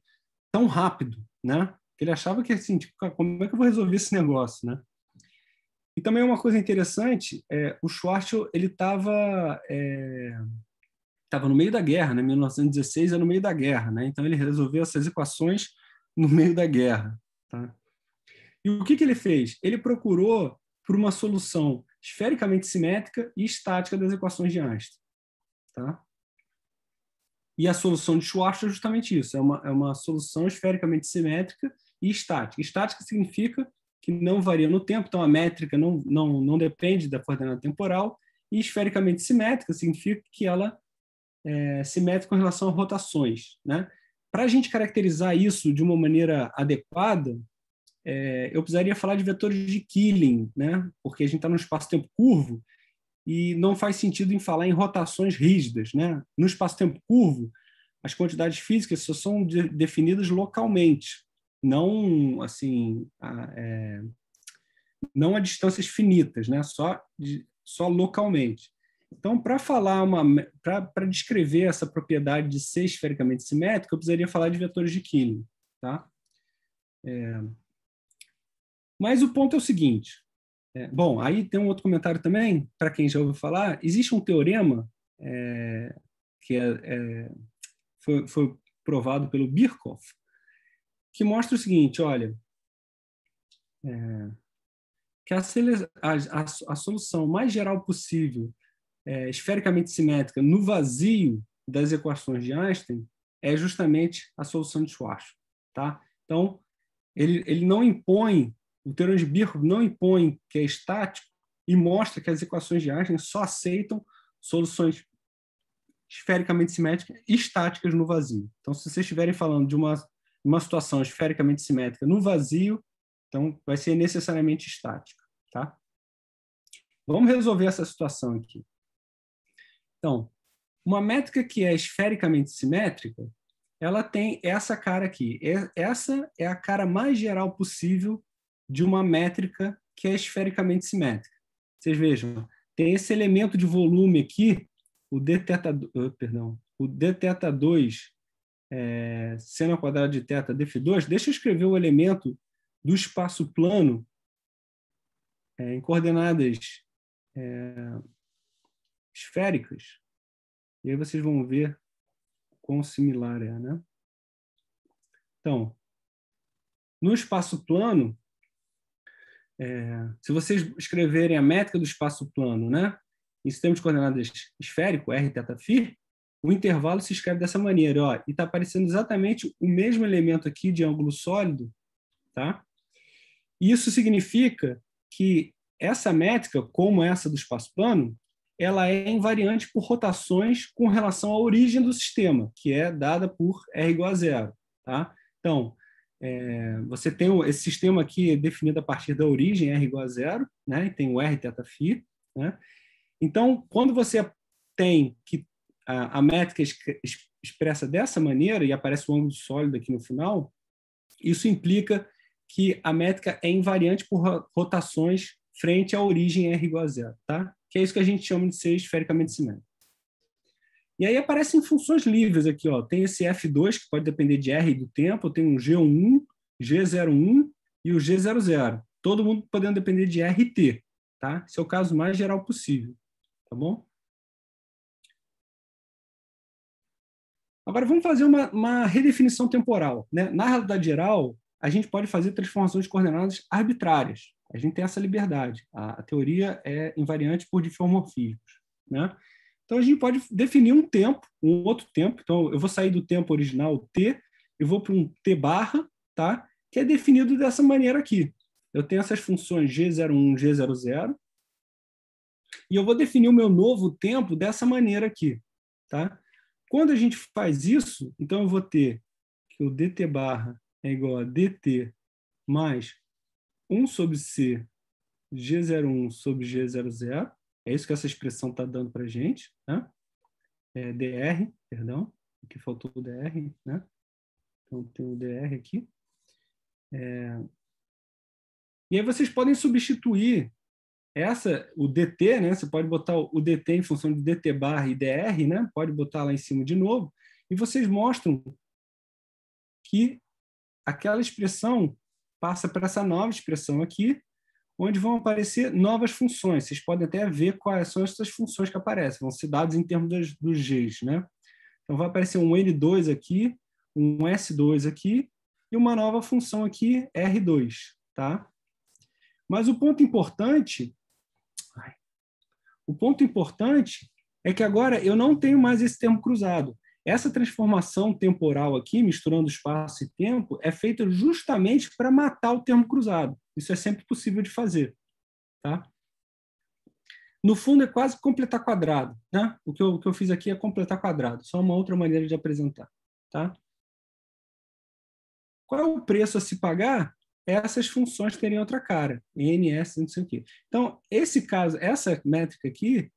tão rápido, né? Ele achava que, assim, tipo, como é que eu vou resolver esse negócio, né? E também uma coisa interessante, é, o Schwarzschild, ele estava... É, estava no meio da guerra, né? 1916 é no meio da guerra, né? Então ele resolveu essas equações no meio da guerra, tá? E o que, que ele fez? Ele procurou por uma solução esfericamente simétrica e estática das equações de Einstein. Tá? E a solução de Schwarz é justamente isso: é uma, é uma solução esfericamente simétrica e estática. Estática significa que não varia no tempo, então a métrica não, não, não depende da coordenada temporal, e esfericamente simétrica significa que ela é simétrica com relação a rotações. Né? Para a gente caracterizar isso de uma maneira adequada, é, eu precisaria falar de vetores de Killing, né? porque a gente está num espaço-tempo curvo e não faz sentido em falar em rotações rígidas. Né? No espaço-tempo curvo, as quantidades físicas só são de, definidas localmente, não assim a, é, não a distâncias finitas, né? só, de, só localmente. Então, para falar uma para descrever essa propriedade de ser esfericamente simétrica, eu precisaria falar de vetores de Killing. Tá? É, mas o ponto é o seguinte. É, bom, aí tem um outro comentário também, para quem já ouviu falar. Existe um teorema é, que é, é, foi, foi provado pelo Birkhoff, que mostra o seguinte, olha, é, que a, a, a, solução mais geral possível, é, esfericamente simétrica, no vazio das equações de Einstein, é justamente a solução de Schwarzschild. Tá? Então, ele, ele não impõe o teorema de Birkhoff não impõe que é estático e mostra que as equações de Einstein só aceitam soluções esfericamente simétricas e estáticas no vazio. Então, se vocês estiverem falando de uma, uma situação esfericamente simétrica no vazio, então vai ser necessariamente estática, tá? Vamos resolver essa situação aqui. Então, uma métrica que é esfericamente simétrica, ela tem essa cara aqui. É, essa é a cara mais geral possível de uma métrica que é esfericamente simétrica. Vocês vejam, tem esse elemento de volume aqui, o deteta, perdão, o deteta 2, é, seno ao quadrado de θ df2, deixa eu escrever o elemento do espaço plano é, em coordenadas é, esféricas. E aí vocês vão ver quão similar é, né? Então, no espaço plano, é, se vocês escreverem a métrica do espaço plano né, em sistema de coordenadas esférico, R θ phi, o intervalo se escreve dessa maneira. Ó, e está aparecendo exatamente o mesmo elemento aqui de ângulo sólido. Tá? Isso significa que essa métrica, como essa do espaço plano, ela é invariante por rotações com relação à origem do sistema, que é dada por R igual a zero. Tá? Então, é, você tem esse sistema aqui é definido a partir da origem, R igual a zero, né? E tem o R teta phi. né? Então, quando você tem que a, a métrica es, expressa dessa maneira e aparece o ângulo sólido aqui no final, isso implica que a métrica é invariante por rotações frente à origem R igual a zero, tá? Que é isso que a gente chama de ser esfericamente simétrico. E aí aparecem funções livres aqui, ó. Tem esse F2, que pode depender de R e do tempo, tem um G1, G01 e o G00. Todo mundo podendo depender de R e T, tá? Esse é o caso mais geral possível, tá bom? Agora vamos fazer uma, uma redefinição temporal. Né? Na realidade geral, a gente pode fazer transformações de coordenadas arbitrárias. A gente tem essa liberdade. A, a teoria é invariante por difeomorfismos. Né? Então a gente pode definir um tempo, um outro tempo. Então eu vou sair do tempo original t, eu vou para um t barra, tá? Que é definido dessa maneira aqui. Eu tenho essas funções g01, g00 e eu vou definir o meu novo tempo dessa maneira aqui, tá? Quando a gente faz isso, então eu vou ter que o dt barra é igual a dt mais 1 sobre c g01 sobre g00 é isso que essa expressão está dando para a gente, né? É dr, perdão, que faltou o dr, né? Então tem o dr aqui. É... E aí vocês podem substituir essa, o dt, né? Você pode botar o dt em função de dt barra e dr, né? Pode botar lá em cima de novo. E vocês mostram que aquela expressão passa para essa nova expressão aqui, onde vão aparecer novas funções. Vocês podem até ver quais são essas funções que aparecem, vão ser dados em termos dos, dos Gs. Né? Então, vai aparecer um N2 aqui, um S2 aqui e uma nova função aqui, R2. Tá? Mas o ponto importante... o ponto importante é que agora eu não tenho mais esse termo cruzado. Essa transformação temporal aqui, misturando espaço e tempo, é feita justamente para matar o termo cruzado. Isso é sempre possível de fazer. Tá? No fundo, é quase completar quadrado. Né? O, que eu, o que eu fiz aqui é completar quadrado, só uma outra maneira de apresentar. Tá? Qual é o preço a se pagar? Essas funções terem outra cara, Ns, não sei o quê. Então, esse caso, essa métrica aqui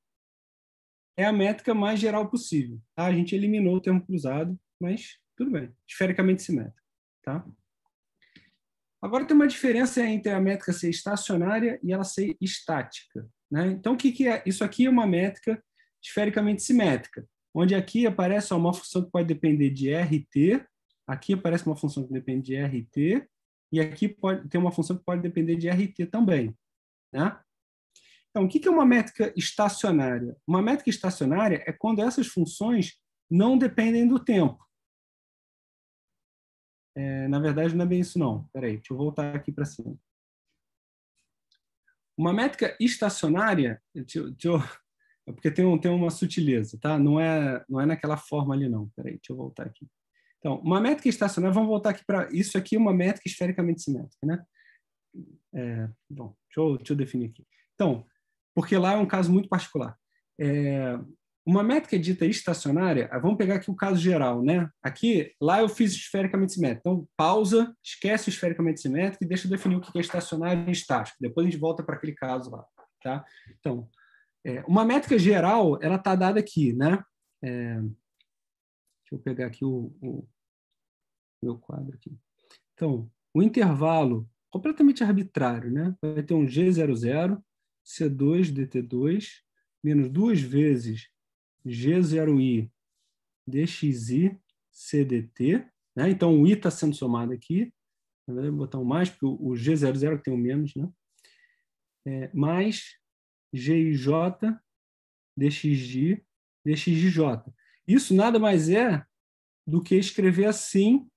é a métrica mais geral possível. Tá? A gente eliminou o termo cruzado, mas tudo bem, esfericamente simétrico. Tá? Agora tem uma diferença entre a métrica ser estacionária e ela ser estática. Né? Então, o que, que é? Isso aqui é uma métrica esfericamente simétrica, onde aqui aparece uma função que pode depender de RT, aqui aparece uma função que depende de RT, e aqui pode ter uma função que pode depender de RT também. Né? Então, o que é uma métrica estacionária? Uma métrica estacionária é quando essas funções não dependem do tempo. É, na verdade, não é bem isso, não. Peraí, deixa eu voltar aqui para cima. Uma métrica estacionária, deixa, deixa eu, é porque tem, um, tem uma sutileza, tá? Não é, não é naquela forma ali, não. Peraí, deixa eu voltar aqui. Então, uma métrica estacionária, vamos voltar aqui para. Isso aqui é uma métrica esfericamente simétrica, né? É, bom, deixa eu, deixa eu, definir aqui. Então, porque lá é um caso muito particular. É, uma métrica dita estacionária, ah, vamos pegar aqui o caso geral, né? Aqui, lá eu fiz esfericamente simétrico. Então, pausa, esquece o esfericamente simétrico e deixa eu definir o que é estacionário e estático. Depois a gente volta para aquele caso lá, tá? Então, é, uma métrica geral, ela está dada aqui, né? É, deixa eu pegar aqui o, o meu quadro aqui. Então, o intervalo completamente arbitrário, né? Vai ter um G00, C2, DT2, menos duas vezes G0i dxi cdt, né? Então o i está sendo somado aqui, vou botar um mais, porque o G00 que tem um menos, né? É, mais GIJ dxj dxj. Isso nada mais é do que escrever assim,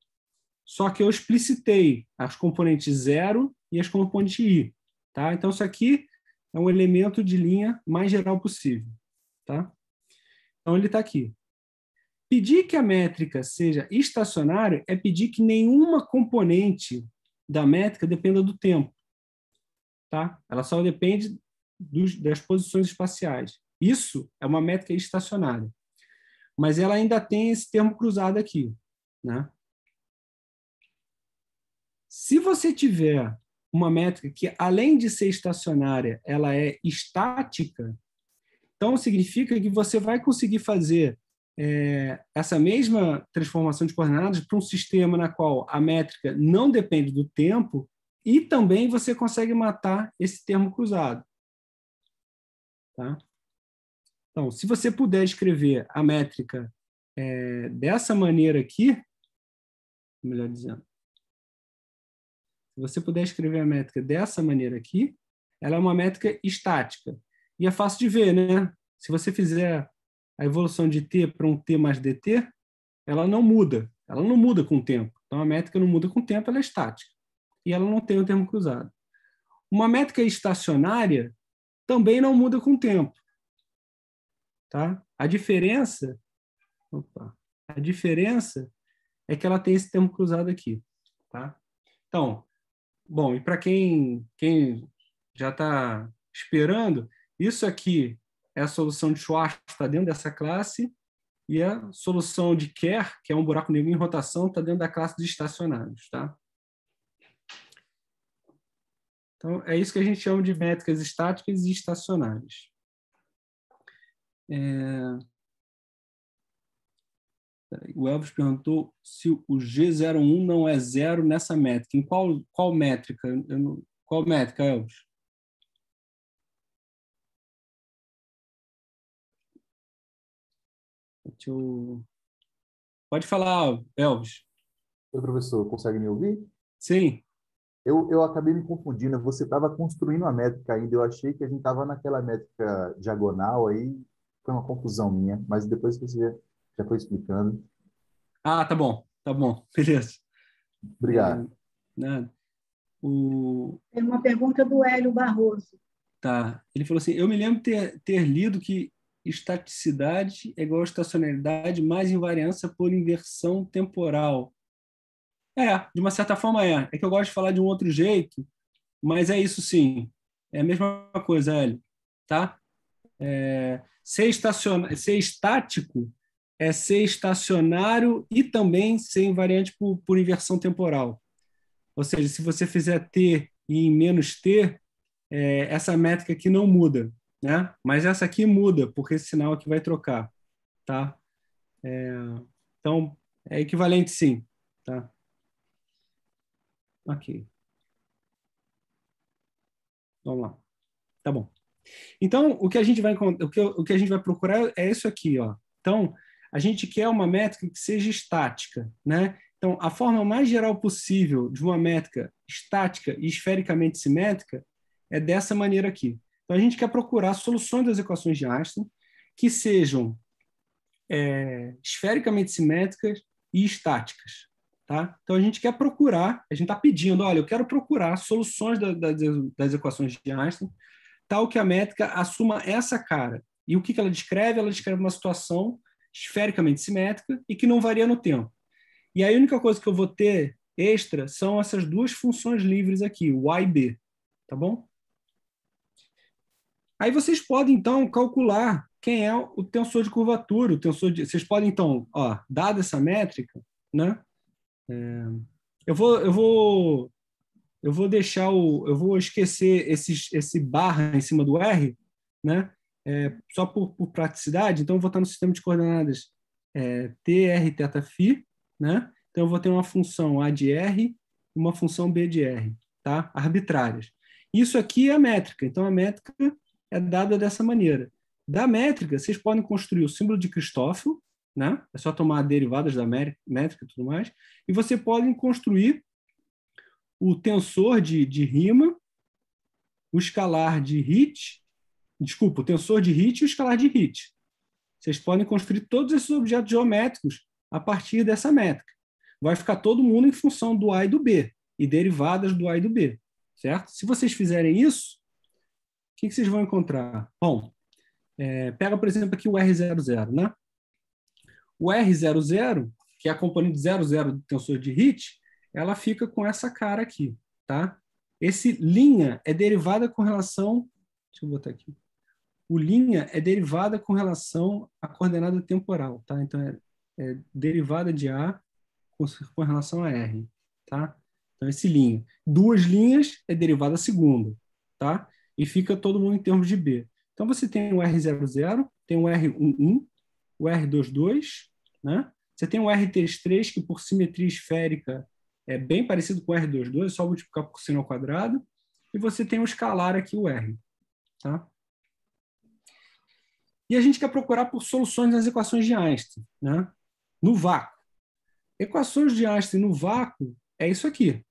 só que eu explicitei as componentes 0 e as componentes i. Tá? Então, isso aqui é um elemento de linha mais geral possível. Tá? Então, ele está aqui. Pedir que a métrica seja estacionária é pedir que nenhuma componente da métrica dependa do tempo. Tá? Ela só depende dos, das posições espaciais. Isso é uma métrica estacionária. Mas ela ainda tem esse termo cruzado aqui. Né? Se você tiver uma métrica que, além de ser estacionária, ela é estática, então, significa que você vai conseguir fazer é, essa mesma transformação de coordenadas para um sistema na qual a métrica não depende do tempo e também você consegue matar esse termo cruzado. Tá? Então, se você puder escrever a métrica é, dessa maneira aqui, melhor dizendo, se você puder escrever a métrica dessa maneira aqui, ela é uma métrica estática. E é fácil de ver, né? Se você fizer a evolução de T para um T mais DT, ela não muda. Ela não muda com o tempo. Então, a métrica não muda com o tempo, ela é estática. E ela não tem o termo cruzado. Uma métrica estacionária também não muda com o tempo. Tá? A diferença... Opa, a diferença é que ela tem esse termo cruzado aqui. Tá? Então, bom, e para quem, quem já está esperando, isso aqui é a solução de Schwarz, está dentro dessa classe, e a solução de Kerr, que é um buraco negro em rotação, está dentro da classe de estacionários. Tá? Então, é isso que a gente chama de métricas estáticas e estacionárias. É... O Elvis perguntou se o G01 não é zero nessa métrica. Em qual, qual métrica? Não... Qual métrica, Elvis? Pode falar, Elvis. Oi, professor. Consegue me ouvir? Sim. Eu, eu acabei me confundindo. Você estava construindo a métrica ainda. Eu achei que a gente estava naquela métrica diagonal aí. Foi uma confusão minha, mas depois você já, foi explicando. Ah, tá bom. Tá bom. [LAUGHS] Beleza. Obrigado. É, nada. Né? O... Tem uma pergunta do Hélio Barroso. Tá. Ele falou assim: eu me lembro ter, ter lido que estaticidade é igual a estacionalidade mais invariância por inversão temporal. É, de uma certa forma é. É que eu gosto de falar de um outro jeito, mas é isso sim. É a mesma coisa, Hélio. Tá? É, ser, estacion... ser estático é ser estacionário e também ser invariante por, por inversão temporal. Ou seja, se você fizer T e menos T, é, essa métrica aqui não muda né? Mas essa aqui muda, porque esse sinal aqui vai trocar, tá? É, então, é equivalente sim, tá? Ok. Vamos lá. Tá bom. Então, o que a gente vai, o que, o que a gente vai procurar é isso aqui, ó. Então, a gente quer uma métrica que seja estática, né? Então, a forma mais geral possível de uma métrica estática e esfericamente simétrica é dessa maneira aqui, então, a gente quer procurar soluções das equações de Einstein que sejam é, esfericamente simétricas e estáticas. Tá? Então, a gente quer procurar, a gente está pedindo, olha, eu quero procurar soluções da, da, das equações de Einstein tal que a métrica assuma essa cara. E o que, que ela descreve? Ela descreve uma situação esfericamente simétrica e que não varia no tempo. E a única coisa que eu vou ter extra são essas duas funções livres aqui, o A e B, tá bom? Aí vocês podem, então, calcular quem é o tensor de curvatura. O tensor de... Vocês podem, então, ó, dada essa métrica, né? É... Eu vou, eu vou, eu vou deixar o, eu vou esquecer esses, esse barra em cima do R, né? É, só por, por, praticidade. Então eu vou estar no sistema de coordenadas é, tr θ φ, né? Então eu vou ter uma função a de r e uma função b de r, tá? Arbitrárias. Isso aqui é a métrica. Então a métrica é dada dessa maneira. Da métrica, vocês podem construir o símbolo de Cristófilo, né? é só tomar derivadas da métrica e tudo mais, e vocês podem construir o tensor de, de rima, o escalar de Hit, desculpa, o tensor de Hit e o escalar de Hit. Vocês podem construir todos esses objetos geométricos a partir dessa métrica. Vai ficar todo mundo em função do A e do B, e derivadas do A e do B, certo? Se vocês fizerem isso, que, que vocês vão encontrar? Bom, é, pega, por exemplo, aqui o R00, né? O R00, que é a componente 00 do tensor de Hit, ela fica com essa cara aqui, tá? Esse linha é derivada com relação... Deixa eu botar aqui. O linha é derivada com relação à coordenada temporal, tá? Então, é, é derivada de A com, com relação a R, tá? Então, esse linha. Duas linhas é derivada segunda, tá? e fica todo mundo em termos de B. Então você tem o R00, tem o R11, o R22, né? Você tem o R33 que por simetria esférica é bem parecido com o R22, é só multiplicar por seno ao quadrado, e você tem o escalar aqui o R, tá? E a gente quer procurar por soluções nas equações de Einstein, né? No vácuo. Equações de Einstein no vácuo é isso aqui,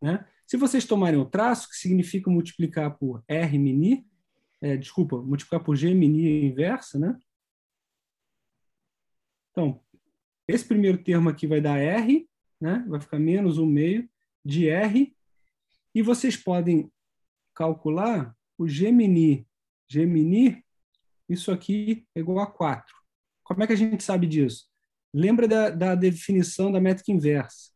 né? Se vocês tomarem o traço, que significa multiplicar por R mini, é, desculpa, multiplicar por G mini é inversa, né? Então, esse primeiro termo aqui vai dar R, né? vai ficar menos 1 meio de R, e vocês podem calcular o g mini g mini isso aqui é igual a 4. Como é que a gente sabe disso? Lembra da, da definição da métrica inversa.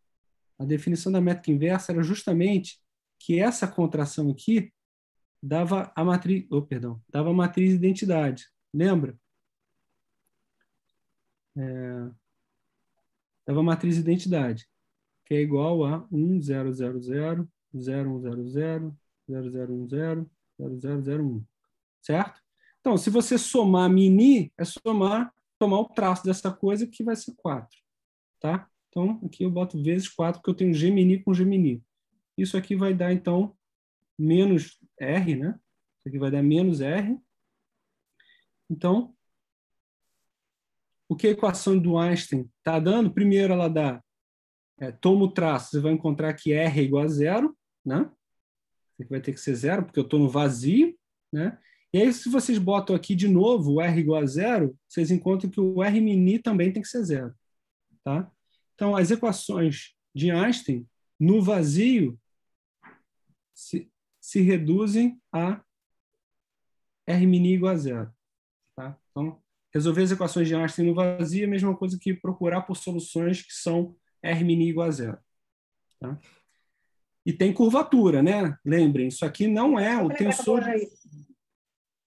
A definição da métrica inversa era justamente que essa contração aqui dava a matriz, oh, perdão, dava a matriz identidade. Lembra? É, dava a matriz identidade, que é igual a 1, 0, 0, 0, 0, 1, 0, 0, 0, 0, 1, 0, 0, 0, 0, 1. Certo? Então, se você somar mini, é somar, tomar o traço dessa coisa que vai ser 4. Tá? Então, aqui eu boto vezes 4, porque eu tenho Gemini com Gemini. Isso aqui vai dar, então, menos R, né? Isso aqui vai dar menos R. Então, o que a equação do Einstein está dando? Primeiro, ela dá, é, toma o traço, você vai encontrar que R é igual a zero, né? Isso aqui vai ter que ser zero, porque eu estou no vazio, né? E aí, se vocês botam aqui de novo o R igual a zero, vocês encontram que o R mini também tem que ser zero, tá? Então, as equações de Einstein no vazio se, se reduzem a R mini igual a zero. Tá? Então, resolver as equações de Einstein no vazio é a mesma coisa que procurar por soluções que são R mini igual a zero. Tá? E tem curvatura, né? Lembrem, isso aqui não é o tensor.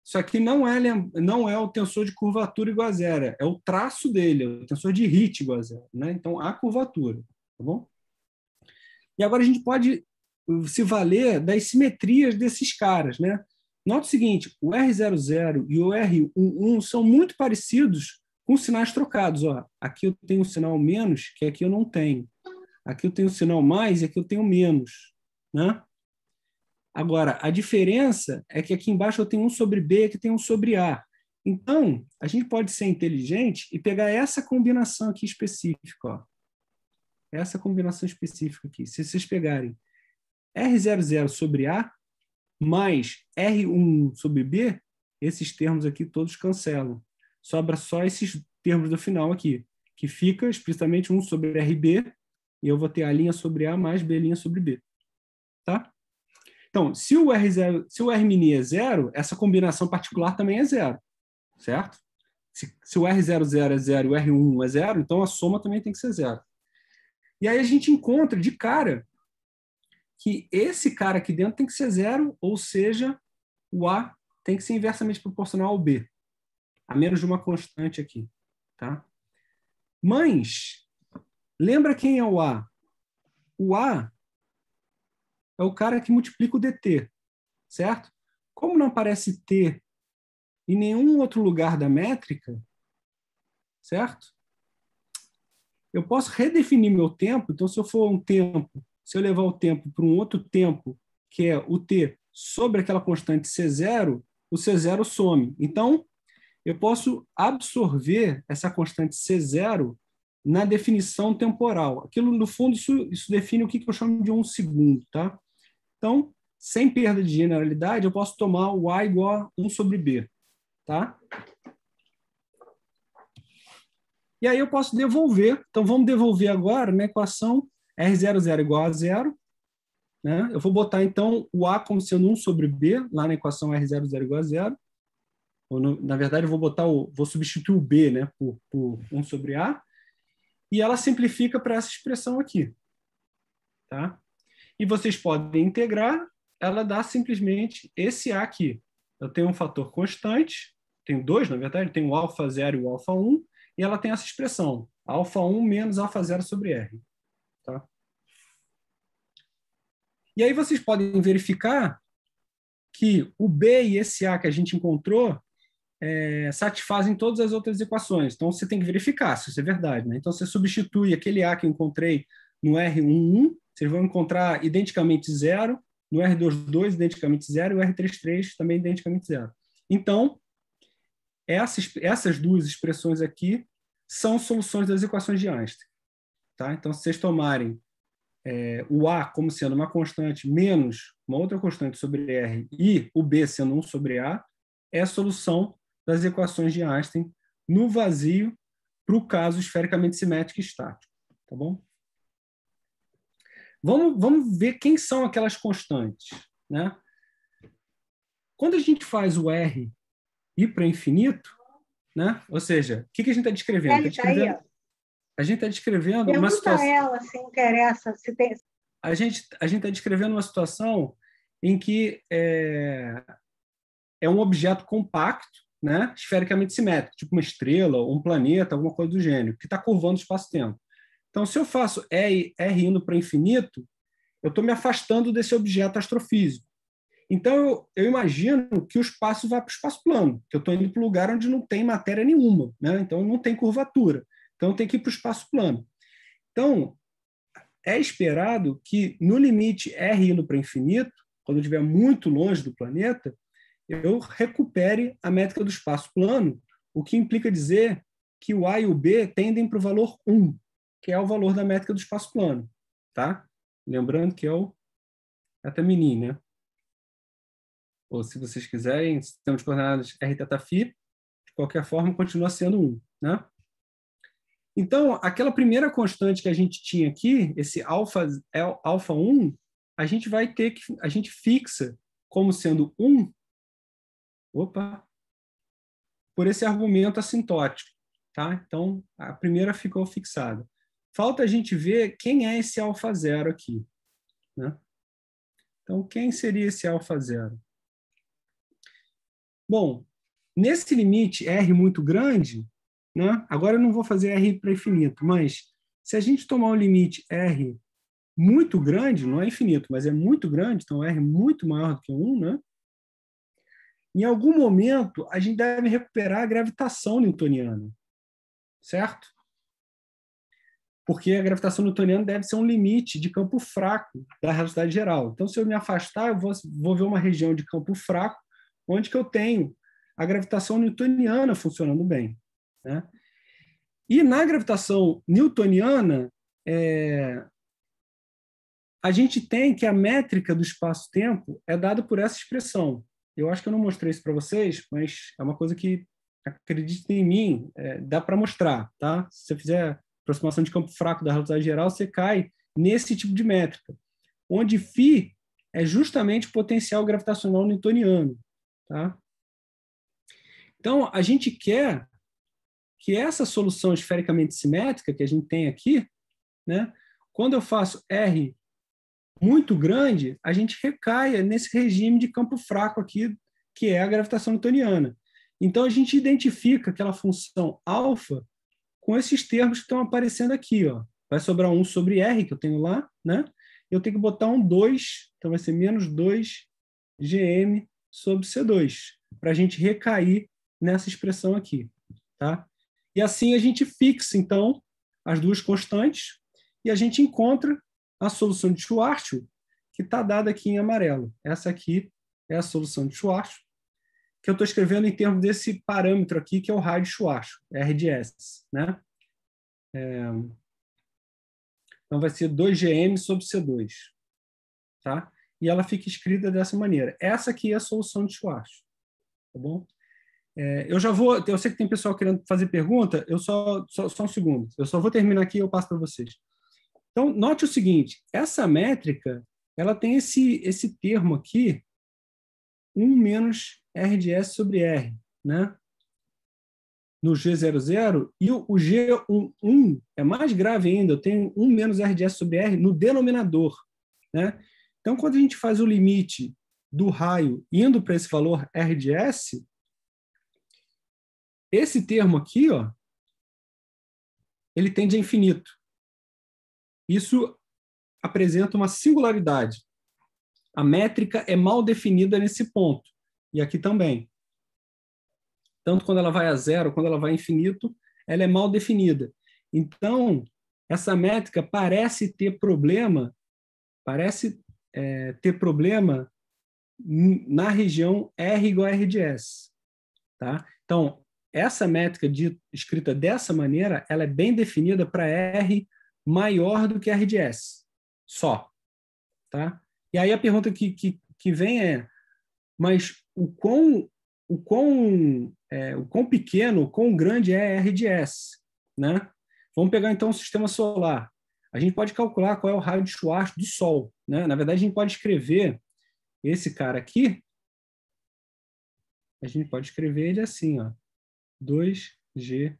Isso aqui não é, não é o tensor de curvatura igual a zero, é o traço dele, é o tensor de Hit igual a zero. Né? Então, a curvatura, tá bom? E agora a gente pode uh, se valer das simetrias desses caras, né? Nota o seguinte, o R00 e o R11 são muito parecidos com sinais trocados. Ó. Aqui eu tenho um sinal menos, que aqui eu não tenho. Aqui eu tenho um sinal mais e aqui eu tenho menos. Né? Agora, a diferença é que aqui embaixo eu tenho um sobre B, aqui tem um sobre A. Então, a gente pode ser inteligente e pegar essa combinação aqui específica. Ó. Essa combinação específica aqui. Se vocês pegarem R00 sobre A mais R1 sobre B, esses termos aqui todos cancelam. Sobra só esses termos do final aqui, que fica explicitamente 1 sobre RB, e eu vou ter A' sobre A mais B' sobre B. Tá? Então, se o R, zero, se o R mini é zero, essa combinação particular também é zero, certo? Se, se o R00 é zero e o R1 é zero, então a soma também tem que ser zero. E aí a gente encontra de cara que esse cara aqui dentro tem que ser zero, ou seja, o A tem que ser inversamente proporcional ao B, a menos de uma constante aqui. Tá? Mas, lembra quem é o A? O A é o cara que multiplica o dt, certo? Como não aparece t em nenhum outro lugar da métrica, certo? Eu posso redefinir meu tempo, então se eu for um tempo, se eu levar o tempo para um outro tempo, que é o t sobre aquela constante c0, o c0 some. Então, eu posso absorver essa constante c0 na definição temporal. Aquilo, no fundo, isso, isso define o que, que eu chamo de um segundo, tá? Então, sem perda de generalidade, eu posso tomar o A igual a 1 sobre B. Tá? E aí eu posso devolver. Então, vamos devolver agora na equação R00 igual a zero. Né? Eu vou botar, então, o A como sendo 1 sobre B, lá na equação R00 igual a zero. Ou no, na verdade, eu vou botar o, vou substituir o B né, por, por 1 sobre A. E ela simplifica para essa expressão aqui. Tá? E vocês podem integrar, ela dá simplesmente esse A aqui. Eu tenho um fator constante, tenho dois, na verdade, tenho o alfa 0 e o alfa 1, e ela tem essa expressão, alfa 1 menos alfa 0 sobre R. Tá? E aí vocês podem verificar que o B e esse A que a gente encontrou é, satisfazem todas as outras equações. Então, você tem que verificar se isso é verdade. Né? Então, você substitui aquele A que eu encontrei no R11 vocês vão encontrar identicamente zero, no R22 identicamente zero e o R33 também identicamente zero. Então, essas, essas duas expressões aqui são soluções das equações de Einstein. Tá? Então, se vocês tomarem é, o A como sendo uma constante menos uma outra constante sobre R e o B sendo 1 sobre A, é a solução das equações de Einstein no vazio para o caso esfericamente simétrico e estático. Tá bom? Vamos, vamos ver quem são aquelas constantes. Né? Quando a gente faz o R ir para infinito, né? ou seja, o que, que a gente está descrevendo? Tá descrevendo tá tá a gente está descrevendo uma situação. ela se interessa, se tem... A gente a está descrevendo uma situação em que é, é um objeto compacto, né? esfericamente simétrico, tipo uma estrela, um planeta, alguma coisa do gênero, que está curvando o espaço-tempo. Então, se eu faço R, R indo para infinito, eu estou me afastando desse objeto astrofísico. Então, eu, eu, imagino que o espaço vai para o espaço plano, que eu estou indo para um lugar onde não tem matéria nenhuma, né? então não tem curvatura. Então, tem que ir para o espaço plano. Então, é esperado que no limite R indo para infinito, quando eu estiver muito longe do planeta, eu recupere a métrica do espaço plano, o que implica dizer que o A e o B tendem para o valor 1 que é o valor da métrica do espaço plano, tá? Lembrando que é o até né? Ou se vocês quiserem, sistema de coordenadas r phi. de qualquer forma, continua sendo 1, né? Então, aquela primeira constante que a gente tinha aqui, esse alfa, é alfa 1, a gente vai ter que, a gente fixa como sendo 1, opa, por esse argumento assintótico, tá? Então, a primeira ficou fixada. Falta a gente ver quem é esse alfa zero aqui. Né? Então, quem seria esse alfa zero? Bom, nesse limite R muito grande, né? agora eu não vou fazer R para infinito, mas se a gente tomar um limite R muito grande, não é infinito, mas é muito grande, então R muito maior do que 1, né? em algum momento a gente deve recuperar a gravitação newtoniana, certo? porque a gravitação newtoniana deve ser um limite de campo fraco da relatividade geral. Então, se eu me afastar, eu vou, vou ver uma região de campo fraco onde que eu tenho a gravitação newtoniana funcionando bem. Né? E na gravitação newtoniana, é, a gente tem que a métrica do espaço-tempo é dada por essa expressão. Eu acho que eu não mostrei isso para vocês, mas é uma coisa que, acredite em mim, é, dá para mostrar. Tá? Se você fizer aproximação de campo fraco da relatividade geral, você cai nesse tipo de métrica, onde φ é justamente o potencial gravitacional newtoniano. Tá? Então, a gente quer que essa solução esfericamente simétrica que a gente tem aqui, né, quando eu faço R muito grande, a gente recaia nesse regime de campo fraco aqui, que é a gravitação newtoniana. Então, a gente identifica aquela função alfa com esses termos que estão aparecendo aqui. Ó. Vai sobrar 1 sobre R, que eu tenho lá, né? Eu tenho que botar um 2, então vai ser menos 2 GM sobre C2, para a gente recair nessa expressão aqui. Tá? E assim a gente fixa, então, as duas constantes e a gente encontra a solução de Schwarzschild, que está dada aqui em amarelo. Essa aqui é a solução de Schwarzschild que eu estou escrevendo em termos desse parâmetro aqui, que é o raio de Schwarzschild, RDS. Né? É... Então, vai ser 2GM sobre C2. Tá? E ela fica escrita dessa maneira. Essa aqui é a solução de Schwarzschild. Tá bom? É, eu já vou... Eu sei que tem pessoal querendo fazer pergunta. Eu só... Só, só um segundo. Eu só vou terminar aqui e eu passo para vocês. Então, note o seguinte. Essa métrica, ela tem esse, esse termo aqui, 1 menos RDS sobre R, né? No G00 e o G11 é mais grave ainda, eu tenho 1 menos RDS sobre R no denominador, né? Então, quando a gente faz o limite do raio indo para esse valor RDS, esse termo aqui, ó, ele tende a infinito. Isso apresenta uma singularidade. A métrica é mal definida nesse ponto. E aqui também. Tanto quando ela vai a zero, quando ela vai a infinito, ela é mal definida. Então, essa métrica parece ter problema, parece é, ter problema na região R igual a R de S. Tá? Então, essa métrica de, escrita dessa maneira, ela é bem definida para R maior do que R de S, só. Tá? E aí a pergunta que, que, que vem é, mas o quão, o quão, é, o quão pequeno, o quão grande é RDS. Né? Vamos pegar então o sistema solar. A gente pode calcular qual é o raio de Schwarz do Sol. Né? Na verdade, a gente pode escrever esse cara aqui. A gente pode escrever ele assim, ó. 2G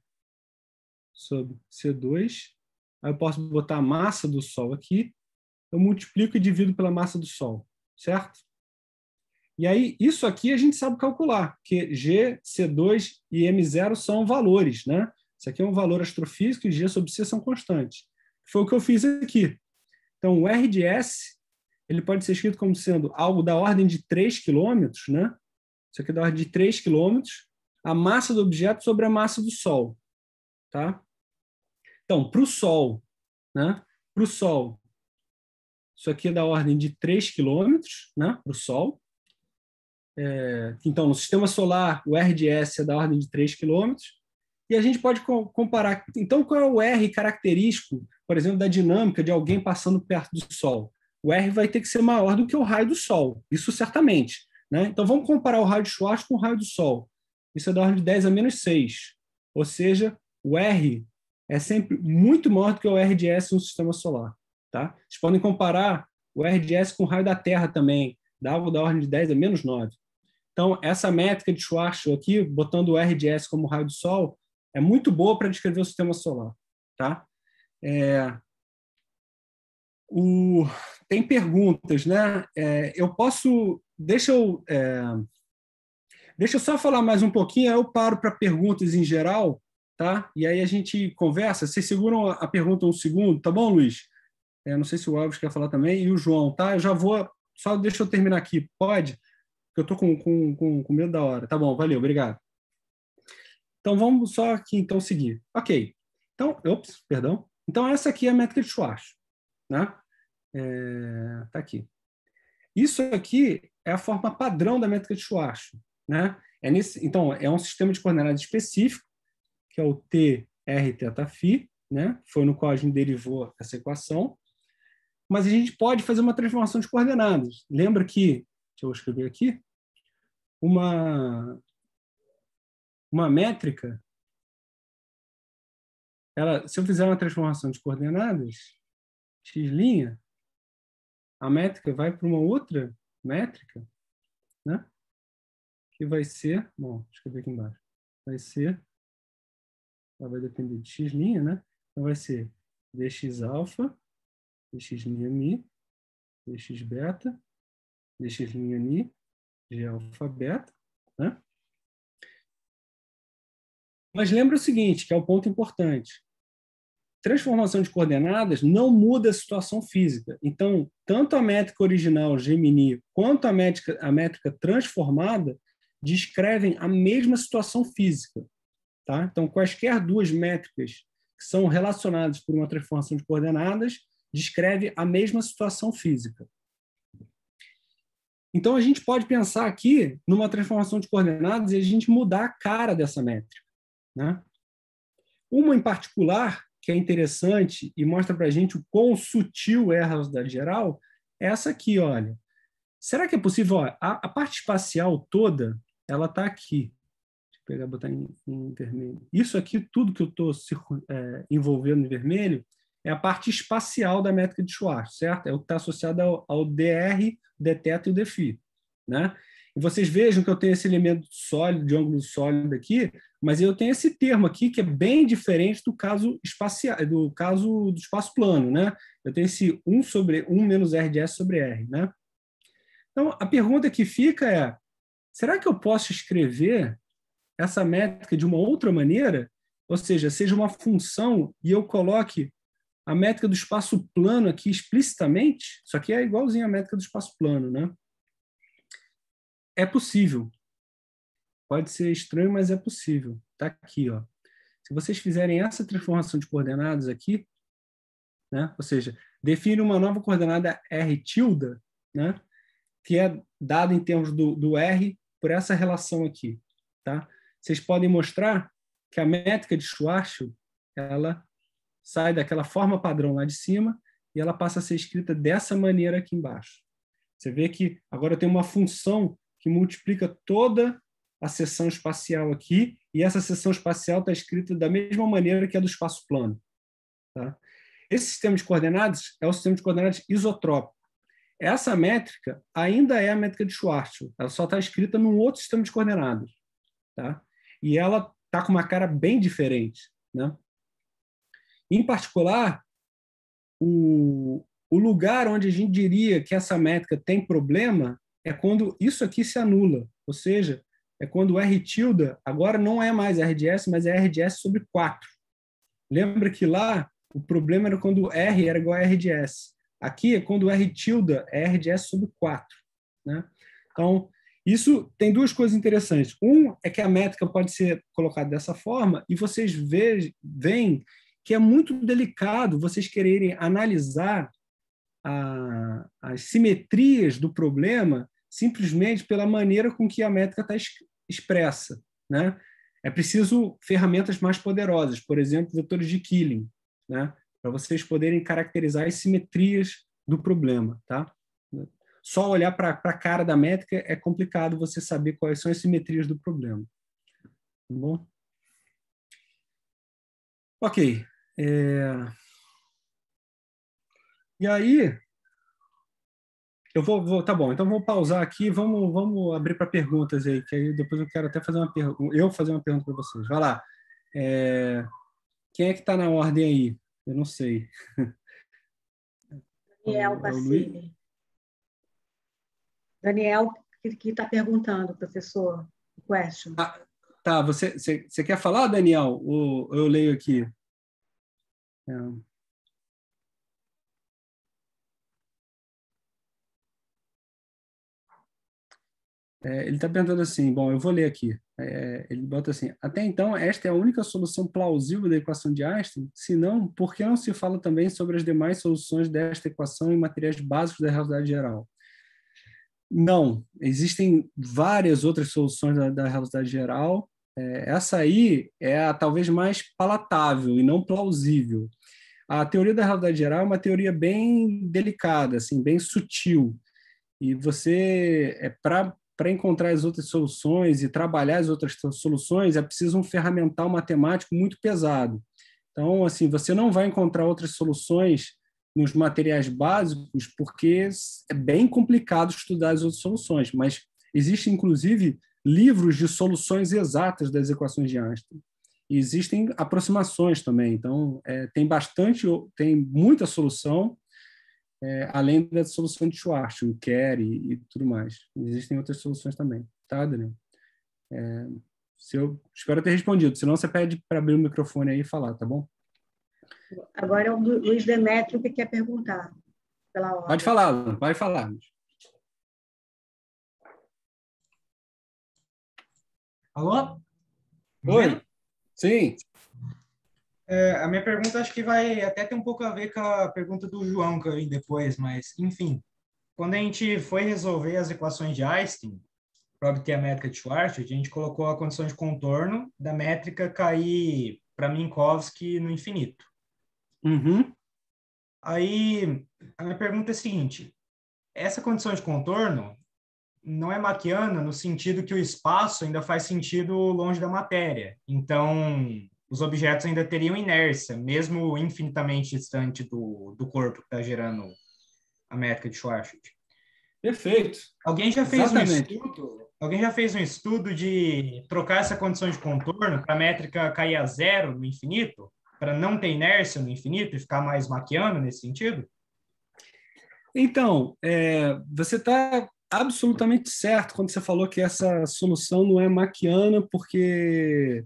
sobre C2. Aí eu posso botar a massa do Sol aqui. Eu multiplico e divido pela massa do Sol, certo? E aí, isso aqui a gente sabe calcular, que G, C2 e M0 são valores, né? Isso aqui é um valor astrofísico e G sobre C são constantes. Foi o que eu fiz aqui. Então, o R de S ele pode ser escrito como sendo algo da ordem de 3 km, né? Isso aqui é da ordem de 3 km, a massa do objeto sobre a massa do Sol. Tá? Então, para o Sol, né? Para o Sol, isso aqui é da ordem de 3 km, né? Para o Sol. É, então, no sistema solar, o RDS é da ordem de 3 km, e a gente pode comparar. Então, qual é o R característico, por exemplo, da dinâmica de alguém passando perto do Sol? O R vai ter que ser maior do que o raio do Sol, isso certamente. Né? Então, vamos comparar o raio de Schwarz com o raio do Sol. Isso é da ordem de 10 a menos 6. Ou seja, o R é sempre muito maior do que o RDS no sistema solar. Tá? Vocês podem comparar o RDS com o raio da Terra também, dá da ordem de 10 a menos 9. Então, essa métrica de Schwarzschild aqui, botando o RDS como raio do Sol, é muito boa para descrever o sistema solar. Tá? É, o, tem perguntas, né? É, eu posso. Deixa eu. É, deixa eu só falar mais um pouquinho, aí eu paro para perguntas em geral, tá? E aí a gente conversa. Vocês seguram a pergunta um segundo, tá bom, Luiz? É, não sei se o Alves quer falar também, e o João, tá? Eu já vou. Só deixa eu terminar aqui, pode? eu tô com, com, com, com medo da hora. Tá bom, valeu, obrigado. Então vamos só aqui então seguir. Ok. Então, ops, perdão. Então essa aqui é a métrica de Schwarz, né? É, tá aqui. Isso aqui é a forma padrão da métrica de Schwarz, né? É nesse, então é um sistema de coordenadas específico que é o T R θ φ, né? Foi no qual a gente derivou essa equação. Mas a gente pode fazer uma transformação de coordenadas. Lembra que deixa eu escrever aqui uma, uma métrica, ela, se eu fizer uma transformação de coordenadas, x', linha, a métrica vai para uma outra métrica, né? que vai ser, bom, deixa eu escrever aqui embaixo, vai ser, ela vai depender de x', linha, né? Então vai ser dx alfa, dx' mi, dx beta, dx' mi, de alfa-beta, né? Mas lembra o seguinte, que é o ponto importante. Transformação de coordenadas não muda a situação física. Então, tanto a métrica original Gemini quanto a métrica, a métrica transformada descrevem a mesma situação física. Tá? Então, quaisquer duas métricas que são relacionadas por uma transformação de coordenadas descreve a mesma situação física. Então, a gente pode pensar aqui numa transformação de coordenadas e a gente mudar a cara dessa métrica. Né? Uma em particular, que é interessante e mostra para a gente o quão sutil é a velocidade geral, é essa aqui, olha. Será que é possível? Ó, a, a, parte espacial toda, ela está aqui. Deixa eu pegar botar em, em, vermelho. Isso aqui, tudo que eu estou é, envolvendo em vermelho, é a parte espacial da métrica de Schwartz, certo? É o que está associado ao, ao DR, deteta e o DFI, né? E vocês vejam que eu tenho esse elemento sólido, de ângulo sólido aqui, mas eu tenho esse termo aqui que é bem diferente do caso espacial, do caso do espaço plano, né? Eu tenho esse 1 sobre 1 menos R de S sobre R, né? Então, a pergunta que fica é, será que eu posso escrever essa métrica de uma outra maneira? Ou seja, seja uma função e eu coloque a métrica do espaço plano aqui, explicitamente, isso aqui é igualzinho à métrica do espaço plano, né? É possível. Pode ser estranho, mas é possível. Está aqui, ó. Se vocês fizerem essa transformação de coordenadas aqui, né? ou seja, define uma nova coordenada R tilde, né? que é dada em termos do, do R por essa relação aqui. Tá? Vocês podem mostrar que a métrica de Schwarzschild ela sai daquela forma padrão lá de cima e ela passa a ser escrita dessa maneira aqui embaixo. Você vê que agora tem uma função que multiplica toda a seção espacial aqui, e essa seção espacial está escrita da mesma maneira que a do espaço plano. Tá? Esse sistema de coordenadas é o sistema de coordenadas isotrópico. Essa métrica ainda é a métrica de Schwarzschild, ela só está escrita num outro sistema de coordenadas. Tá? E ela está com uma cara bem diferente. Né? Em particular, o, o lugar onde a gente diria que essa métrica tem problema é quando isso aqui se anula, ou seja, é quando o R tilda agora não é mais RDS, mas é RDS sobre 4. Lembra que lá o problema era quando R era igual a RDS. Aqui é quando R tilda é RDS sobre 4. Né? Então, isso tem duas coisas interessantes. Um é que a métrica pode ser colocada dessa forma e vocês veem que é muito delicado vocês quererem analisar a, as simetrias do problema simplesmente pela maneira com que a métrica está expressa. Né? É preciso ferramentas mais poderosas, por exemplo, vetores de Killing, né? para vocês poderem caracterizar as simetrias do problema. Tá? Só olhar para a cara da métrica é complicado você saber quais são as simetrias do problema. Tá bom? Ok. É... E aí, eu vou, vou, tá bom, então vamos pausar aqui, vamos, vamos abrir para perguntas aí, que aí depois eu quero até fazer uma pergunta, eu fazer uma pergunta para vocês. Vai lá. É... Quem é que está na ordem aí? Eu não sei. [LAUGHS] Daniel é Bacilli. Daniel, que está perguntando, professor, question. Ah, tá, você, você, você quer falar, Daniel? Ou eu leio aqui? É. é, ele está perguntando assim, bom, eu vou ler aqui. É, ele bota assim: até então, esta é a única solução plausível da equação de Einstein? Se não, por que não se fala também sobre as demais soluções desta equação em materiais básicos da realidade geral? Não, existem várias outras soluções da, da realidade geral é, essa aí é a talvez mais palatável e não plausível. A teoria da realidade geral é uma teoria bem delicada, assim, bem sutil. E você, é para encontrar as outras soluções e trabalhar as outras soluções, é preciso um ferramental matemático muito pesado. Então, assim, você não vai encontrar outras soluções nos materiais básicos, porque é bem complicado estudar as outras soluções, mas existe, inclusive, livros de soluções exatas das equações de Einstein. E existem aproximações também, então é, tem bastante, tem muita solução, é, além da solução de Schwartz, o Kerry e, tudo mais. Existem outras soluções também, tá, Daniel? É, se eu espero ter respondido, senão você pede para abrir o microfone aí e falar, tá bom? Agora é o Luiz Demétrio que quer perguntar. Pode falar, pode falar. Luiz. Alô? Oi. Sim. É, a minha pergunta acho que vai até ter um pouco a ver com a pergunta do João que eu vi depois, mas enfim. Quando a gente foi resolver as equações de Einstein para obter a métrica de Schwarzschild, a gente colocou a condição de contorno da métrica cair para Minkowski no infinito. Uhum. Aí a minha pergunta é a seguinte: essa condição de contorno não é maquiana no sentido que o espaço ainda faz sentido longe da matéria. Então, os objetos ainda teriam inércia, mesmo infinitamente distante do, do corpo que está gerando a métrica de Schwarzschild. Perfeito. Alguém já fez Exatamente. um estudo? Alguém já fez um estudo de trocar essa condição de contorno para a métrica cair a zero no infinito, para não ter inércia no infinito e ficar mais maquiano nesse sentido? Então, é, você está absolutamente certo quando você falou que essa solução não é maquiana, porque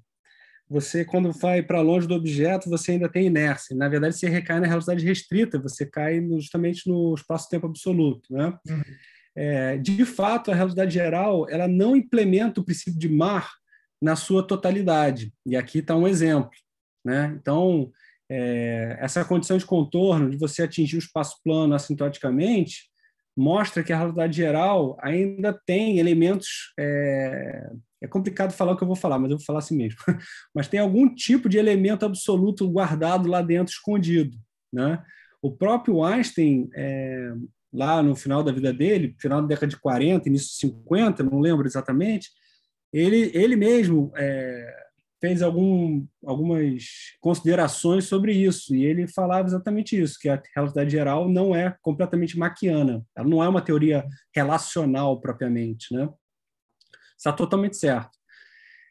você, quando vai para longe do objeto, você ainda tem inércia. Na verdade, você recai na realidade restrita, você cai justamente no espaço-tempo absoluto. Né? Uhum. É, de fato, a realidade geral ela não implementa o princípio de mar na sua totalidade. E aqui está um exemplo. Né? Então, é, essa condição de contorno, de você atingir o espaço plano assintoticamente, mostra que a realidade geral ainda tem elementos. É, é complicado falar o que eu vou falar, mas eu vou falar assim mesmo. [LAUGHS] mas tem algum tipo de elemento absoluto guardado lá dentro, escondido. Né? O próprio Einstein, é, lá no final da vida dele, final da década de 40, início de 50, não lembro exatamente, ele, ele mesmo é, fez algum, algumas considerações sobre isso, e ele falava exatamente isso, que a relatividade geral não é completamente maquiana, ela não é uma teoria relacional propriamente, né? Está totalmente certo.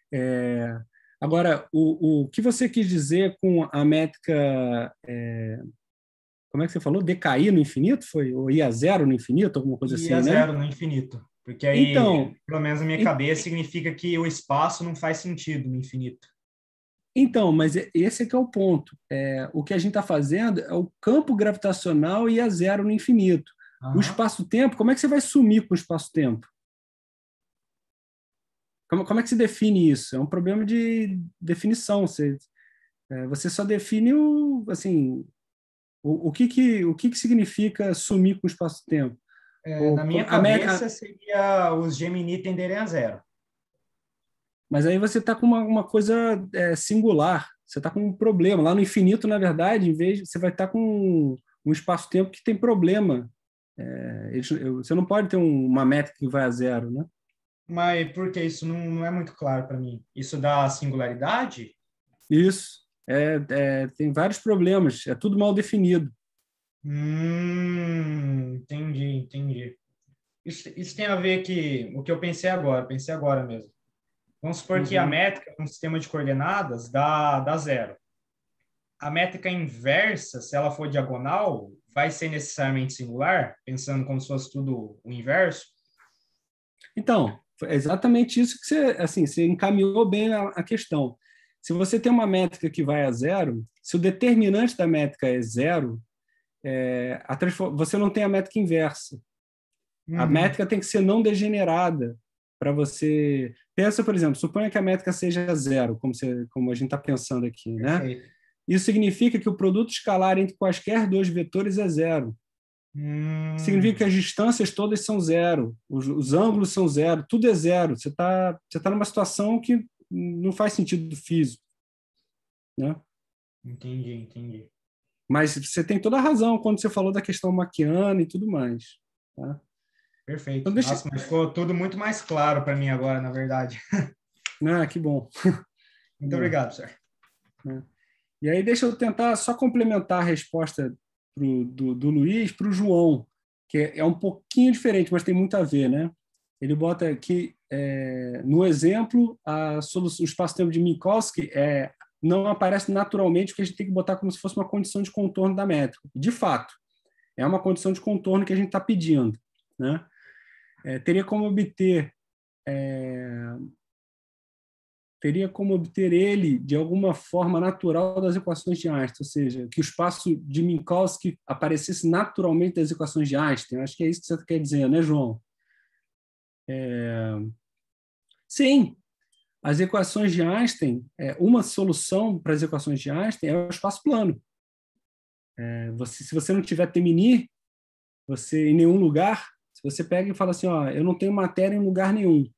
É, agora, o, o que você quis dizer com a métrica... É, como é que você falou? Decair no infinito? Foi? Ou a zero no infinito? Alguma coisa ia assim, né? a zero no infinito. Porque aí, então, pelo menos na minha cabeça, significa que o espaço não faz sentido no infinito. Então, mas esse é que é o ponto. É, o que a gente está fazendo é o campo gravitacional e a zero no infinito. Uhum. O espaço-tempo, como é que você vai sumir com o espaço-tempo? Como, como é que se define isso? É um problema de definição. Você, é, você só define o, assim, o, o, que, que, o que, que significa sumir com o espaço-tempo. É, o, na minha cabeça América... seria os Gemini tenderem a zero. Mas aí você está com uma, uma coisa é, singular, você está com um problema. Lá no infinito, na verdade, em vez você vai estar tá com um espaço-tempo que tem problema. É, eles, você não pode ter um, uma métrica que vai a zero, né? Mas por que isso não, não é muito claro para mim? Isso dá singularidade? Isso. É, é, tem vários problemas, é tudo mal definido. Hum, entendi, entendi. Isso, isso tem a ver que o que eu pensei agora, pensei agora mesmo. Vamos supor uhum. que a uhum. métrica, um sistema de coordenadas, dá, dá zero. A métrica inversa, se ela for diagonal, vai ser necessariamente singular, pensando como se fosse tudo o inverso? Então, é exatamente isso que você, assim, você encaminhou bem a, a questão. Se você tem uma métrica que vai a zero, se o determinante da métrica é zero, é, você não tem a métrica inversa. Uhum. A métrica tem que ser não degenerada para você. Pensa, por exemplo, suponha que a métrica seja zero, como, você, como a gente está pensando aqui, né? Isso significa que o produto escalar entre quaisquer dois vetores é zero. Hum. Significa que as distâncias todas são zero, os, os ângulos são zero, tudo é zero. Você está você tá numa situação que não faz sentido físico. Né? Entendi, entendi. Mas você tem toda a razão quando você falou da questão maquiana e tudo mais. Tá? Perfeito. Então, deixa... Nossa, mas ficou tudo muito mais claro para mim agora, na verdade. [LAUGHS] Ah, que bom. Muito é. obrigado, senhor. É. E aí deixa eu tentar só complementar a resposta pro, do, do Luiz para o João, que é, é, um pouquinho diferente, mas tem muito a ver, né? Ele bota que é, no exemplo, a o espaço-tempo de Minkowski é não aparece naturalmente, porque a gente tem que botar como se fosse uma condição de contorno da métrica. De fato, é uma condição de contorno que a gente está pedindo. Né? É, teria como obter é, teria como obter ele de alguma forma natural das equações de Einstein, ou seja, que o espaço de Minkowski aparecesse naturalmente das equações de Einstein. Acho que é isso que você quer dizer, né, João? É... Sim, as equações de Einstein, é, uma solução para as equações de Einstein é o espaço plano. É, você, se você não tiver Temini, você em nenhum lugar, se você pega e fala assim, ó, eu não tenho matéria em lugar nenhum.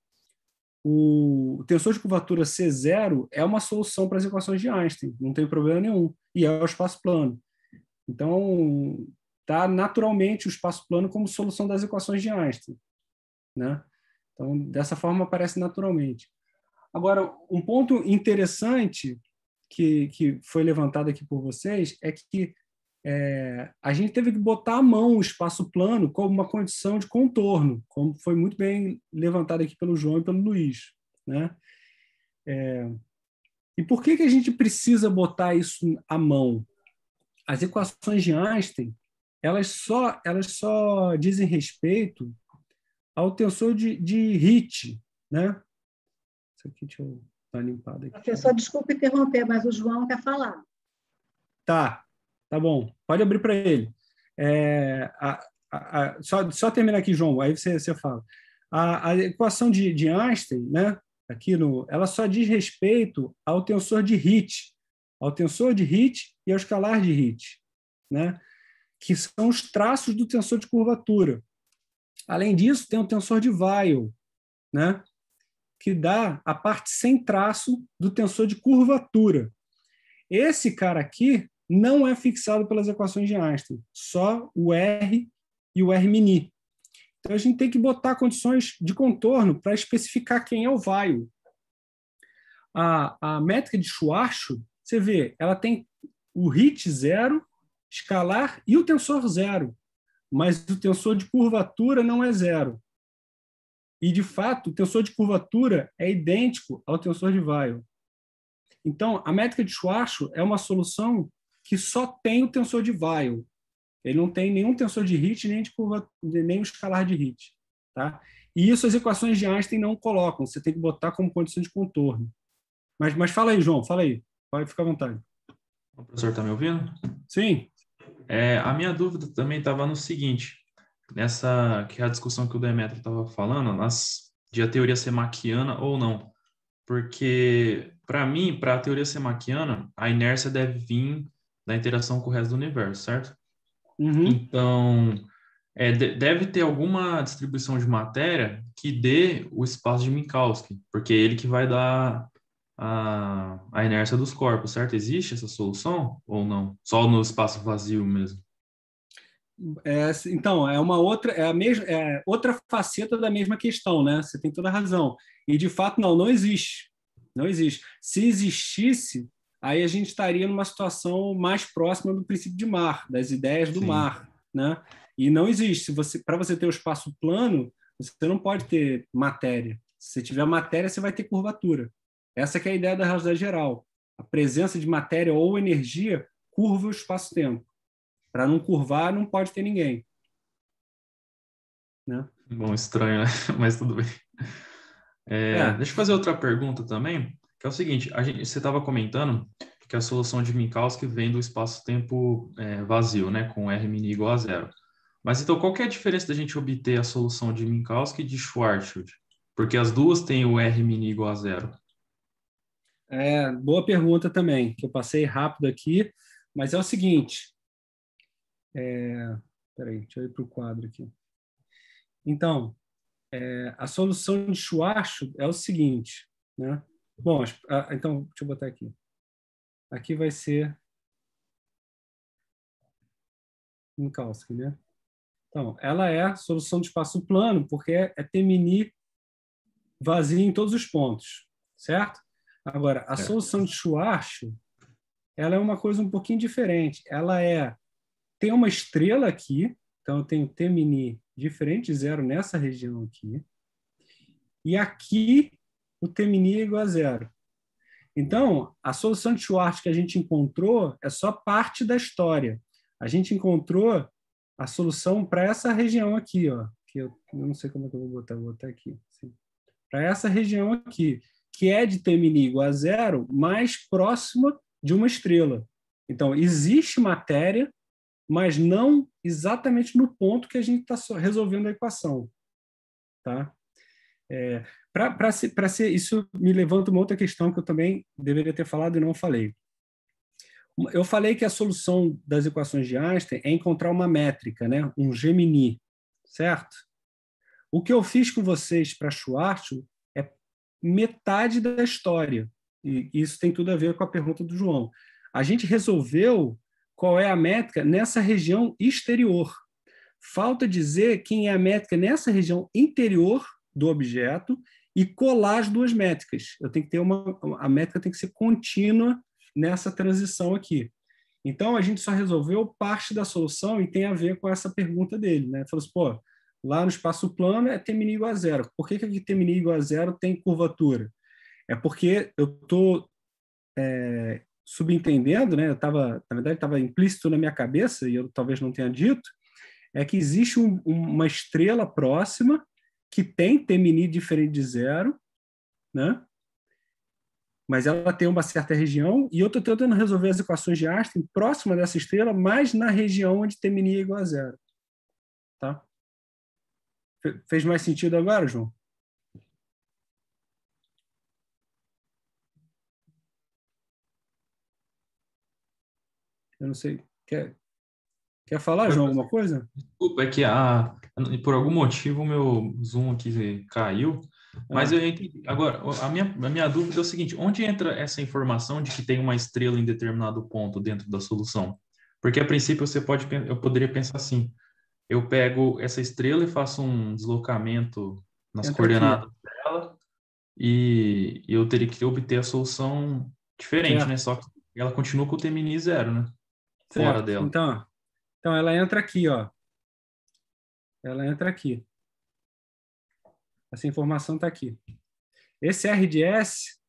O, o tensor de curvatura C0 é uma solução para as equações de Einstein, não tem problema nenhum, e é o espaço plano. Então, tá naturalmente o espaço plano como solução das equações de Einstein, né? Então, dessa forma aparece naturalmente. Agora, um ponto interessante que, que foi levantado aqui por vocês é que é, a gente teve que botar à mão o espaço plano como uma condição de contorno, como foi muito bem levantado aqui pelo João e pelo Luiz. Né? É, e por que, que a gente precisa botar isso à mão? As equações de Einstein elas só, elas só dizem respeito ao tensor de, de Hit, né? Isso aqui tinha aqui. Professor, desculpe interromper, mas o João quer falar. Tá, tá bom. Pode abrir para ele. É, a, a, a, só, só terminar aqui, João, aí você, você fala. A, equação de, de Einstein, né, aqui no, ela só diz respeito ao tensor de Hit, ao tensor de Hit e ao escalar de Hit, né, que são os traços do tensor de curvatura. Além disso, tem o tensor de Weyl, né, que dá a parte sem traço do tensor de curvatura. Esse cara aqui não é fixado pelas equações de Einstein, só o R e o R-mini. Então a gente tem que botar condições de contorno para especificar quem é o vaio. A, a métrica de Schwarzschild, você vê, ela tem o HIT zero, escalar e o tensor zero, mas o tensor de curvatura não é zero. E, de fato, o tensor de curvatura é idêntico ao tensor de Weyl. Então, a métrica de Schwarzschild é uma solução que só tem o tensor de Weyl. Ele não tem nenhum tensor de Hit, nem, de curva, nem o escalar de Hit. Tá? E isso as equações de Einstein não colocam, você tem que botar como condição de contorno. Mas, mas fala aí, João, fala aí, vai ficar à vontade. O professor está me ouvindo? Sim. É, a minha dúvida também estava no seguinte: nessa que é a discussão que o Demetrio estava falando, nas, de a teoria ser maquiana ou não. Porque, para mim, para a teoria ser maquiana, a inércia deve vir da interação com o resto do universo, certo? Uhum. Então, é, deve ter alguma distribuição de matéria que dê o espaço de Minkowski, porque é ele que vai dar a, a inércia dos corpos, certo? Existe essa solução ou não? Só no espaço vazio mesmo? É, então, é uma outra, é a mesma, é outra faceta da mesma questão, né? Você tem toda a razão. E de fato, não, não existe. Não existe. Se existisse, aí a gente estaria numa situação mais próxima do princípio de mar, das ideias do Sim. mar, né? E não existe. Você, para você ter o um espaço plano, você não pode ter matéria. Se tiver matéria, você vai ter curvatura. Essa é a ideia da realidade geral. A presença de matéria ou energia curva o espaço-tempo. Para não curvar, não pode ter ninguém. Né? Bom, estranho, né? [LAUGHS] mas tudo bem. É, é. Deixa eu fazer outra pergunta também, que é o seguinte: gente, você estava comentando que a solução de Minkowski vem do espaço-tempo é, vazio, né, com R mini igual a zero. Mas então, qual é a diferença da gente obter a solução de Minkowski e de Schwarzschild? Porque as duas têm o R mini igual a zero. É, boa pergunta também, que eu passei rápido aqui, mas é o seguinte: é, peraí, deixa eu ir para o quadro aqui. Então, é, a solução de Chuacho é o seguinte, né? Bom, a, então, deixa eu botar aqui. Aqui vai ser em Minkowski, né? Então, ela é a solução de espaço plano, porque é, é Temini vazio em todos os pontos, certo? Agora, a é. solução de Chuacho ela é uma coisa um pouquinho diferente. Ela é tem uma estrela aqui, então eu tenho Temini diferente de zero nessa região aqui. E aqui o Temini é igual a zero. Então, a solução de Schwartz que a gente encontrou é só parte da história. A gente encontrou a solução para essa região aqui, ó, que eu, não sei como é que eu vou botar, vou botar aqui. Assim. Para essa região aqui, que é de Temini igual a zero, mais próxima de uma estrela. Então, existe matéria mas não exatamente no ponto que a gente está resolvendo a equação. Tá? É, Para ser, ser, isso me levanta uma outra questão que eu também deveria ter falado e não falei. Eu falei que a solução das equações de Einstein é encontrar uma métrica, né? um Gemini, certo? O que eu fiz com vocês para Schwarzschild é metade da história. E isso tem tudo a ver com a pergunta do João. A gente resolveu qual é a métrica nessa região exterior. Falta dizer quem é a métrica nessa região interior do objeto e colar as duas métricas. Eu tenho que ter uma a métrica tem que ser contínua nessa transição aqui. Então a gente só resolveu parte da solução e tem a ver com essa pergunta dele, né? Falou assim, pô, lá no espaço plano é termini igual a zero. Por que que aqui termina igual a zero tem curvatura? É porque eu estou é, subentendendo, né, eu tava, na verdade estava implícito na minha cabeça, e eu talvez não tenha dito, é que existe um, uma estrela próxima que tem temini diferente de zero, né? mas ela tem uma certa região, e eu estou tentando resolver as equações de Einstein próxima dessa estrela, mas na região onde temini é igual a zero. Tá? Fez mais sentido agora, João? Eu não sei. Quer, quer falar, João, alguma coisa? Desculpa, é que a, ah, por algum motivo o meu Zoom aqui caiu. Mas ah. eu entendi. Agora, a minha, a minha dúvida é o seguinte: onde entra essa informação de que tem uma estrela em determinado ponto dentro da solução? Porque a princípio você pode, eu poderia pensar assim: eu pego essa estrela e faço um deslocamento nas entra coordenadas aqui. dela e eu teria que obter a solução diferente, é. né? Só que ela continua com o TMI zero, né? fora dela. Então, então, ela entra aqui, ó. Ela entra aqui. Essa informação está aqui. Esse RDS,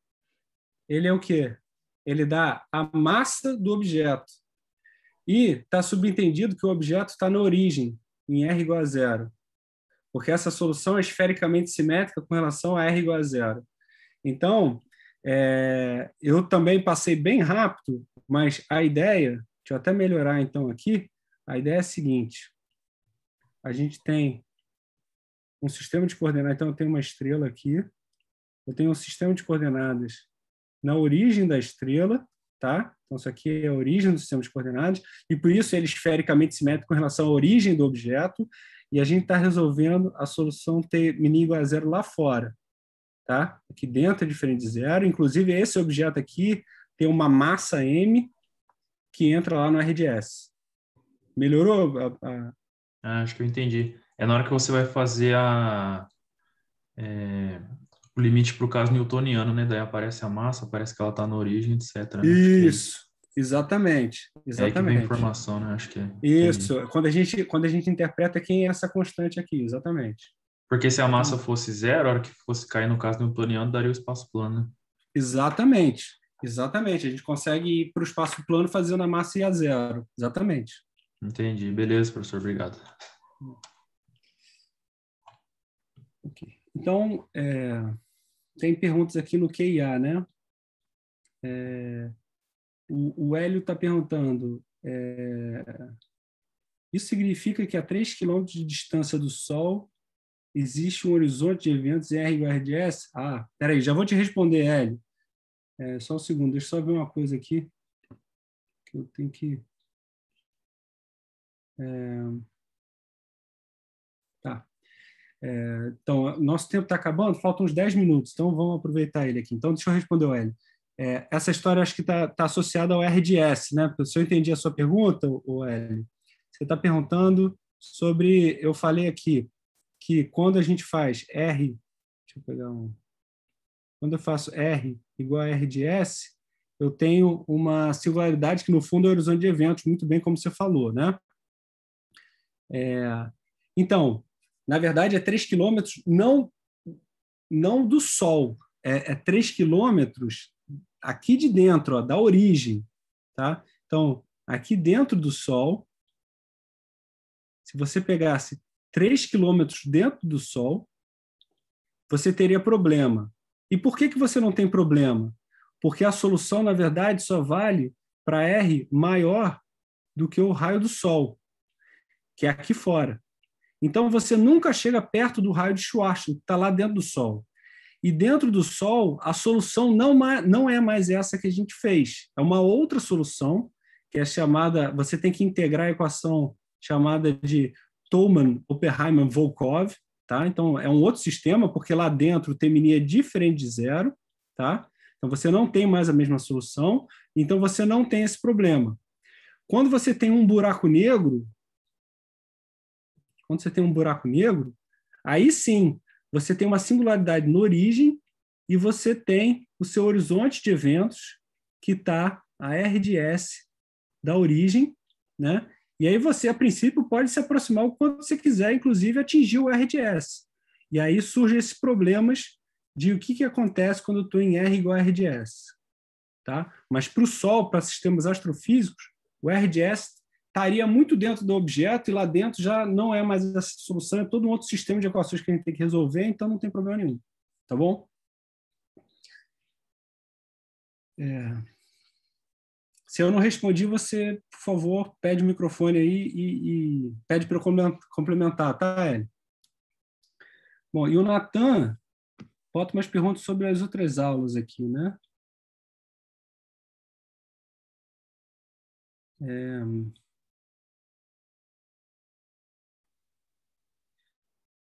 ele é o quê? Ele dá a massa do objeto. E está subentendido que o objeto está na origem, em R igual a zero. Porque essa solução é esfericamente simétrica com relação a R igual a zero. Então, é, eu também passei bem rápido, mas a ideia Deixa eu até melhorar então aqui. A ideia é a seguinte: a gente tem um sistema de coordenadas. Então, eu tenho uma estrela aqui. Eu tenho um sistema de coordenadas na origem da estrela, tá? Então, isso aqui é a origem do sistema de coordenadas. E por isso ele é esfericamente simétrico em relação à origem do objeto. E a gente está resolvendo a solução ter menin igual a zero lá fora. Tá? Aqui dentro é diferente de zero. Inclusive, esse objeto aqui tem uma massa m que entra lá no RDS. Melhorou? A, a... Ah, acho que eu entendi. É na hora que você vai fazer a, é, o limite para o caso newtoniano, né? Daí aparece a massa, aparece que ela está na origem, etc. Né? Isso, exatamente. exatamente. É aí que vem a informação, né? Acho que é. Isso, quando a, gente, quando a gente interpreta quem é essa constante aqui, exatamente. Porque se a massa fosse zero, a hora que fosse cair no caso newtoniano, daria o espaço plano, né? Exatamente, Exatamente, a gente consegue ir para o espaço plano fazendo a massa ir a zero. Exatamente. Entendi. Beleza, professor, obrigado. Okay. Então, é, tem perguntas aqui no QIA, né? É, o, o Hélio está perguntando: é, isso significa que a 3 km de distância do Sol existe um horizonte de eventos R igual a Ah, peraí, já vou te responder, Hélio. É, só um segundo, deixa eu só ver uma coisa aqui que eu tenho que. É... Tá. É, então, nosso tempo está acabando, faltam uns 10 minutos, então vamos aproveitar ele aqui. Então, deixa eu responder o Hélio. É, essa história acho que está tá associada ao RDS, né? Se eu entendi a sua pergunta, o Hélio, você está perguntando sobre. Eu falei aqui que quando a gente faz R. Deixa eu pegar um quando eu faço R igual a R de S, eu tenho uma singularidade que, no fundo, é o horizonte de eventos, muito bem como você falou, né? É, então, na verdade, é 3 quilômetros, não, não do Sol, é, é 3 quilômetros aqui de dentro, ó, da origem, tá? Então, aqui dentro do Sol, se você pegasse 3 quilômetros dentro do Sol, você teria problema e por que, que você não tem problema? Porque a solução, na verdade, só vale para R maior do que o raio do Sol, que é aqui fora. Então, você nunca chega perto do raio de Schwarzschild, que está lá dentro do Sol. E dentro do Sol, a solução não, não é mais essa que a gente fez. É uma outra solução, que é chamada. Você tem que integrar a equação chamada de Tolman, Oppenheimer, Volkov, Tá? Então, é um outro sistema, porque lá dentro o TMNI é diferente de zero. Tá? Então, você não tem mais a mesma solução, então você não tem esse problema. Quando você tem um buraco negro, quando você tem um buraco negro, aí sim, você tem uma singularidade na origem e você tem o seu horizonte de eventos que está a RDS da origem, né? E aí você, a princípio, pode se aproximar o quanto você quiser, inclusive atingir o RDS. E aí surgem esses problemas de o que, que acontece quando eu estou em R igual a RDS. Tá? Mas para o Sol, para sistemas astrofísicos, o RDS estaria muito dentro do objeto e lá dentro já não é mais essa solução, é todo um outro sistema de equações que a gente tem que resolver, então não tem problema nenhum. Tá bom? É... Se eu não respondi, você, por favor, pede o microfone aí e, e pede para eu complementar, tá, Eli? Bom, e o Natan bota umas perguntas sobre as outras aulas aqui, né? É...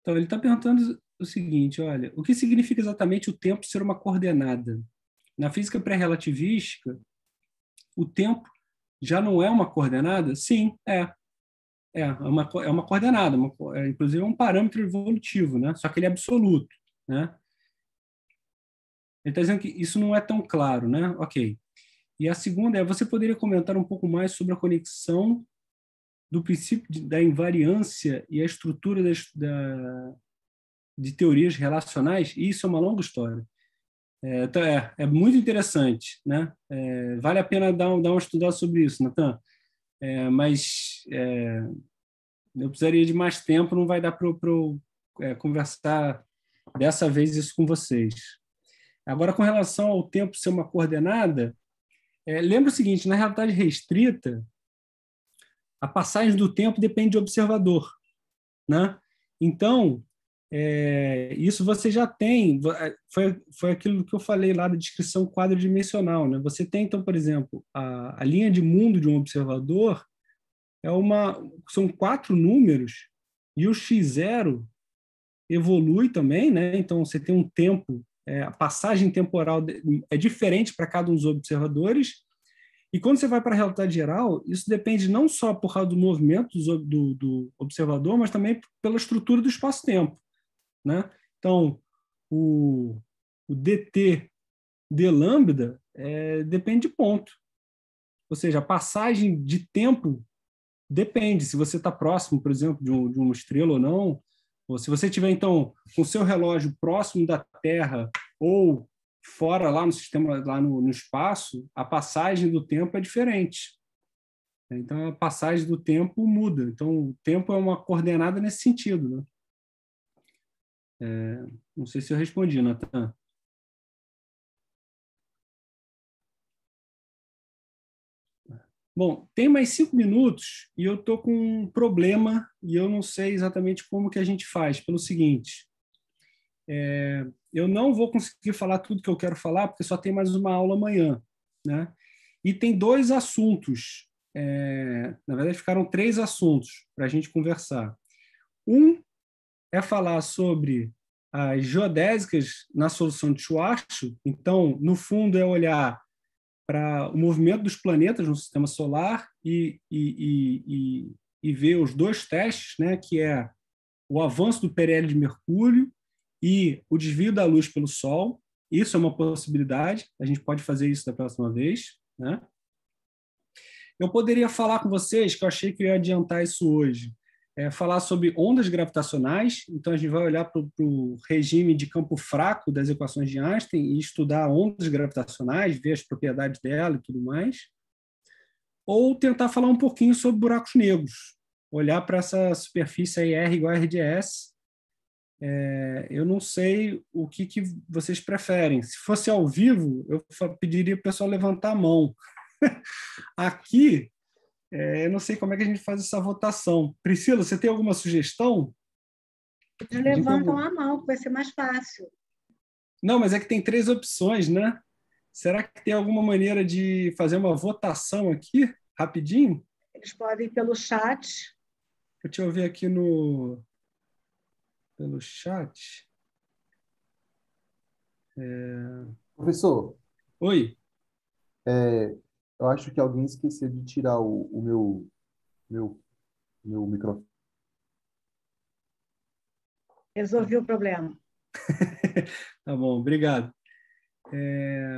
Então, ele está perguntando o seguinte, olha, o que significa exatamente o tempo ser uma coordenada? Na física pré-relativística, o tempo já não é uma coordenada? Sim, é. É, é uma, é uma coordenada, uma, é, inclusive é um parâmetro evolutivo, né? só que ele é absoluto. Né? Ele está dizendo que isso não é tão claro, né? Ok. E a segunda é, você poderia comentar um pouco mais sobre a conexão do princípio de, da invariância e a estrutura das, da, de teorias relacionais? E isso é uma longa história. É, então, é, é muito interessante, né? É, vale a pena dar, um, dar um estudar sobre isso, Natan. É, mas é, eu precisaria de mais tempo, não vai dar para eu é, conversar dessa vez isso com vocês. Agora, com relação ao tempo ser uma coordenada, é, lembra o seguinte: na realidade restrita, a passagem do tempo depende do observador. Né? Então, é, isso você já tem, é, foi, foi aquilo que eu falei lá da descrição quadridimensional. Né? Você tem, então, por exemplo, a, a linha de mundo de um observador é uma, são quatro números e o x0 evolui também, né? então você tem um tempo, é, a passagem temporal é diferente para cada um dos observadores. E quando você vai para a realidade geral, isso depende não só por causa do movimento do, do, do observador, mas também pela estrutura do espaço-tempo. Né? Então, o, o DT de lambda é, depende de ponto. Ou seja, a passagem de tempo depende se você está próximo, por exemplo, de, um, de uma estrela ou não. Ou se você tiver, então, com o seu relógio próximo da Terra ou fora lá no sistema, lá no, no espaço, a passagem do tempo é diferente. Então, a passagem do tempo muda. Então, o tempo é uma coordenada nesse sentido. Né? É, não sei se eu respondi, Natan. Bom, tem mais cinco minutos e eu estou com um problema e eu não sei exatamente como que a gente faz, pelo seguinte. É, eu não vou conseguir falar tudo que eu quero falar, porque só tem mais uma aula amanhã. Né? E tem dois assuntos. É, na verdade, ficaram três assuntos para a gente conversar. Um é falar sobre as geodésicas na solução de Schwarzschild. Então, no fundo, é olhar para o movimento dos planetas no sistema solar e, e, e, e, ver os dois testes, né, que é o avanço do perélio de Mercúrio e o desvio da luz pelo Sol. Isso é uma possibilidade, a gente pode fazer isso da próxima vez. Né? Eu poderia falar com vocês que eu achei que eu ia adiantar isso hoje, é, falar sobre ondas gravitacionais. Então, a gente vai olhar para o regime de campo fraco das equações de Einstein e estudar ondas gravitacionais, ver as propriedades dela e tudo mais. Ou tentar falar um pouquinho sobre buracos negros, olhar para essa superfície aí, R igual a RDS. É, eu não sei o que, que vocês preferem. Se fosse ao vivo, eu pediria para o pessoal levantar a mão. [LAUGHS] Aqui, é, eu não sei como é que a gente faz essa votação. Priscila, você tem alguma sugestão? Eles levantam a mão, que vai ser mais fácil. Não, mas é que tem três opções, né? Será que tem alguma maneira de fazer uma votação aqui, rapidinho? Eles podem ir pelo chat. Deixa eu ver aqui no. pelo chat. É... Professor. Oi. É, eu acho que alguém esqueceu de tirar o, o meu, meu, meu microfone. Resolvi o problema. [LAUGHS] tá bom, obrigado. É...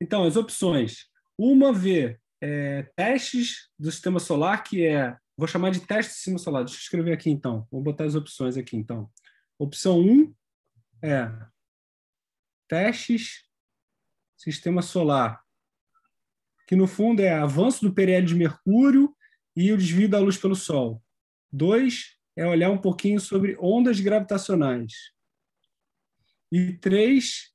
Então, as opções. Uma vê é, testes do sistema solar, que é. Vou chamar de teste do sistema solar. Deixa eu escrever aqui então. Vou botar as opções aqui então. Opção 1 um é testes, sistema solar, que no fundo é avanço do PRL de Mercúrio e o desvio da luz pelo Sol. Dois é olhar um pouquinho sobre ondas gravitacionais. E três,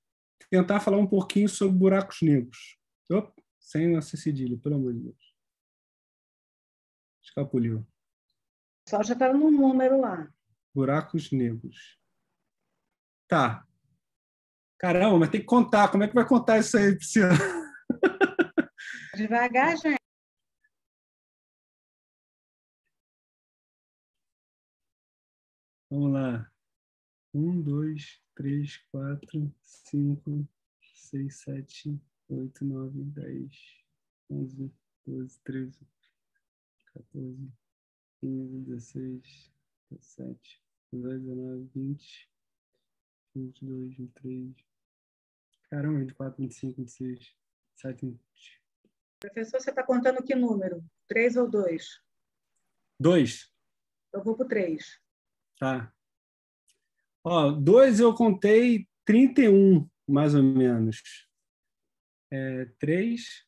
tentar falar um pouquinho sobre buracos negros. Opa, sem essa cedilha, pelo amor de Deus. Escapuliu. Só já estava no número lá. Buracos negros. Tá. Caramba, mas tem que contar. Como é que vai contar isso aí, Priscila? Devagar, gente. Vamos lá. Um, dois, três, quatro, cinco, seis, sete, oito, nove, dez, onze, doze, treze, quatorze, quinze, dezesseis, dezessete, dezoito, dezenove, vinte. 22, 23. Caramba, 24, 25, 26, 27, 20. Professor, você está contando que número? Três ou dois? Dois. Eu vou para três. Tá. Ó, dois eu contei 31, mais ou menos. É, três.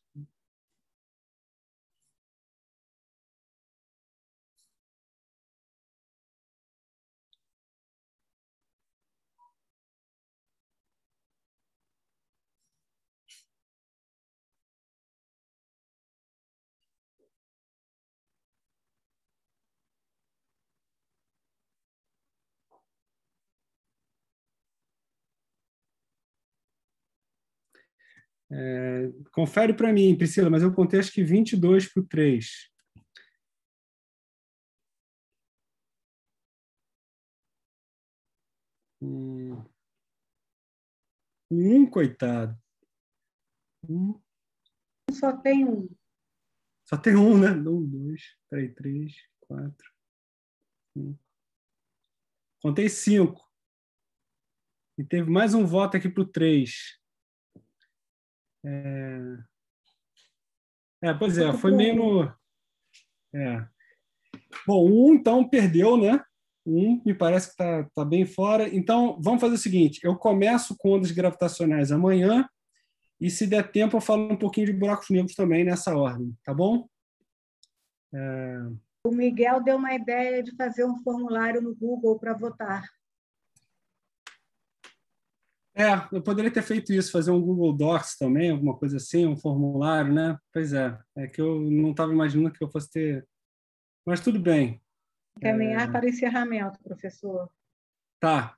É, confere para mim, Priscila, mas eu contei acho que 22 para o 3. Hum. Um, coitado. Um. Só tem um. Só tem um, né? Um, dois, três, três, quatro. Cinco. Contei cinco. E teve mais um voto aqui para o três. É, é pois é, foi meio no. É. Bom, um então perdeu, né? Um me parece que está tá bem fora. Então, vamos fazer o seguinte: eu começo com ondas gravitacionais amanhã, e se der tempo, eu falo um pouquinho de buracos negros também nessa ordem, tá bom? É... O Miguel deu uma ideia de fazer um formulário no Google para votar. É, eu poderia ter feito isso, fazer um Google Docs também, alguma coisa assim, um formulário, né? Pois é, é que eu não estava imaginando que eu fosse ter. Mas tudo bem. Caminhar é... para encerramento, professor. Tá.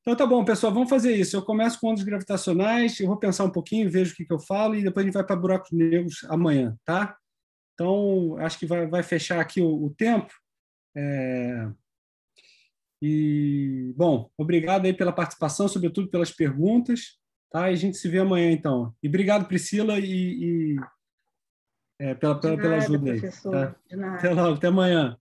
Então tá bom, pessoal, vamos fazer isso. Eu começo com ondas gravitacionais, eu vou pensar um pouquinho, vejo o que, que eu falo e depois a gente vai para buracos negros amanhã, tá? Então, acho que vai, vai fechar aqui o, o tempo. É... E, bom, obrigado aí pela participação, sobretudo pelas perguntas. Tá? E a gente se vê amanhã, então. E obrigado, Priscila, e, e é, pela, pela, nada, pela ajuda aí. Tá? Até logo, até amanhã.